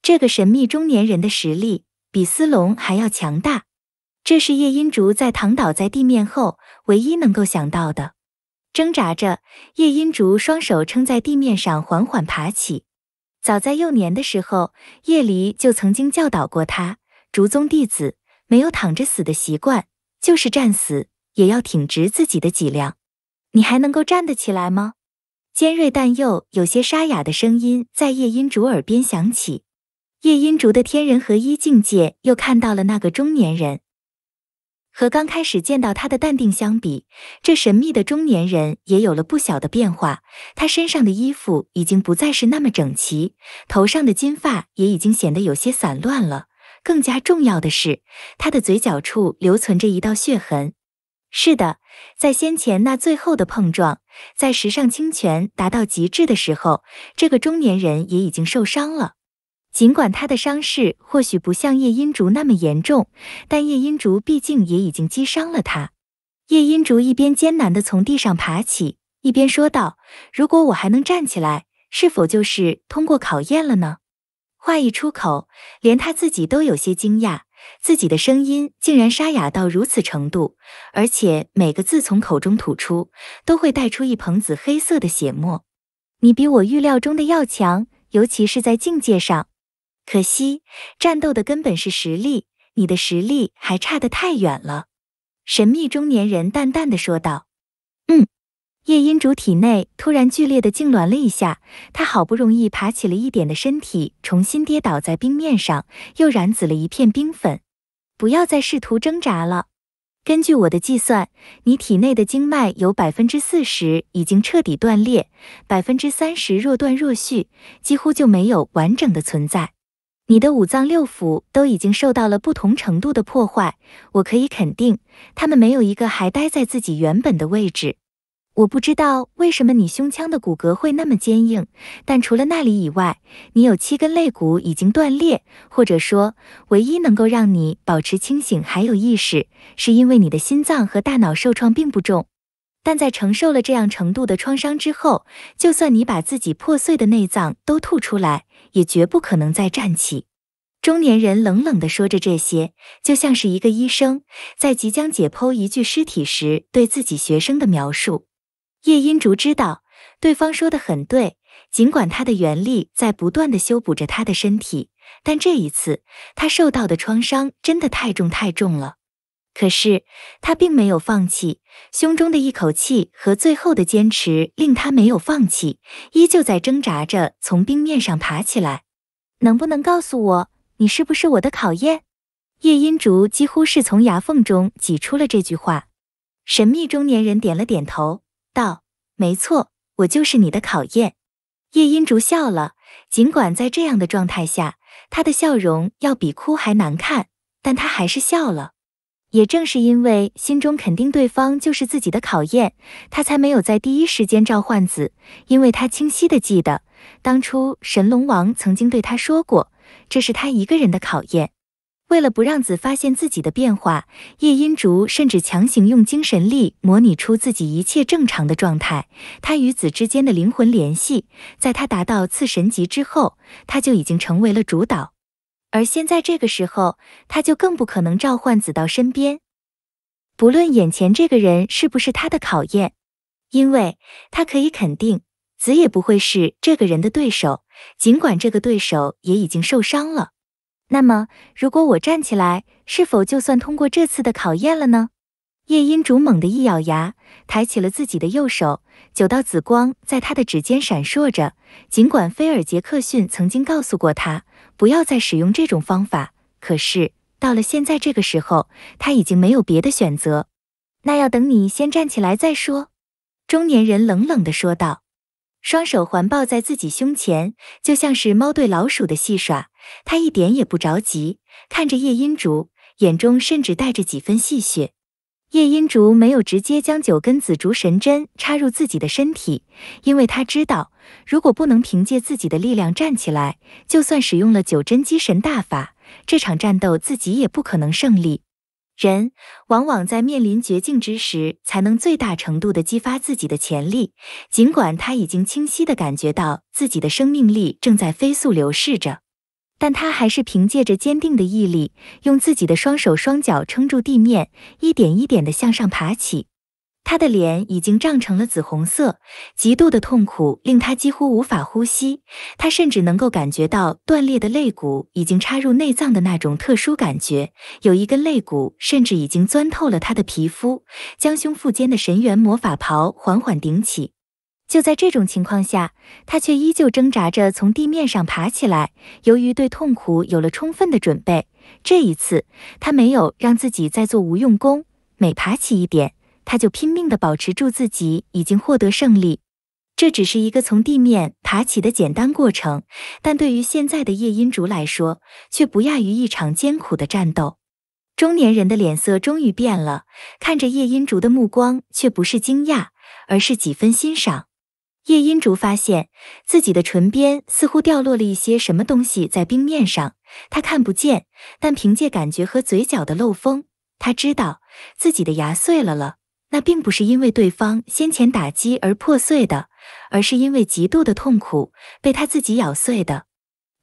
这个神秘中年人的实力比斯隆还要强大。这是叶音竹在躺倒在地面后唯一能够想到的。挣扎着，叶音竹双手撑在地面上，缓缓爬起。早在幼年的时候，叶离就曾经教导过他：竹宗弟子没有躺着死的习惯，就是战死也要挺直自己的脊梁。你还能够站得起来吗？尖锐但又有些沙哑的声音在叶音竹耳边响起。叶音竹的天人合一境界又看到了那个中年人。和刚开始见到他的淡定相比，这神秘的中年人也有了不小的变化。他身上的衣服已经不再是那么整齐，头上的金发也已经显得有些散乱了。更加重要的是，他的嘴角处留存着一道血痕。是的，在先前那最后的碰撞，在石尚清泉达到极致的时候，这个中年人也已经受伤了。尽管他的伤势或许不像叶音竹那么严重，但叶音竹毕竟也已经击伤了他。叶音竹一边艰难的从地上爬起，一边说道：“如果我还能站起来，是否就是通过考验了呢？”话一出口，连他自己都有些惊讶，自己的声音竟然沙哑到如此程度，而且每个字从口中吐出，都会带出一捧紫黑色的血沫。你比我预料中的要强，尤其是在境界上。可惜，战斗的根本是实力，你的实力还差得太远了。”神秘中年人淡淡的说道。“嗯。”夜音主体内突然剧烈的痉挛了一下，他好不容易爬起了一点的身体，重新跌倒在冰面上，又染紫了一片冰粉。“不要再试图挣扎了。根据我的计算，你体内的经脉有百分之四十已经彻底断裂，百分之三十若断若续，几乎就没有完整的存在。”你的五脏六腑都已经受到了不同程度的破坏，我可以肯定，他们没有一个还待在自己原本的位置。我不知道为什么你胸腔的骨骼会那么坚硬，但除了那里以外，你有七根肋骨已经断裂。或者说，唯一能够让你保持清醒还有意识，是因为你的心脏和大脑受创并不重。但在承受了这样程度的创伤之后，就算你把自己破碎的内脏都吐出来。也绝不可能再站起。中年人冷冷地说着这些，就像是一个医生在即将解剖一具尸体时对自己学生的描述。叶音竹知道，对方说的很对。尽管他的原力在不断地修补着他的身体，但这一次他受到的创伤真的太重太重了。可是他并没有放弃，胸中的一口气和最后的坚持令他没有放弃，依旧在挣扎着从冰面上爬起来。能不能告诉我，你是不是我的考验？叶音竹几乎是从牙缝中挤出了这句话。神秘中年人点了点头，道：“没错，我就是你的考验。”叶音竹笑了，尽管在这样的状态下，他的笑容要比哭还难看，但他还是笑了。也正是因为心中肯定对方就是自己的考验，他才没有在第一时间召唤子。因为他清晰的记得，当初神龙王曾经对他说过，这是他一个人的考验。为了不让子发现自己的变化，叶音竹甚至强行用精神力模拟出自己一切正常的状态。他与子之间的灵魂联系，在他达到次神级之后，他就已经成为了主导。而现在这个时候，他就更不可能召唤子到身边，不论眼前这个人是不是他的考验，因为他可以肯定子也不会是这个人的对手，尽管这个对手也已经受伤了。那么，如果我站起来，是否就算通过这次的考验了呢？夜音主猛地一咬牙，抬起了自己的右手。九道紫光在他的指尖闪烁着，尽管菲尔·杰克逊曾经告诉过他不要再使用这种方法，可是到了现在这个时候，他已经没有别的选择。那要等你先站起来再说。”中年人冷冷地说道，双手环抱在自己胸前，就像是猫对老鼠的戏耍。他一点也不着急，看着夜音竹，眼中甚至带着几分戏谑。叶音竹没有直接将九根紫竹神针插入自己的身体，因为他知道，如果不能凭借自己的力量站起来，就算使用了九针击神大法，这场战斗自己也不可能胜利。人往往在面临绝境之时，才能最大程度的激发自己的潜力。尽管他已经清晰的感觉到自己的生命力正在飞速流逝着。但他还是凭借着坚定的毅力，用自己的双手双脚撑住地面，一点一点地向上爬起。他的脸已经涨成了紫红色，极度的痛苦令他几乎无法呼吸。他甚至能够感觉到断裂的肋骨已经插入内脏的那种特殊感觉，有一根肋骨甚至已经钻透了他的皮肤，将胸腹间的神元魔法袍缓缓顶起。就在这种情况下，他却依旧挣扎着从地面上爬起来。由于对痛苦有了充分的准备，这一次他没有让自己再做无用功。每爬起一点，他就拼命地保持住自己已经获得胜利。这只是一个从地面爬起的简单过程，但对于现在的叶音竹来说，却不亚于一场艰苦的战斗。中年人的脸色终于变了，看着叶音竹的目光却不是惊讶，而是几分欣赏。叶音竹发现自己的唇边似乎掉落了一些什么东西在冰面上，他看不见，但凭借感觉和嘴角的漏风，他知道自己的牙碎了了。那并不是因为对方先前打击而破碎的，而是因为极度的痛苦被他自己咬碎的。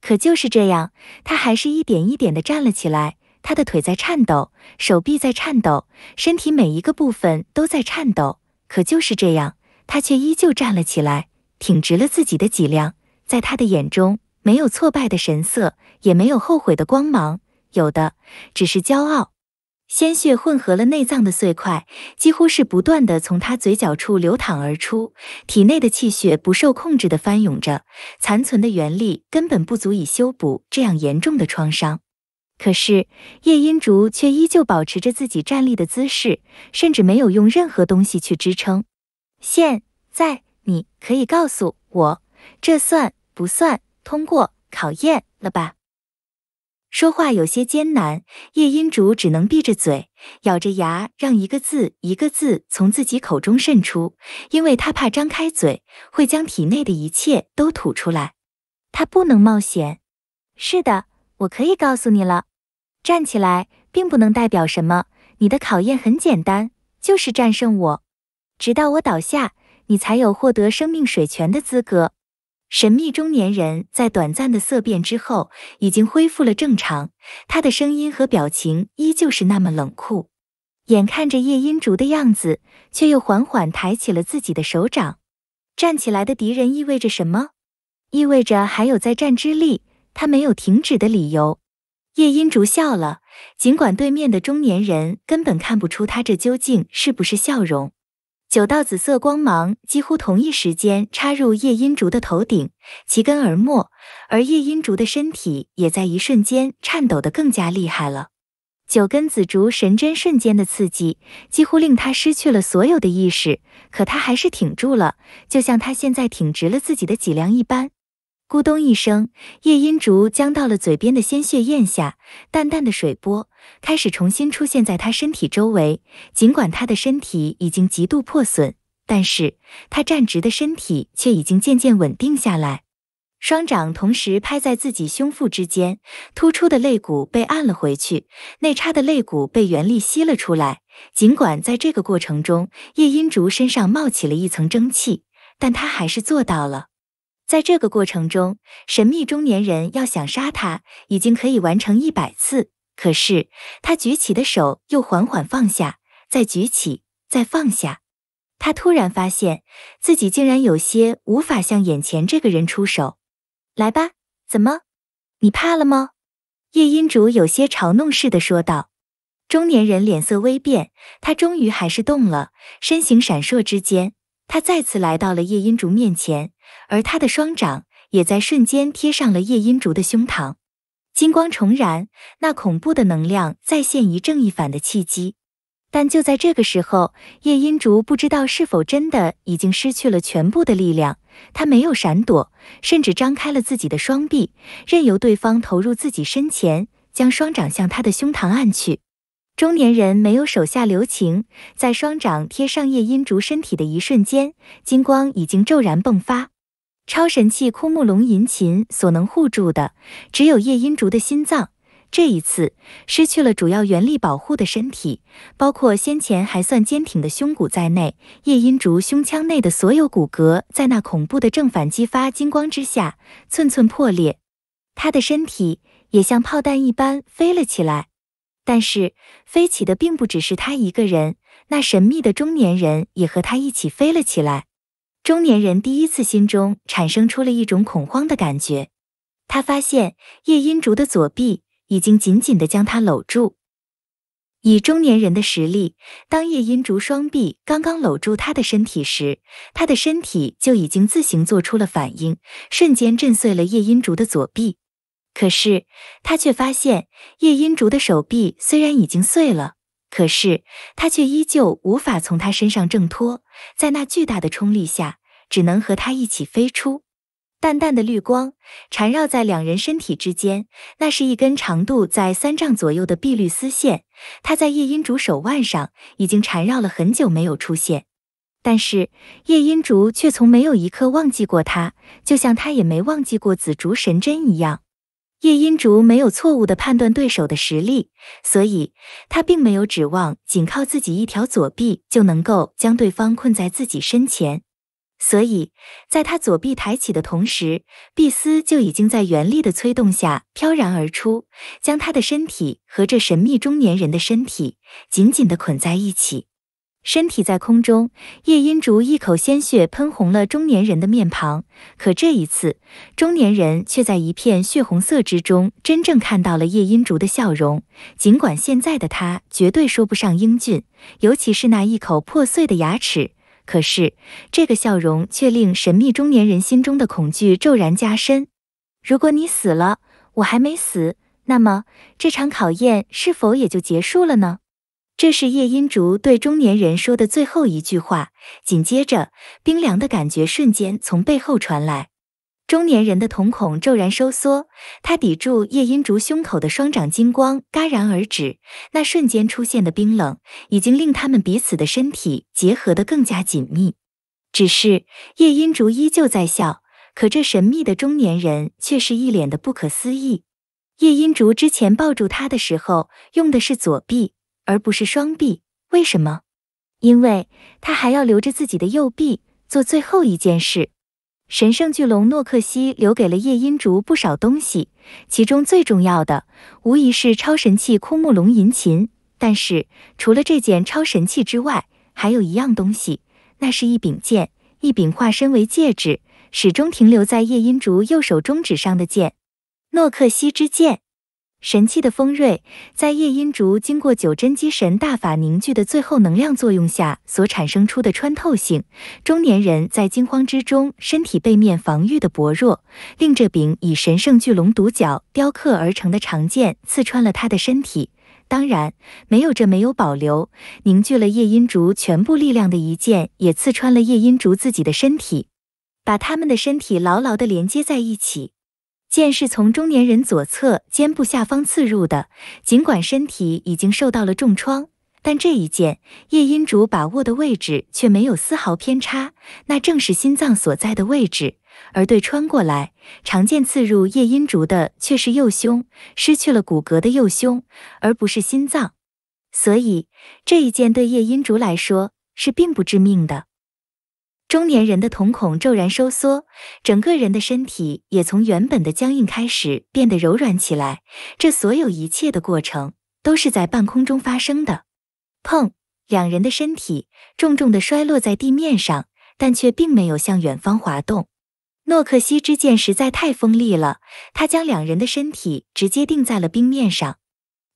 可就是这样，他还是一点一点的站了起来。他的腿在颤抖，手臂在颤抖，身体每一个部分都在颤抖。可就是这样。他却依旧站了起来，挺直了自己的脊梁。在他的眼中，没有挫败的神色，也没有后悔的光芒，有的只是骄傲。鲜血混合了内脏的碎块，几乎是不断的从他嘴角处流淌而出。体内的气血不受控制的翻涌着，残存的元力根本不足以修补这样严重的创伤。可是叶音竹却依旧保持着自己站立的姿势，甚至没有用任何东西去支撑。现在你可以告诉我，这算不算通过考验了吧？说话有些艰难，叶音竹只能闭着嘴，咬着牙，让一个字一个字从自己口中渗出，因为他怕张开嘴会将体内的一切都吐出来，他不能冒险。是的，我可以告诉你了，站起来并不能代表什么，你的考验很简单，就是战胜我。直到我倒下，你才有获得生命水泉的资格。神秘中年人在短暂的色变之后，已经恢复了正常，他的声音和表情依旧是那么冷酷。眼看着叶音竹的样子，却又缓缓抬起了自己的手掌。站起来的敌人意味着什么？意味着还有再战之力，他没有停止的理由。叶音竹笑了，尽管对面的中年人根本看不出他这究竟是不是笑容。九道紫色光芒几乎同一时间插入夜音竹的头顶，其根而没，而夜音竹的身体也在一瞬间颤抖得更加厉害了。九根紫竹神针瞬间的刺激，几乎令他失去了所有的意识，可他还是挺住了，就像他现在挺直了自己的脊梁一般。咕咚一声，夜音竹将到了嘴边的鲜血咽下，淡淡的水波。开始重新出现在他身体周围，尽管他的身体已经极度破损，但是他站直的身体却已经渐渐稳定下来。双掌同时拍在自己胸腹之间，突出的肋骨被按了回去，内插的肋骨被原力吸了出来。尽管在这个过程中，叶音竹身上冒起了一层蒸汽，但他还是做到了。在这个过程中，神秘中年人要想杀他，已经可以完成一百次。可是他举起的手又缓缓放下，再举起，再放下。他突然发现，自己竟然有些无法向眼前这个人出手。来吧，怎么，你怕了吗？叶音竹有些嘲弄似的说道。中年人脸色微变，他终于还是动了，身形闪烁之间，他再次来到了叶音竹面前，而他的双掌也在瞬间贴上了叶音竹的胸膛。金光重燃，那恐怖的能量再现一正一反的契机。但就在这个时候，叶音竹不知道是否真的已经失去了全部的力量。他没有闪躲，甚至张开了自己的双臂，任由对方投入自己身前，将双掌向他的胸膛按去。中年人没有手下留情，在双掌贴上叶音竹身体的一瞬间，金光已经骤然迸发。超神器枯木龙吟琴所能护住的，只有夜音竹的心脏。这一次，失去了主要元力保护的身体，包括先前还算坚挺的胸骨在内，夜音竹胸腔内的所有骨骼，在那恐怖的正反激发金光之下，寸寸破裂。他的身体也像炮弹一般飞了起来。但是，飞起的并不只是他一个人，那神秘的中年人也和他一起飞了起来。中年人第一次心中产生出了一种恐慌的感觉，他发现叶音竹的左臂已经紧紧地将他搂住。以中年人的实力，当叶音竹双臂刚刚搂住他的身体时，他的身体就已经自行做出了反应，瞬间震碎了叶音竹的左臂。可是他却发现，叶音竹的手臂虽然已经碎了，可是他却依旧无法从他身上挣脱。在那巨大的冲力下，只能和他一起飞出。淡淡的绿光缠绕在两人身体之间，那是一根长度在三丈左右的碧绿丝线。它在叶音竹手腕上已经缠绕了很久，没有出现。但是叶音竹却从没有一刻忘记过它，就像他也没忘记过紫竹神针一样。叶音竹没有错误的判断对手的实力，所以他并没有指望仅靠自己一条左臂就能够将对方困在自己身前。所以，在他左臂抬起的同时，碧丝就已经在原力的催动下飘然而出，将他的身体和这神秘中年人的身体紧紧地捆在一起。身体在空中，叶音竹一口鲜血喷红了中年人的面庞。可这一次，中年人却在一片血红色之中，真正看到了叶音竹的笑容。尽管现在的他绝对说不上英俊，尤其是那一口破碎的牙齿，可是这个笑容却令神秘中年人心中的恐惧骤然加深。如果你死了，我还没死，那么这场考验是否也就结束了呢？这是叶音竹对中年人说的最后一句话。紧接着，冰凉的感觉瞬间从背后传来，中年人的瞳孔骤然收缩。他抵住叶音竹胸口的双掌，金光戛然而止。那瞬间出现的冰冷，已经令他们彼此的身体结合得更加紧密。只是叶音竹依旧在笑，可这神秘的中年人却是一脸的不可思议。叶音竹之前抱住他的时候，用的是左臂。而不是双臂，为什么？因为他还要留着自己的右臂做最后一件事。神圣巨龙诺克西留给了夜音竹不少东西，其中最重要的无疑是超神器枯木龙吟琴。但是除了这件超神器之外，还有一样东西，那是一柄剑，一柄化身为戒指，始终停留在夜音竹右手中指上的剑——诺克西之剑。神器的锋锐，在夜音竹经过九针机神大法凝聚的最后能量作用下所产生出的穿透性，中年人在惊慌之中，身体背面防御的薄弱，令这柄以神圣巨龙独角雕刻而成的长剑刺穿了他的身体。当然，没有这没有保留，凝聚了夜音竹全部力量的一剑，也刺穿了夜音竹自己的身体，把他们的身体牢牢地连接在一起。剑是从中年人左侧肩部下方刺入的，尽管身体已经受到了重创，但这一剑叶音竹把握的位置却没有丝毫偏差，那正是心脏所在的位置。而对穿过来，长剑刺入叶音竹的却是右胸，失去了骨骼的右胸，而不是心脏，所以这一剑对叶音竹来说是并不致命的。中年人的瞳孔骤然收缩，整个人的身体也从原本的僵硬开始变得柔软起来。这所有一切的过程都是在半空中发生的。砰！两人的身体重重地摔落在地面上，但却并没有向远方滑动。诺克西之剑实在太锋利了，他将两人的身体直接钉在了冰面上。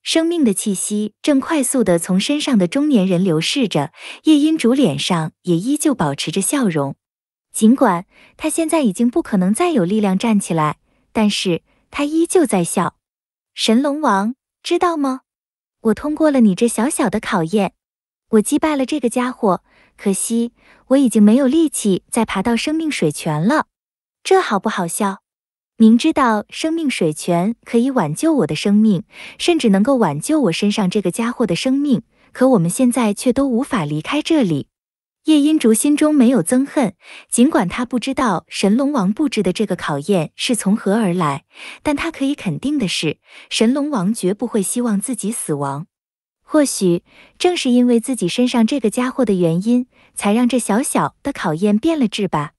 生命的气息正快速地从身上的中年人流逝着，夜音竹脸上也依旧保持着笑容。尽管他现在已经不可能再有力量站起来，但是他依旧在笑。神龙王，知道吗？我通过了你这小小的考验，我击败了这个家伙。可惜，我已经没有力气再爬到生命水泉了。这好不好笑？明知道生命水泉可以挽救我的生命，甚至能够挽救我身上这个家伙的生命，可我们现在却都无法离开这里。叶音竹心中没有憎恨，尽管他不知道神龙王布置的这个考验是从何而来，但他可以肯定的是，神龙王绝不会希望自己死亡。或许正是因为自己身上这个家伙的原因，才让这小小的考验变了质吧。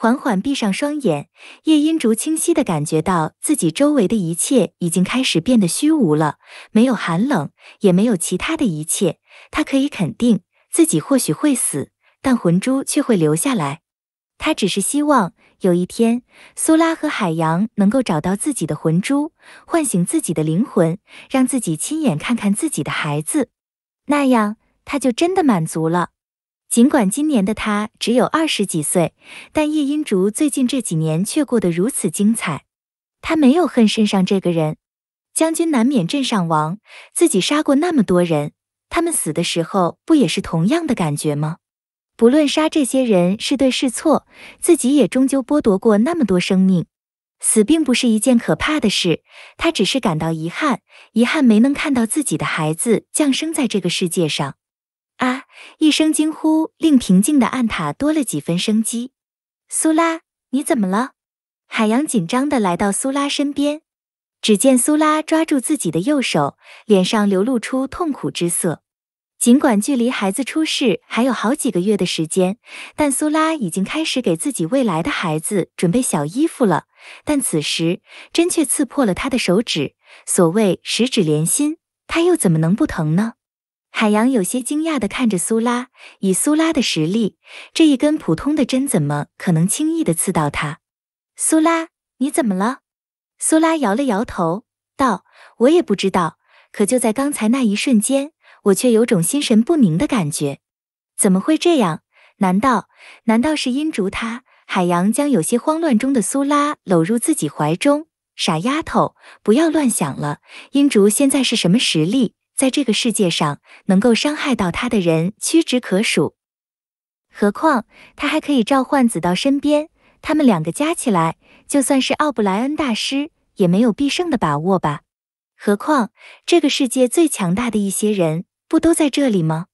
缓缓闭上双眼，叶音竹清晰地感觉到自己周围的一切已经开始变得虚无了，没有寒冷，也没有其他的一切。他可以肯定，自己或许会死，但魂珠却会留下来。他只是希望有一天，苏拉和海洋能够找到自己的魂珠，唤醒自己的灵魂，让自己亲眼看看自己的孩子，那样他就真的满足了。尽管今年的他只有二十几岁，但叶英竹最近这几年却过得如此精彩。他没有恨身上这个人，将军难免阵上亡，自己杀过那么多人，他们死的时候不也是同样的感觉吗？不论杀这些人是对是错，自己也终究剥夺过那么多生命。死并不是一件可怕的事，他只是感到遗憾，遗憾没能看到自己的孩子降生在这个世界上。啊！一声惊呼令平静的暗塔多了几分生机。苏拉，你怎么了？海洋紧张的来到苏拉身边，只见苏拉抓住自己的右手，脸上流露出痛苦之色。尽管距离孩子出世还有好几个月的时间，但苏拉已经开始给自己未来的孩子准备小衣服了。但此时针却刺破了他的手指，所谓十指连心，他又怎么能不疼呢？海洋有些惊讶地看着苏拉，以苏拉的实力，这一根普通的针怎么可能轻易地刺到他？苏拉，你怎么了？苏拉摇了摇头，道：“我也不知道，可就在刚才那一瞬间，我却有种心神不宁的感觉。怎么会这样？难道……难道是阴竹？”他海洋将有些慌乱中的苏拉搂入自己怀中：“傻丫头，不要乱想了。阴竹现在是什么实力？”在这个世界上，能够伤害到他的人屈指可数。何况他还可以召唤子到身边，他们两个加起来，就算是奥布莱恩大师也没有必胜的把握吧？何况这个世界最强大的一些人不都在这里吗？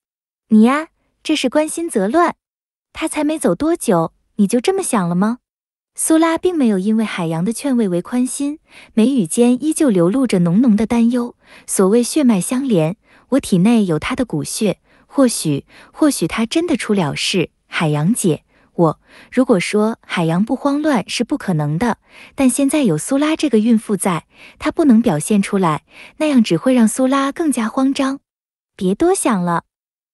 你呀，这是关心则乱。他才没走多久，你就这么想了吗？苏拉并没有因为海洋的劝慰为宽心，眉宇间依旧流露着浓浓的担忧。所谓血脉相连，我体内有他的骨血，或许，或许他真的出了事。海洋姐，我如果说海洋不慌乱是不可能的，但现在有苏拉这个孕妇在，她不能表现出来，那样只会让苏拉更加慌张。别多想了，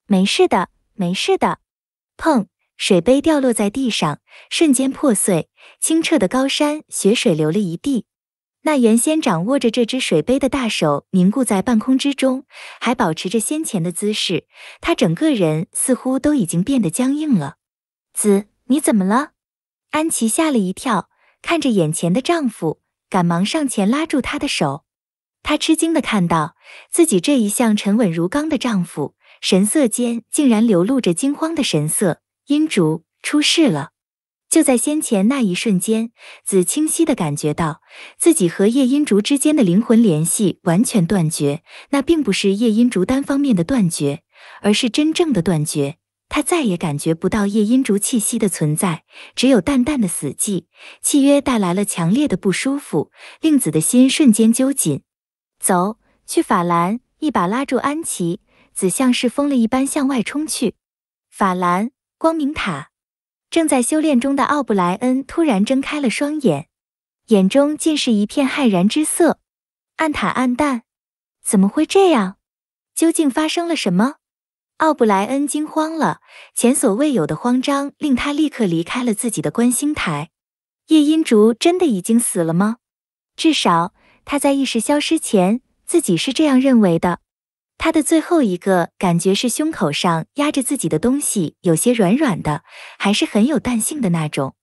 没事的，没事的。碰。水杯掉落在地上，瞬间破碎，清澈的高山雪水流了一地。那原先掌握着这只水杯的大手凝固在半空之中，还保持着先前的姿势。他整个人似乎都已经变得僵硬了。子，你怎么了？安琪吓了一跳，看着眼前的丈夫，赶忙上前拉住他的手。她吃惊的看到自己这一向沉稳如钢的丈夫，神色间竟然流露着惊慌的神色。音竹出事了，就在先前那一瞬间，子清晰的感觉到自己和叶音竹之间的灵魂联系完全断绝。那并不是叶音竹单方面的断绝，而是真正的断绝。他再也感觉不到叶音竹气息的存在，只有淡淡的死寂。契约带来了强烈的不舒服，令子的心瞬间揪紧。走去法兰，一把拉住安琪，子像是疯了一般向外冲去。法兰。光明塔，正在修炼中的奥布莱恩突然睁开了双眼，眼中尽是一片骇然之色。暗塔暗淡，怎么会这样？究竟发生了什么？奥布莱恩惊慌了，前所未有的慌张令他立刻离开了自己的观星台。夜音竹真的已经死了吗？至少他在意识消失前，自己是这样认为的。他的最后一个感觉是胸口上压着自己的东西有些软软的，还是很有弹性的那种。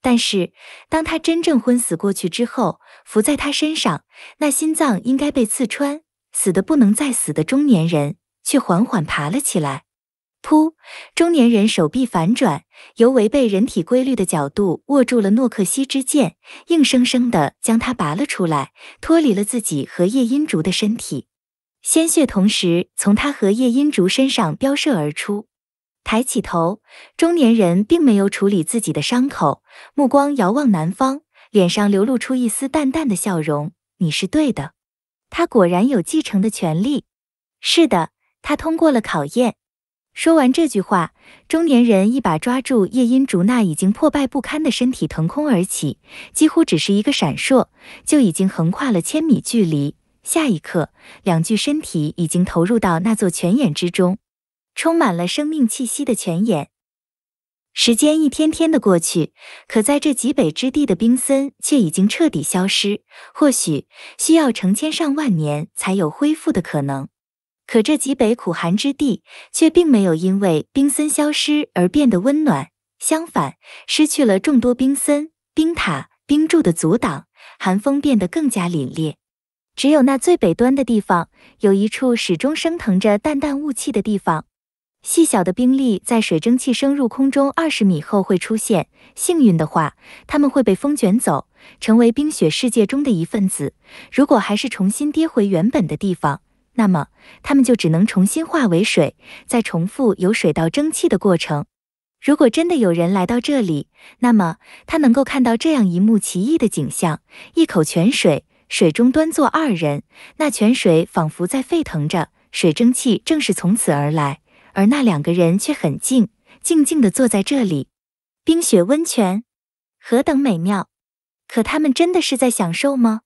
但是当他真正昏死过去之后，伏在他身上，那心脏应该被刺穿，死的不能再死的中年人却缓缓爬了起来。噗！中年人手臂反转，由违背人体规律的角度握住了诺克西之剑，硬生生的将它拔了出来，脱离了自己和夜音竹的身体。鲜血同时从他和叶音竹身上飙射而出，抬起头，中年人并没有处理自己的伤口，目光遥望南方，脸上流露出一丝淡淡的笑容。你是对的，他果然有继承的权利。是的，他通过了考验。说完这句话，中年人一把抓住叶音竹那已经破败不堪的身体，腾空而起，几乎只是一个闪烁，就已经横跨了千米距离。下一刻，两具身体已经投入到那座泉眼之中，充满了生命气息的泉眼。时间一天天的过去，可在这极北之地的冰森却已经彻底消失，或许需要成千上万年才有恢复的可能。可这极北苦寒之地却并没有因为冰森消失而变得温暖，相反，失去了众多冰森、冰塔、冰柱的阻挡，寒风变得更加凛冽。只有那最北端的地方，有一处始终升腾着淡淡雾气的地方。细小的冰粒在水蒸气升入空中二十米后会出现。幸运的话，它们会被风卷走，成为冰雪世界中的一份子。如果还是重新跌回原本的地方，那么它们就只能重新化为水，再重复由水到蒸汽的过程。如果真的有人来到这里，那么他能够看到这样一幕奇异的景象：一口泉水。水中端坐二人，那泉水仿佛在沸腾着，水蒸气正是从此而来。而那两个人却很静，静静地坐在这里。冰雪温泉，何等美妙！可他们真的是在享受吗？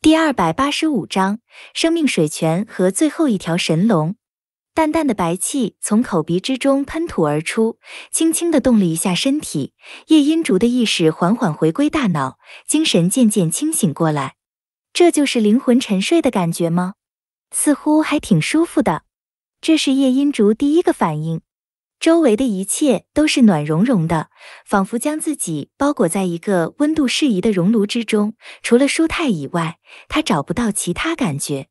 第二百八十五章：生命水泉和最后一条神龙。淡淡的白气从口鼻之中喷吐而出，轻轻地动了一下身体，叶音竹的意识缓缓回归大脑，精神渐渐清醒过来。这就是灵魂沉睡的感觉吗？似乎还挺舒服的。这是叶音竹第一个反应。周围的一切都是暖融融的，仿佛将自己包裹在一个温度适宜的熔炉之中。除了舒泰以外，他找不到其他感觉。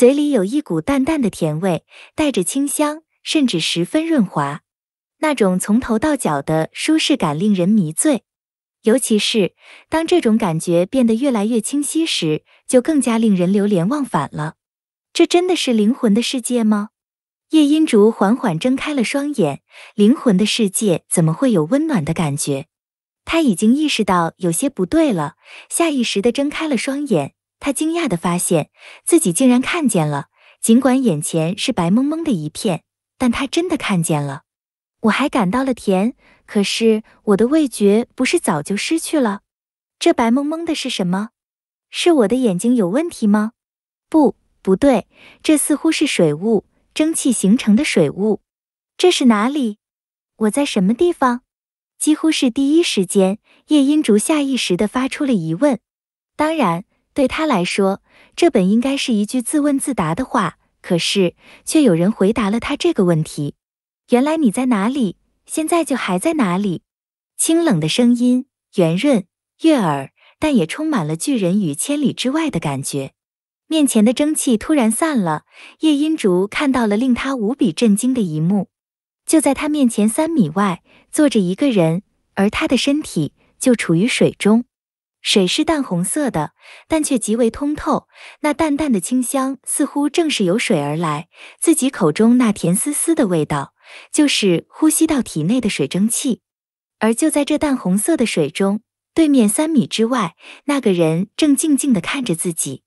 嘴里有一股淡淡的甜味，带着清香，甚至十分润滑。那种从头到脚的舒适感令人迷醉，尤其是当这种感觉变得越来越清晰时，就更加令人流连忘返了。这真的是灵魂的世界吗？叶音竹缓缓睁开了双眼，灵魂的世界怎么会有温暖的感觉？他已经意识到有些不对了，下意识地睁开了双眼。他惊讶的发现自己竟然看见了，尽管眼前是白蒙蒙的一片，但他真的看见了。我还感到了甜，可是我的味觉不是早就失去了？这白蒙蒙的是什么？是我的眼睛有问题吗？不，不对，这似乎是水雾，蒸汽形成的水雾。这是哪里？我在什么地方？几乎是第一时间，叶音竹下意识的发出了疑问。当然。对他来说，这本应该是一句自问自答的话，可是却有人回答了他这个问题。原来你在哪里，现在就还在哪里。清冷的声音，圆润悦耳，但也充满了巨人与千里之外的感觉。面前的蒸汽突然散了，叶音竹看到了令他无比震惊的一幕：就在他面前三米外坐着一个人，而他的身体就处于水中。水是淡红色的，但却极为通透。那淡淡的清香，似乎正是由水而来。自己口中那甜丝丝的味道，就是呼吸到体内的水蒸气。而就在这淡红色的水中，对面三米之外，那个人正静静地看着自己，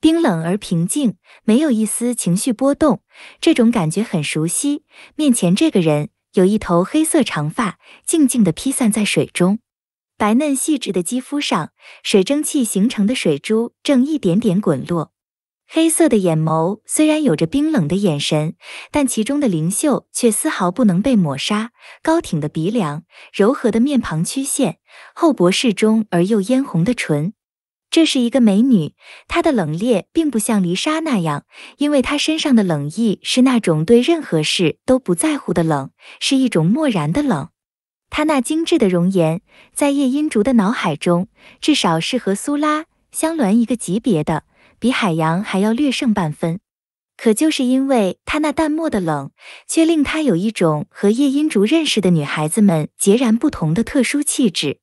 冰冷而平静，没有一丝情绪波动。这种感觉很熟悉。面前这个人有一头黑色长发，静静地披散在水中。白嫩细致的肌肤上，水蒸气形成的水珠正一点点滚落。黑色的眼眸虽然有着冰冷的眼神，但其中的灵秀却丝毫不能被抹杀。高挺的鼻梁，柔和的面庞曲线，厚薄适中而又嫣红的唇，这是一个美女。她的冷冽并不像黎莎那样，因为她身上的冷意是那种对任何事都不在乎的冷，是一种漠然的冷。她那精致的容颜，在叶音竹的脑海中，至少是和苏拉、香鸾一个级别的，比海洋还要略胜半分。可就是因为她那淡漠的冷，却令她有一种和叶音竹认识的女孩子们截然不同的特殊气质。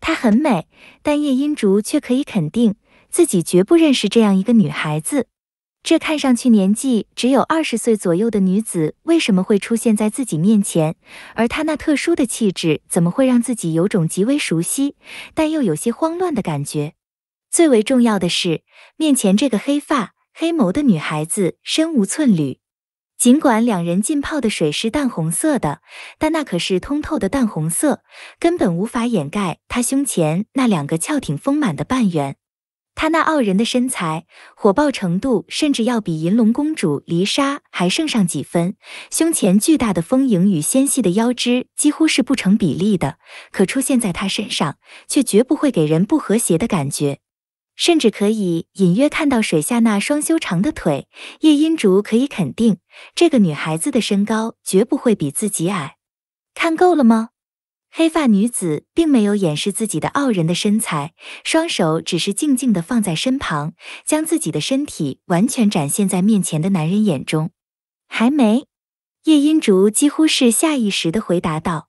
她很美，但叶音竹却可以肯定，自己绝不认识这样一个女孩子。这看上去年纪只有二十岁左右的女子为什么会出现在自己面前？而她那特殊的气质，怎么会让自己有种极为熟悉但又有些慌乱的感觉？最为重要的是，面前这个黑发黑眸的女孩子身无寸缕。尽管两人浸泡的水是淡红色的，但那可是通透的淡红色，根本无法掩盖她胸前那两个翘挺丰满的半圆。她那傲人的身材，火爆程度甚至要比银龙公主黎莎还胜上几分。胸前巨大的丰盈与纤细的腰肢几乎是不成比例的，可出现在她身上，却绝不会给人不和谐的感觉。甚至可以隐约看到水下那双修长的腿。叶音竹可以肯定，这个女孩子的身高绝不会比自己矮。看够了吗？黑发女子并没有掩饰自己的傲人的身材，双手只是静静的放在身旁，将自己的身体完全展现在面前的男人眼中。还没，叶音竹几乎是下意识的回答道：“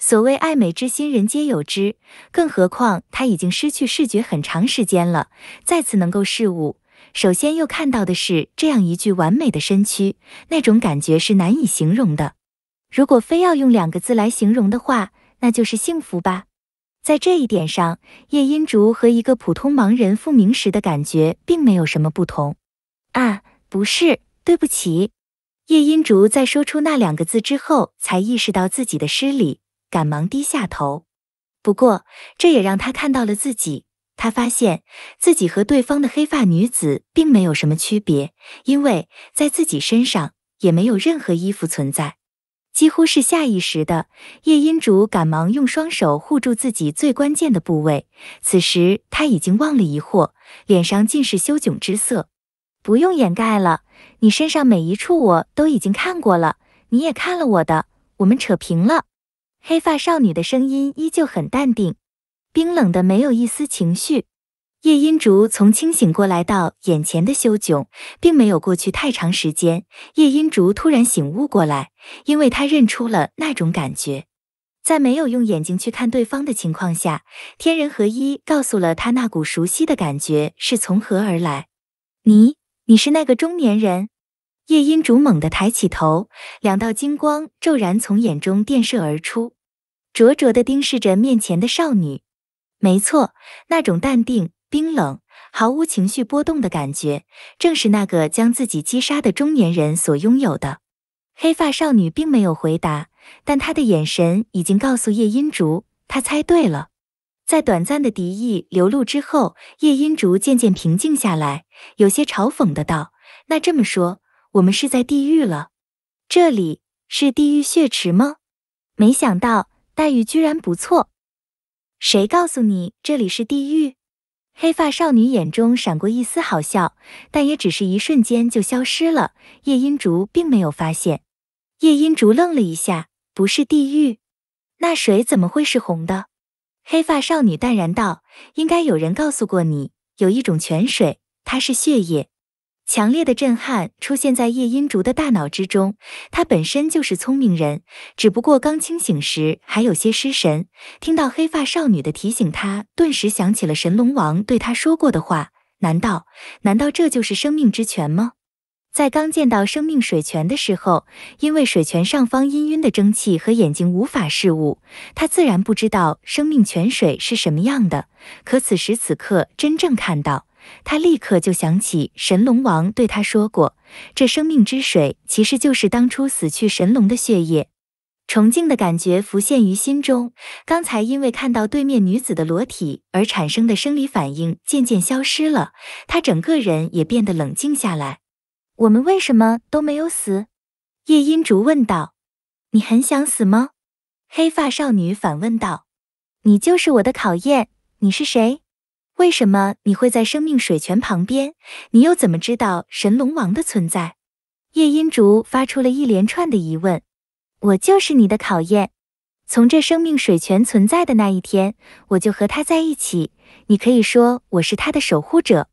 所谓爱美之心，人皆有之，更何况她已经失去视觉很长时间了，再次能够视物，首先又看到的是这样一具完美的身躯，那种感觉是难以形容的。如果非要用两个字来形容的话。”那就是幸福吧，在这一点上，叶音竹和一个普通盲人复明时的感觉并没有什么不同。啊，不是，对不起。叶音竹在说出那两个字之后，才意识到自己的失礼，赶忙低下头。不过，这也让他看到了自己。他发现自己和对方的黑发女子并没有什么区别，因为在自己身上也没有任何衣服存在。几乎是下意识的，叶音竹赶忙用双手护住自己最关键的部位。此时他已经忘了疑惑，脸上尽是羞窘之色。不用掩盖了，你身上每一处我都已经看过了，你也看了我的，我们扯平了。黑发少女的声音依旧很淡定，冰冷的没有一丝情绪。叶音竹从清醒过来到眼前的羞窘，并没有过去太长时间。叶音竹突然醒悟过来，因为他认出了那种感觉，在没有用眼睛去看对方的情况下，天人合一告诉了他那股熟悉的感觉是从何而来。你，你是那个中年人？叶音竹猛地抬起头，两道金光骤然从眼中电射而出，灼灼地盯视着面前的少女。没错，那种淡定。冰冷、毫无情绪波动的感觉，正是那个将自己击杀的中年人所拥有的。黑发少女并没有回答，但她的眼神已经告诉叶音竹，她猜对了。在短暂的敌意流露之后，叶音竹渐渐平静下来，有些嘲讽的道：“那这么说，我们是在地狱了？这里是地狱血池吗？没想到待遇居然不错。谁告诉你这里是地狱？”黑发少女眼中闪过一丝好笑，但也只是一瞬间就消失了。叶音竹并没有发现。叶音竹愣了一下，不是地狱，那水怎么会是红的？黑发少女淡然道：“应该有人告诉过你，有一种泉水，它是血液。”强烈的震撼出现在叶音竹的大脑之中。他本身就是聪明人，只不过刚清醒时还有些失神。听到黑发少女的提醒，他顿时想起了神龙王对他说过的话。难道，难道这就是生命之泉吗？在刚见到生命水泉的时候，因为水泉上方氤氲的蒸汽和眼睛无法视物，他自然不知道生命泉水是什么样的。可此时此刻，真正看到。他立刻就想起神龙王对他说过，这生命之水其实就是当初死去神龙的血液。崇敬的感觉浮现于心中，刚才因为看到对面女子的裸体而产生的生理反应渐渐消失了，他整个人也变得冷静下来。我们为什么都没有死？叶音竹问道。你很想死吗？黑发少女反问道。你就是我的考验，你是谁？为什么你会在生命水泉旁边？你又怎么知道神龙王的存在？叶音竹发出了一连串的疑问。我就是你的考验。从这生命水泉存在的那一天，我就和他在一起。你可以说我是他的守护者。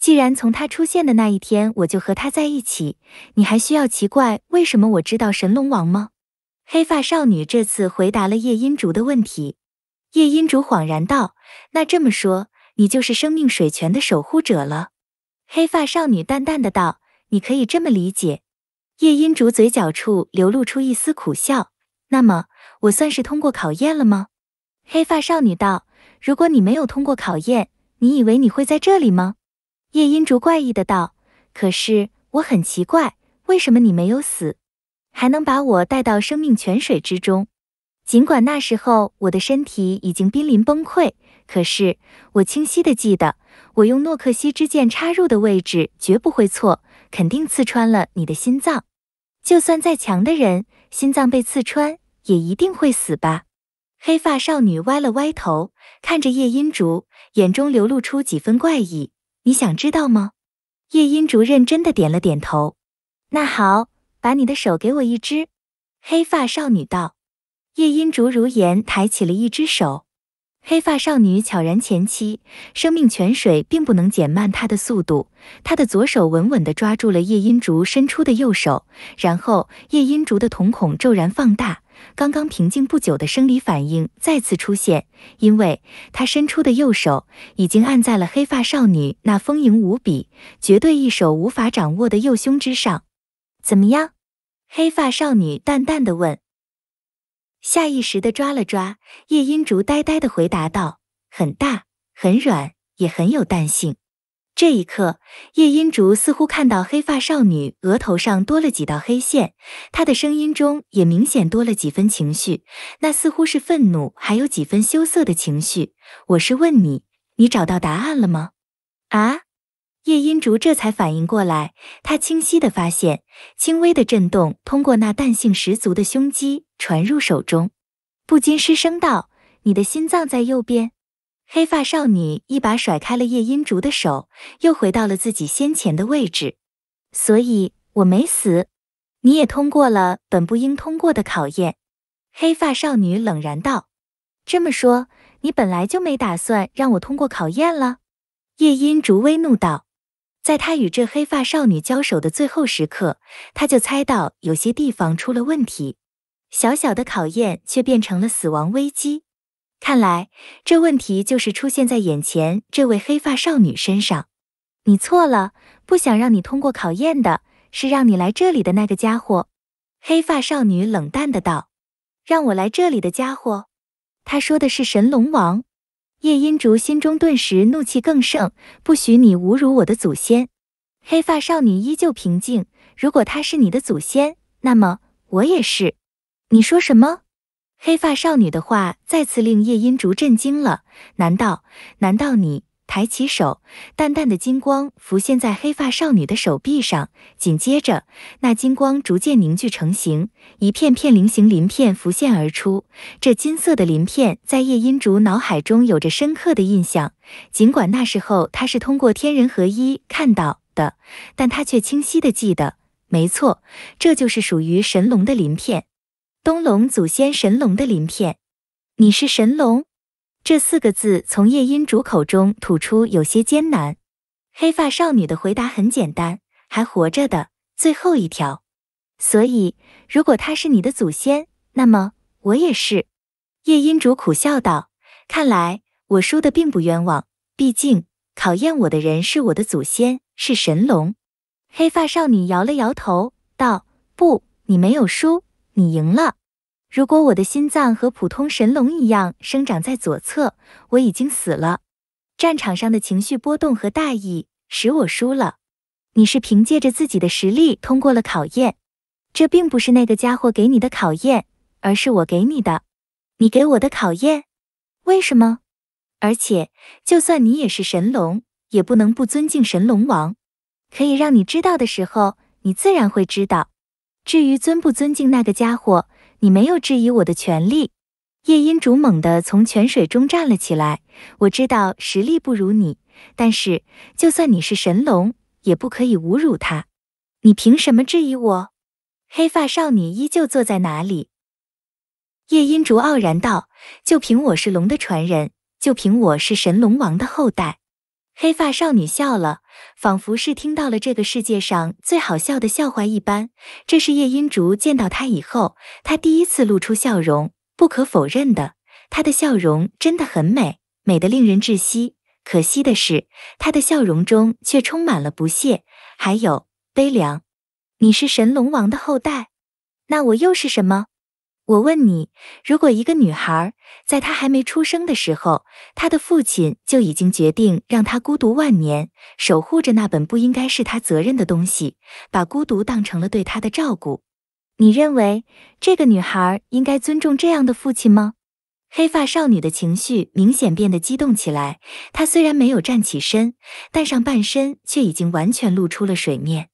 既然从他出现的那一天我就和他在一起，你还需要奇怪为什么我知道神龙王吗？黑发少女这次回答了叶音竹的问题。叶音竹恍然道：“那这么说。”你就是生命水泉的守护者了，黑发少女淡淡的道。你可以这么理解。叶音竹嘴角处流露出一丝苦笑。那么，我算是通过考验了吗？黑发少女道。如果你没有通过考验，你以为你会在这里吗？叶音竹怪异的道。可是我很奇怪，为什么你没有死，还能把我带到生命泉水之中？尽管那时候我的身体已经濒临崩溃。可是，我清晰的记得，我用诺克西之剑插入的位置绝不会错，肯定刺穿了你的心脏。就算再强的人，心脏被刺穿也一定会死吧？黑发少女歪了歪头，看着叶音竹，眼中流露出几分怪异。你想知道吗？叶音竹认真的点了点头。那好，把你的手给我一只。黑发少女道。叶音竹如言抬起了一只手。黑发少女悄然前倾，生命泉水并不能减慢她的速度。她的左手稳稳地抓住了叶音竹伸出的右手，然后叶音竹的瞳孔骤然放大，刚刚平静不久的生理反应再次出现，因为她伸出的右手已经按在了黑发少女那丰盈无比、绝对一手无法掌握的右胸之上。怎么样？黑发少女淡淡的问。下意识地抓了抓，叶音竹呆呆地回答道：“很大，很软，也很有弹性。”这一刻，叶音竹似乎看到黑发少女额头上多了几道黑线，她的声音中也明显多了几分情绪，那似乎是愤怒，还有几分羞涩的情绪。我是问你，你找到答案了吗？啊？叶音竹这才反应过来，他清晰地发现，轻微的震动通过那弹性十足的胸肌传入手中，不禁失声道：“你的心脏在右边。”黑发少女一把甩开了叶音竹的手，又回到了自己先前的位置。所以我没死，你也通过了本不应通过的考验。”黑发少女冷然道：“这么说，你本来就没打算让我通过考验了？”叶音竹微怒道。在他与这黑发少女交手的最后时刻，他就猜到有些地方出了问题。小小的考验却变成了死亡危机，看来这问题就是出现在眼前这位黑发少女身上。你错了，不想让你通过考验的是让你来这里的那个家伙。”黑发少女冷淡的道，“让我来这里的家伙，他说的是神龙王。”叶音竹心中顿时怒气更盛，不许你侮辱我的祖先！黑发少女依旧平静。如果她是你的祖先，那么我也是。你说什么？黑发少女的话再次令叶音竹震惊了。难道？难道你？抬起手，淡淡的金光浮现在黑发少女的手臂上，紧接着，那金光逐渐凝聚成形，一片片菱形鳞片浮现而出。这金色的鳞片在叶音竹脑海中有着深刻的印象，尽管那时候他是通过天人合一看到的，但他却清晰的记得，没错，这就是属于神龙的鳞片，东龙祖先神龙的鳞片。你是神龙？这四个字从夜音主口中吐出，有些艰难。黑发少女的回答很简单：“还活着的最后一条。”所以，如果他是你的祖先，那么我也是。”夜音主苦笑道：“看来我输的并不冤枉，毕竟考验我的人是我的祖先，是神龙。”黑发少女摇了摇头道：“不，你没有输，你赢了。”如果我的心脏和普通神龙一样生长在左侧，我已经死了。战场上的情绪波动和大意使我输了。你是凭借着自己的实力通过了考验，这并不是那个家伙给你的考验，而是我给你的。你给我的考验，为什么？而且，就算你也是神龙，也不能不尊敬神龙王。可以让你知道的时候，你自然会知道。至于尊不尊敬那个家伙。你没有质疑我的权利。夜音竹猛地从泉水中站了起来。我知道实力不如你，但是就算你是神龙，也不可以侮辱他。你凭什么质疑我？黑发少女依旧坐在哪里。夜音竹傲然道：“就凭我是龙的传人，就凭我是神龙王的后代。”黑发少女笑了，仿佛是听到了这个世界上最好笑的笑话一般。这是叶音竹见到他以后，他第一次露出笑容。不可否认的，他的笑容真的很美，美得令人窒息。可惜的是，他的笑容中却充满了不屑，还有悲凉。你是神龙王的后代，那我又是什么？我问你，如果一个女孩在她还没出生的时候，她的父亲就已经决定让她孤独万年，守护着那本不应该是她责任的东西，把孤独当成了对她的照顾，你认为这个女孩应该尊重这样的父亲吗？黑发少女的情绪明显变得激动起来，她虽然没有站起身，但上半身却已经完全露出了水面。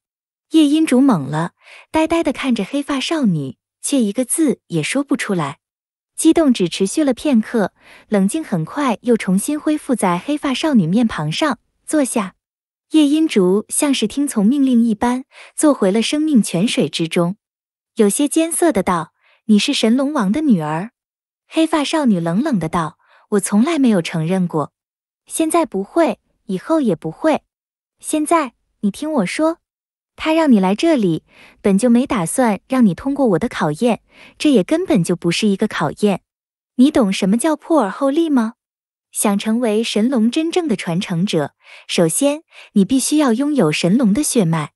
夜音主懵了，呆呆地看着黑发少女。却一个字也说不出来，激动只持续了片刻，冷静很快又重新恢复在黑发少女面庞上。坐下，叶音竹像是听从命令一般，坐回了生命泉水之中，有些艰涩的道：“你是神龙王的女儿。”黑发少女冷冷的道：“我从来没有承认过，现在不会，以后也不会。现在你听我说。”他让你来这里，本就没打算让你通过我的考验，这也根本就不是一个考验。你懂什么叫破而后立吗？想成为神龙真正的传承者，首先你必须要拥有神龙的血脉，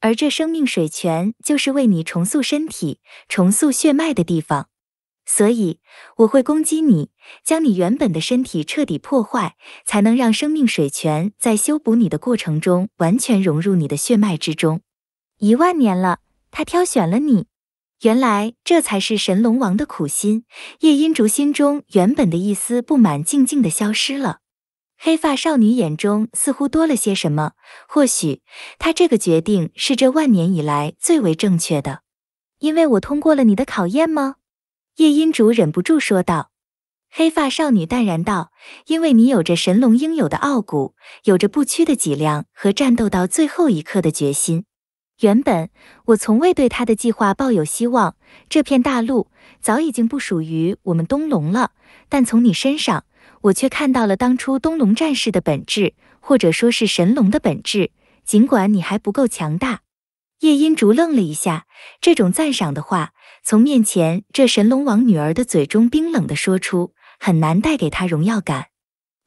而这生命水泉就是为你重塑身体、重塑血脉的地方。所以，我会攻击你。将你原本的身体彻底破坏，才能让生命水泉在修补你的过程中完全融入你的血脉之中。一万年了，他挑选了你，原来这才是神龙王的苦心。叶音竹心中原本的一丝不满静静的消失了，黑发少女眼中似乎多了些什么。或许他这个决定是这万年以来最为正确的，因为我通过了你的考验吗？叶音竹忍不住说道。黑发少女淡然道：“因为你有着神龙应有的傲骨，有着不屈的脊梁和战斗到最后一刻的决心。原本我从未对他的计划抱有希望，这片大陆早已经不属于我们东龙了。但从你身上，我却看到了当初东龙战士的本质，或者说是神龙的本质。尽管你还不够强大。”叶音竹愣了一下，这种赞赏的话从面前这神龙王女儿的嘴中冰冷地说出。很难带给他荣耀感，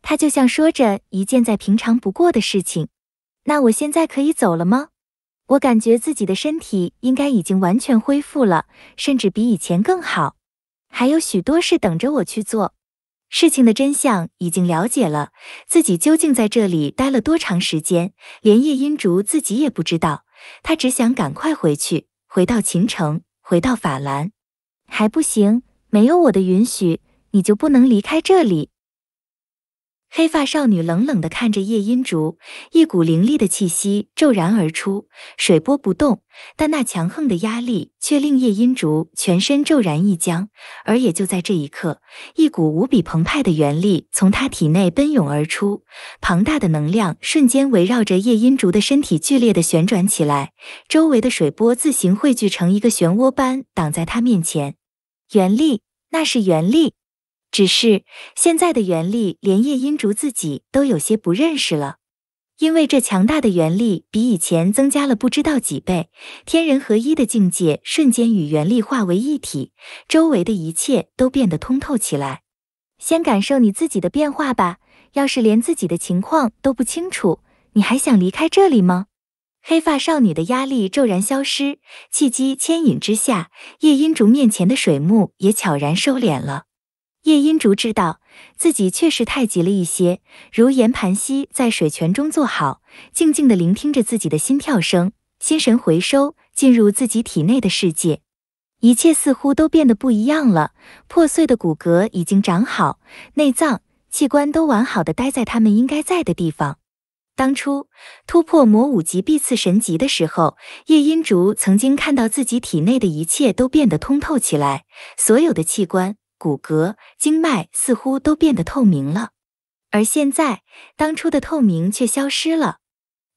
他就像说着一件再平常不过的事情。那我现在可以走了吗？我感觉自己的身体应该已经完全恢复了，甚至比以前更好。还有许多事等着我去做。事情的真相已经了解了，自己究竟在这里待了多长时间，连叶音竹自己也不知道。他只想赶快回去，回到秦城，回到法兰。还不行，没有我的允许。你就不能离开这里？黑发少女冷冷地看着夜音竹，一股凌厉的气息骤然而出，水波不动，但那强横的压力却令夜音竹全身骤然一僵。而也就在这一刻，一股无比澎湃的元力从他体内奔涌而出，庞大的能量瞬间围绕着夜音竹的身体剧烈地旋转起来，周围的水波自行汇聚成一个漩涡般挡在他面前。元力，那是元力。只是现在的元力，连叶音竹自己都有些不认识了，因为这强大的元力比以前增加了不知道几倍。天人合一的境界瞬间与元力化为一体，周围的一切都变得通透起来。先感受你自己的变化吧，要是连自己的情况都不清楚，你还想离开这里吗？黑发少女的压力骤然消失，契机牵引之下，叶音竹面前的水幕也悄然收敛了。叶音竹知道自己确实太急了一些，如岩盘膝在水泉中坐好，静静地聆听着自己的心跳声，心神回收，进入自己体内的世界，一切似乎都变得不一样了。破碎的骨骼已经长好，内脏器官都完好的待在他们应该在的地方。当初突破魔五级必次神级的时候，叶音竹曾经看到自己体内的一切都变得通透起来，所有的器官。骨骼、经脉似乎都变得透明了，而现在，当初的透明却消失了。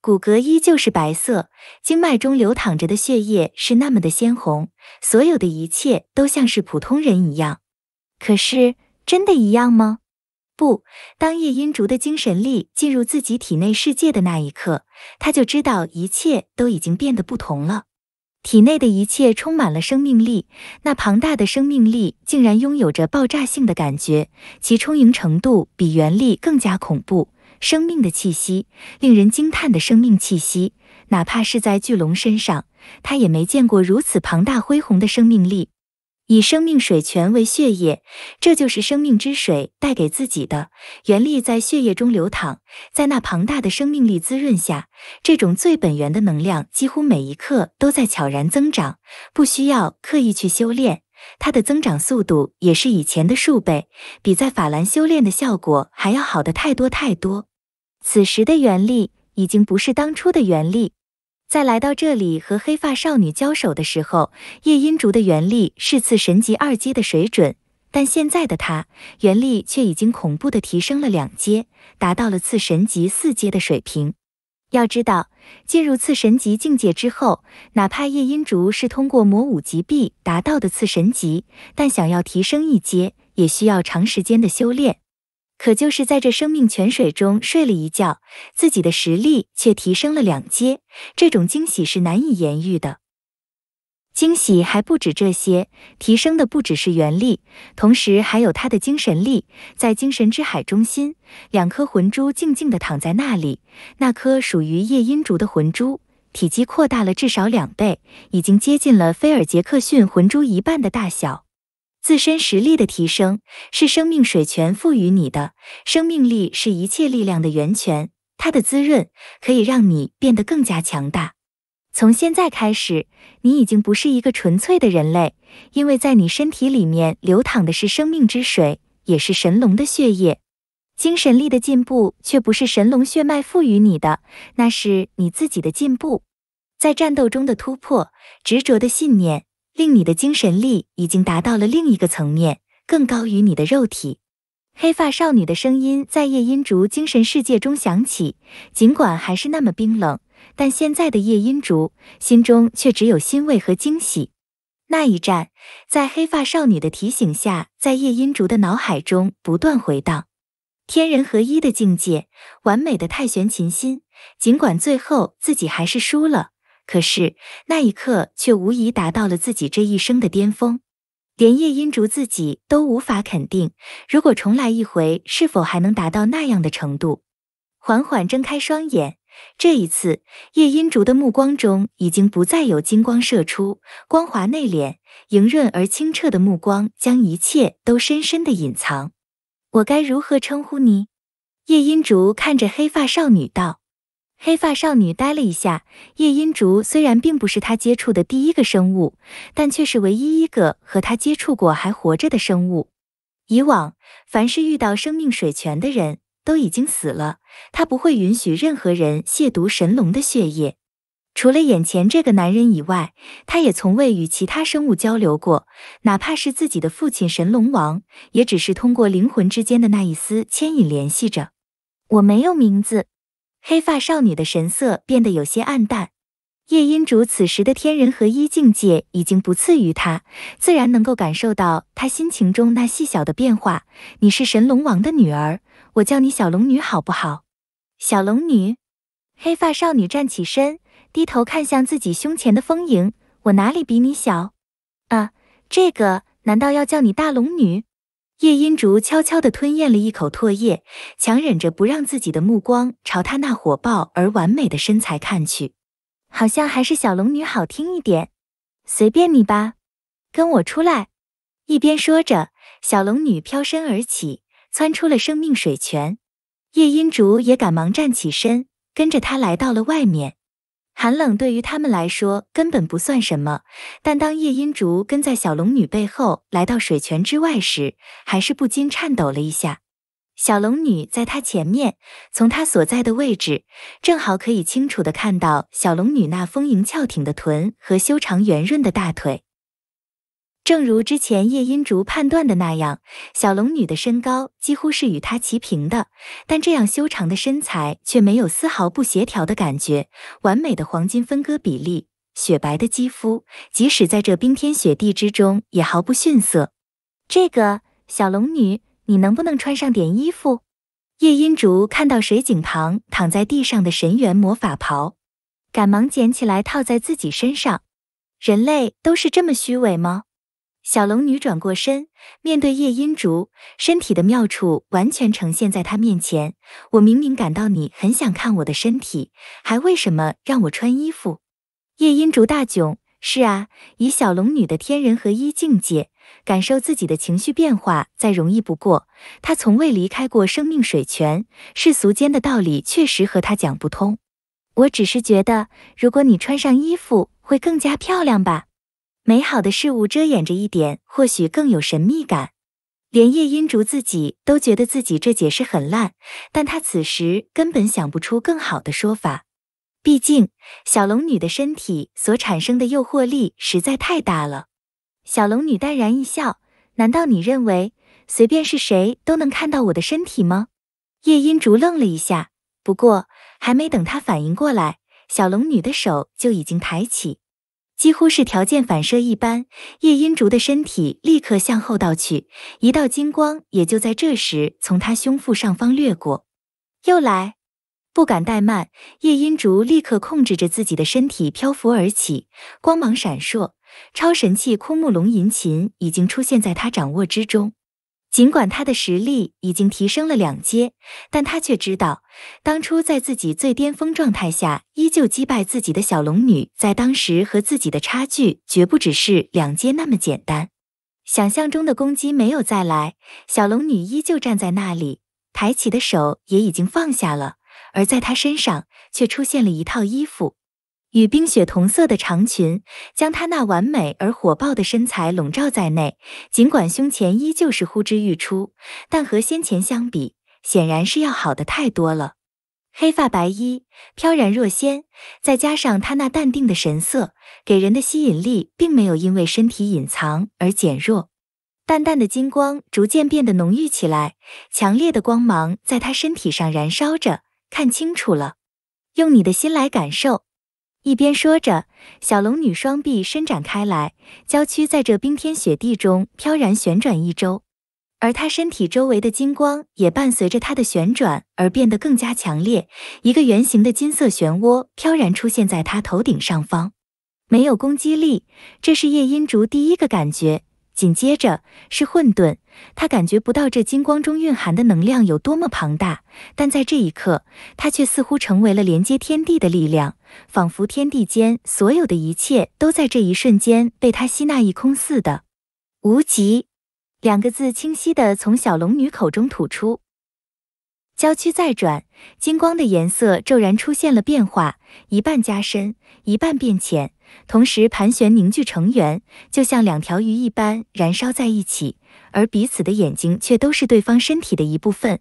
骨骼依旧是白色，经脉中流淌着的血液是那么的鲜红，所有的一切都像是普通人一样。可是，真的一样吗？不，当叶音竹的精神力进入自己体内世界的那一刻，他就知道一切都已经变得不同了。体内的一切充满了生命力，那庞大的生命力竟然拥有着爆炸性的感觉，其充盈程度比原力更加恐怖。生命的气息，令人惊叹的生命气息，哪怕是在巨龙身上，他也没见过如此庞大恢宏的生命力。以生命水泉为血液，这就是生命之水带给自己的。原力在血液中流淌，在那庞大的生命力滋润下，这种最本源的能量几乎每一刻都在悄然增长，不需要刻意去修炼，它的增长速度也是以前的数倍，比在法兰修炼的效果还要好的太多太多。此时的原力已经不是当初的原力。在来到这里和黑发少女交手的时候，夜音竹的元力是次神级二阶的水准，但现在的他元力却已经恐怖的提升了两阶，达到了次神级四阶的水平。要知道，进入次神级境界之后，哪怕夜音竹是通过魔五级壁达到的次神级，但想要提升一阶，也需要长时间的修炼。可就是在这生命泉水中睡了一觉，自己的实力却提升了两阶，这种惊喜是难以言喻的。惊喜还不止这些，提升的不只是元力，同时还有他的精神力。在精神之海中心，两颗魂珠静静地躺在那里，那颗属于夜音竹的魂珠，体积扩大了至少两倍，已经接近了菲尔杰克逊魂珠一半的大小。自身实力的提升是生命水泉赋予你的，生命力是一切力量的源泉，它的滋润可以让你变得更加强大。从现在开始，你已经不是一个纯粹的人类，因为在你身体里面流淌的是生命之水，也是神龙的血液。精神力的进步却不是神龙血脉赋予你的，那是你自己的进步，在战斗中的突破，执着的信念。令你的精神力已经达到了另一个层面，更高于你的肉体。黑发少女的声音在夜音竹精神世界中响起，尽管还是那么冰冷，但现在的夜音竹心中却只有欣慰和惊喜。那一战，在黑发少女的提醒下，在夜音竹的脑海中不断回荡。天人合一的境界，完美的太玄琴心，尽管最后自己还是输了。可是那一刻却无疑达到了自己这一生的巅峰，连叶音竹自己都无法肯定，如果重来一回，是否还能达到那样的程度？缓缓睁开双眼，这一次叶音竹的目光中已经不再有金光射出，光滑内敛、莹润而清澈的目光将一切都深深的隐藏。我该如何称呼你？叶音竹看着黑发少女道。黑发少女呆了一下。夜音竹虽然并不是她接触的第一个生物，但却是唯一一个和她接触过还活着的生物。以往，凡是遇到生命水泉的人都已经死了。她不会允许任何人亵渎神龙的血液。除了眼前这个男人以外，她也从未与其他生物交流过，哪怕是自己的父亲神龙王，也只是通过灵魂之间的那一丝牵引联系着。我没有名字。黑发少女的神色变得有些暗淡。夜音竹此时的天人合一境界已经不次于他，自然能够感受到他心情中那细小的变化。你是神龙王的女儿，我叫你小龙女好不好？小龙女。黑发少女站起身，低头看向自己胸前的丰盈，我哪里比你小？啊，这个难道要叫你大龙女？叶音竹悄悄的吞咽了一口唾液，强忍着不让自己的目光朝她那火爆而完美的身材看去，好像还是小龙女好听一点。随便你吧，跟我出来。一边说着，小龙女飘身而起，窜出了生命水泉。叶音竹也赶忙站起身，跟着她来到了外面。寒冷对于他们来说根本不算什么，但当叶音竹跟在小龙女背后来到水泉之外时，还是不禁颤抖了一下。小龙女在她前面，从她所在的位置，正好可以清楚地看到小龙女那丰盈翘挺的臀和修长圆润的大腿。正如之前叶音竹判断的那样，小龙女的身高几乎是与她齐平的，但这样修长的身材却没有丝毫不协调的感觉，完美的黄金分割比例，雪白的肌肤，即使在这冰天雪地之中也毫不逊色。这个小龙女，你能不能穿上点衣服？叶音竹看到水井旁躺在地上的神元魔法袍，赶忙捡起来套在自己身上。人类都是这么虚伪吗？小龙女转过身，面对夜音竹，身体的妙处完全呈现在她面前。我明明感到你很想看我的身体，还为什么让我穿衣服？夜音竹大窘。是啊，以小龙女的天人合一境界，感受自己的情绪变化再容易不过。她从未离开过生命水泉，世俗间的道理确实和她讲不通。我只是觉得，如果你穿上衣服，会更加漂亮吧。美好的事物遮掩着一点，或许更有神秘感。连夜音竹自己都觉得自己这解释很烂，但他此时根本想不出更好的说法。毕竟小龙女的身体所产生的诱惑力实在太大了。小龙女淡然一笑：“难道你认为随便是谁都能看到我的身体吗？”夜音竹愣了一下，不过还没等他反应过来，小龙女的手就已经抬起。几乎是条件反射一般，叶音竹的身体立刻向后倒去，一道金光也就在这时从他胸腹上方掠过。又来！不敢怠慢，叶音竹立刻控制着自己的身体漂浮而起，光芒闪烁，超神器枯木龙吟琴已经出现在他掌握之中。尽管他的实力已经提升了两阶，但他却知道，当初在自己最巅峰状态下依旧击败自己的小龙女，在当时和自己的差距绝不只是两阶那么简单。想象中的攻击没有再来，小龙女依旧站在那里，抬起的手也已经放下了，而在她身上却出现了一套衣服。与冰雪同色的长裙将她那完美而火爆的身材笼罩在内，尽管胸前依旧是呼之欲出，但和先前相比，显然是要好的太多了。黑发白衣，飘然若仙，再加上她那淡定的神色，给人的吸引力并没有因为身体隐藏而减弱。淡淡的金光逐渐变得浓郁起来，强烈的光芒在她身体上燃烧着。看清楚了，用你的心来感受。一边说着，小龙女双臂伸展开来，娇躯在这冰天雪地中飘然旋转一周，而她身体周围的金光也伴随着她的旋转而变得更加强烈，一个圆形的金色漩涡飘然出现在她头顶上方。没有攻击力，这是夜音竹第一个感觉。紧接着是混沌，他感觉不到这金光中蕴含的能量有多么庞大，但在这一刻，他却似乎成为了连接天地的力量，仿佛天地间所有的一切都在这一瞬间被他吸纳一空似的。无极，两个字清晰的从小龙女口中吐出。郊区再转，金光的颜色骤然出现了变化，一半加深，一半变浅，同时盘旋凝聚成圆，就像两条鱼一般燃烧在一起，而彼此的眼睛却都是对方身体的一部分。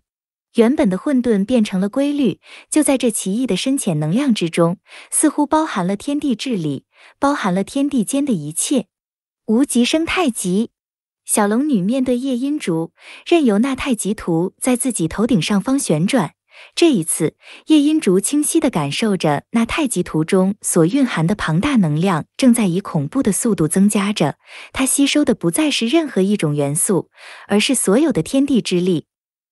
原本的混沌变成了规律，就在这奇异的深浅能量之中，似乎包含了天地治理，包含了天地间的一切，无极生太极。小龙女面对夜音竹，任由那太极图在自己头顶上方旋转。这一次，夜音竹清晰地感受着那太极图中所蕴含的庞大能量，正在以恐怖的速度增加着。它吸收的不再是任何一种元素，而是所有的天地之力。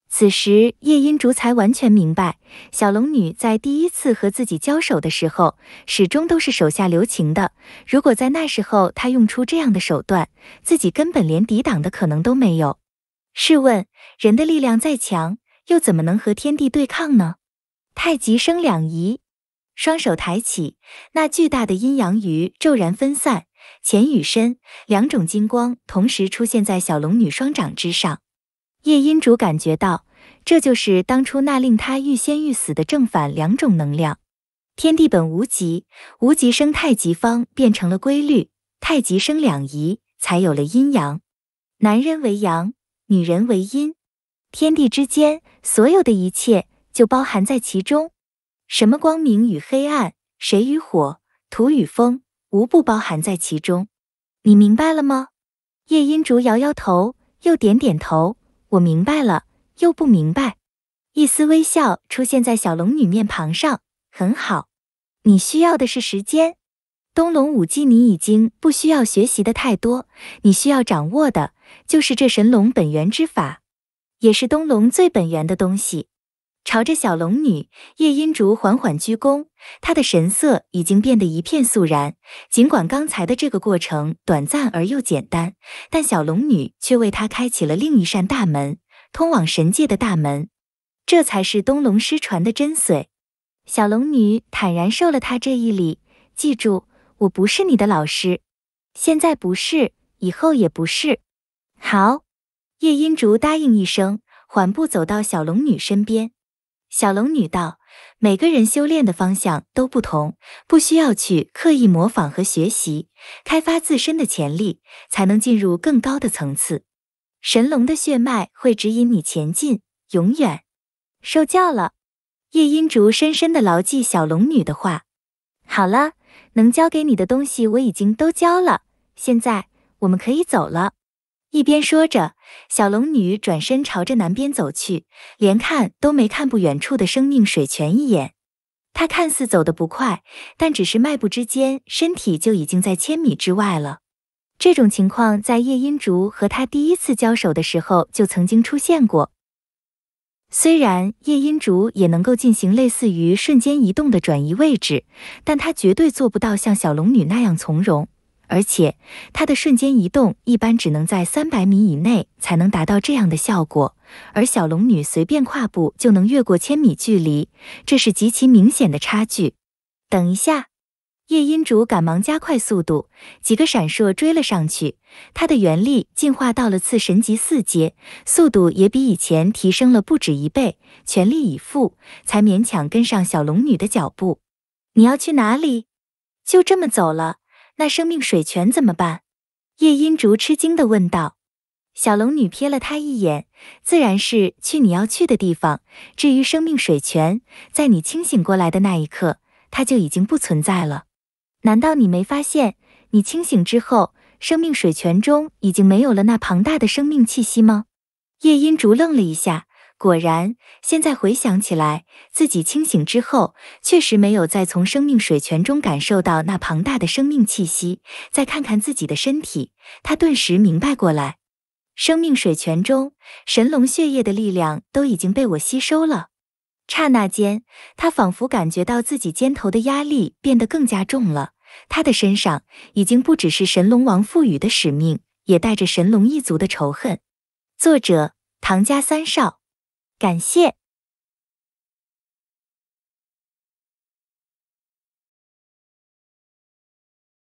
此时，夜莺竹才完全明白，小龙女在第一次和自己交手的时候，始终都是手下留情的。如果在那时候她用出这样的手段，自己根本连抵挡的可能都没有。试问，人的力量再强，又怎么能和天地对抗呢？太极生两仪，双手抬起，那巨大的阴阳鱼骤然分散，浅与深两种金光同时出现在小龙女双掌之上。叶音竹感觉到，这就是当初那令他欲仙欲死的正反两种能量。天地本无极，无极生太极，方变成了规律。太极生两仪，才有了阴阳。男人为阳，女人为阴。天地之间，所有的一切就包含在其中。什么光明与黑暗，水与火，土与风，无不包含在其中。你明白了吗？叶音竹摇摇头，又点点头。我明白了，又不明白。一丝微笑出现在小龙女面庞上，很好。你需要的是时间。东龙武技，你已经不需要学习的太多，你需要掌握的就是这神龙本源之法，也是东龙最本源的东西。朝着小龙女叶音竹缓缓鞠躬，她的神色已经变得一片肃然。尽管刚才的这个过程短暂而又简单，但小龙女却为他开启了另一扇大门，通往神界的大门。这才是东龙失传的真髓。小龙女坦然受了他这一礼，记住，我不是你的老师，现在不是，以后也不是。好，叶音竹答应一声，缓步走到小龙女身边。小龙女道：“每个人修炼的方向都不同，不需要去刻意模仿和学习，开发自身的潜力，才能进入更高的层次。神龙的血脉会指引你前进，永远。”受教了，叶音竹深深的牢记小龙女的话。好了，能教给你的东西我已经都教了，现在我们可以走了。一边说着，小龙女转身朝着南边走去，连看都没看不远处的生命水泉一眼。她看似走得不快，但只是迈步之间，身体就已经在千米之外了。这种情况在叶音竹和她第一次交手的时候就曾经出现过。虽然叶音竹也能够进行类似于瞬间移动的转移位置，但她绝对做不到像小龙女那样从容。而且，它的瞬间移动一般只能在三百米以内才能达到这样的效果，而小龙女随便跨步就能越过千米距离，这是极其明显的差距。等一下，夜音竹赶忙加快速度，几个闪烁追了上去。她的元力进化到了次神级四阶，速度也比以前提升了不止一倍，全力以赴才勉强跟上小龙女的脚步。你要去哪里？就这么走了。那生命水泉怎么办？叶音竹吃惊的问道。小龙女瞥了她一眼，自然是去你要去的地方。至于生命水泉，在你清醒过来的那一刻，它就已经不存在了。难道你没发现，你清醒之后，生命水泉中已经没有了那庞大的生命气息吗？叶音竹愣了一下。果然，现在回想起来，自己清醒之后，确实没有再从生命水泉中感受到那庞大的生命气息。再看看自己的身体，他顿时明白过来：生命水泉中神龙血液的力量都已经被我吸收了。刹那间，他仿佛感觉到自己肩头的压力变得更加重了。他的身上已经不只是神龙王赋予的使命，也带着神龙一族的仇恨。作者：唐家三少。感谢。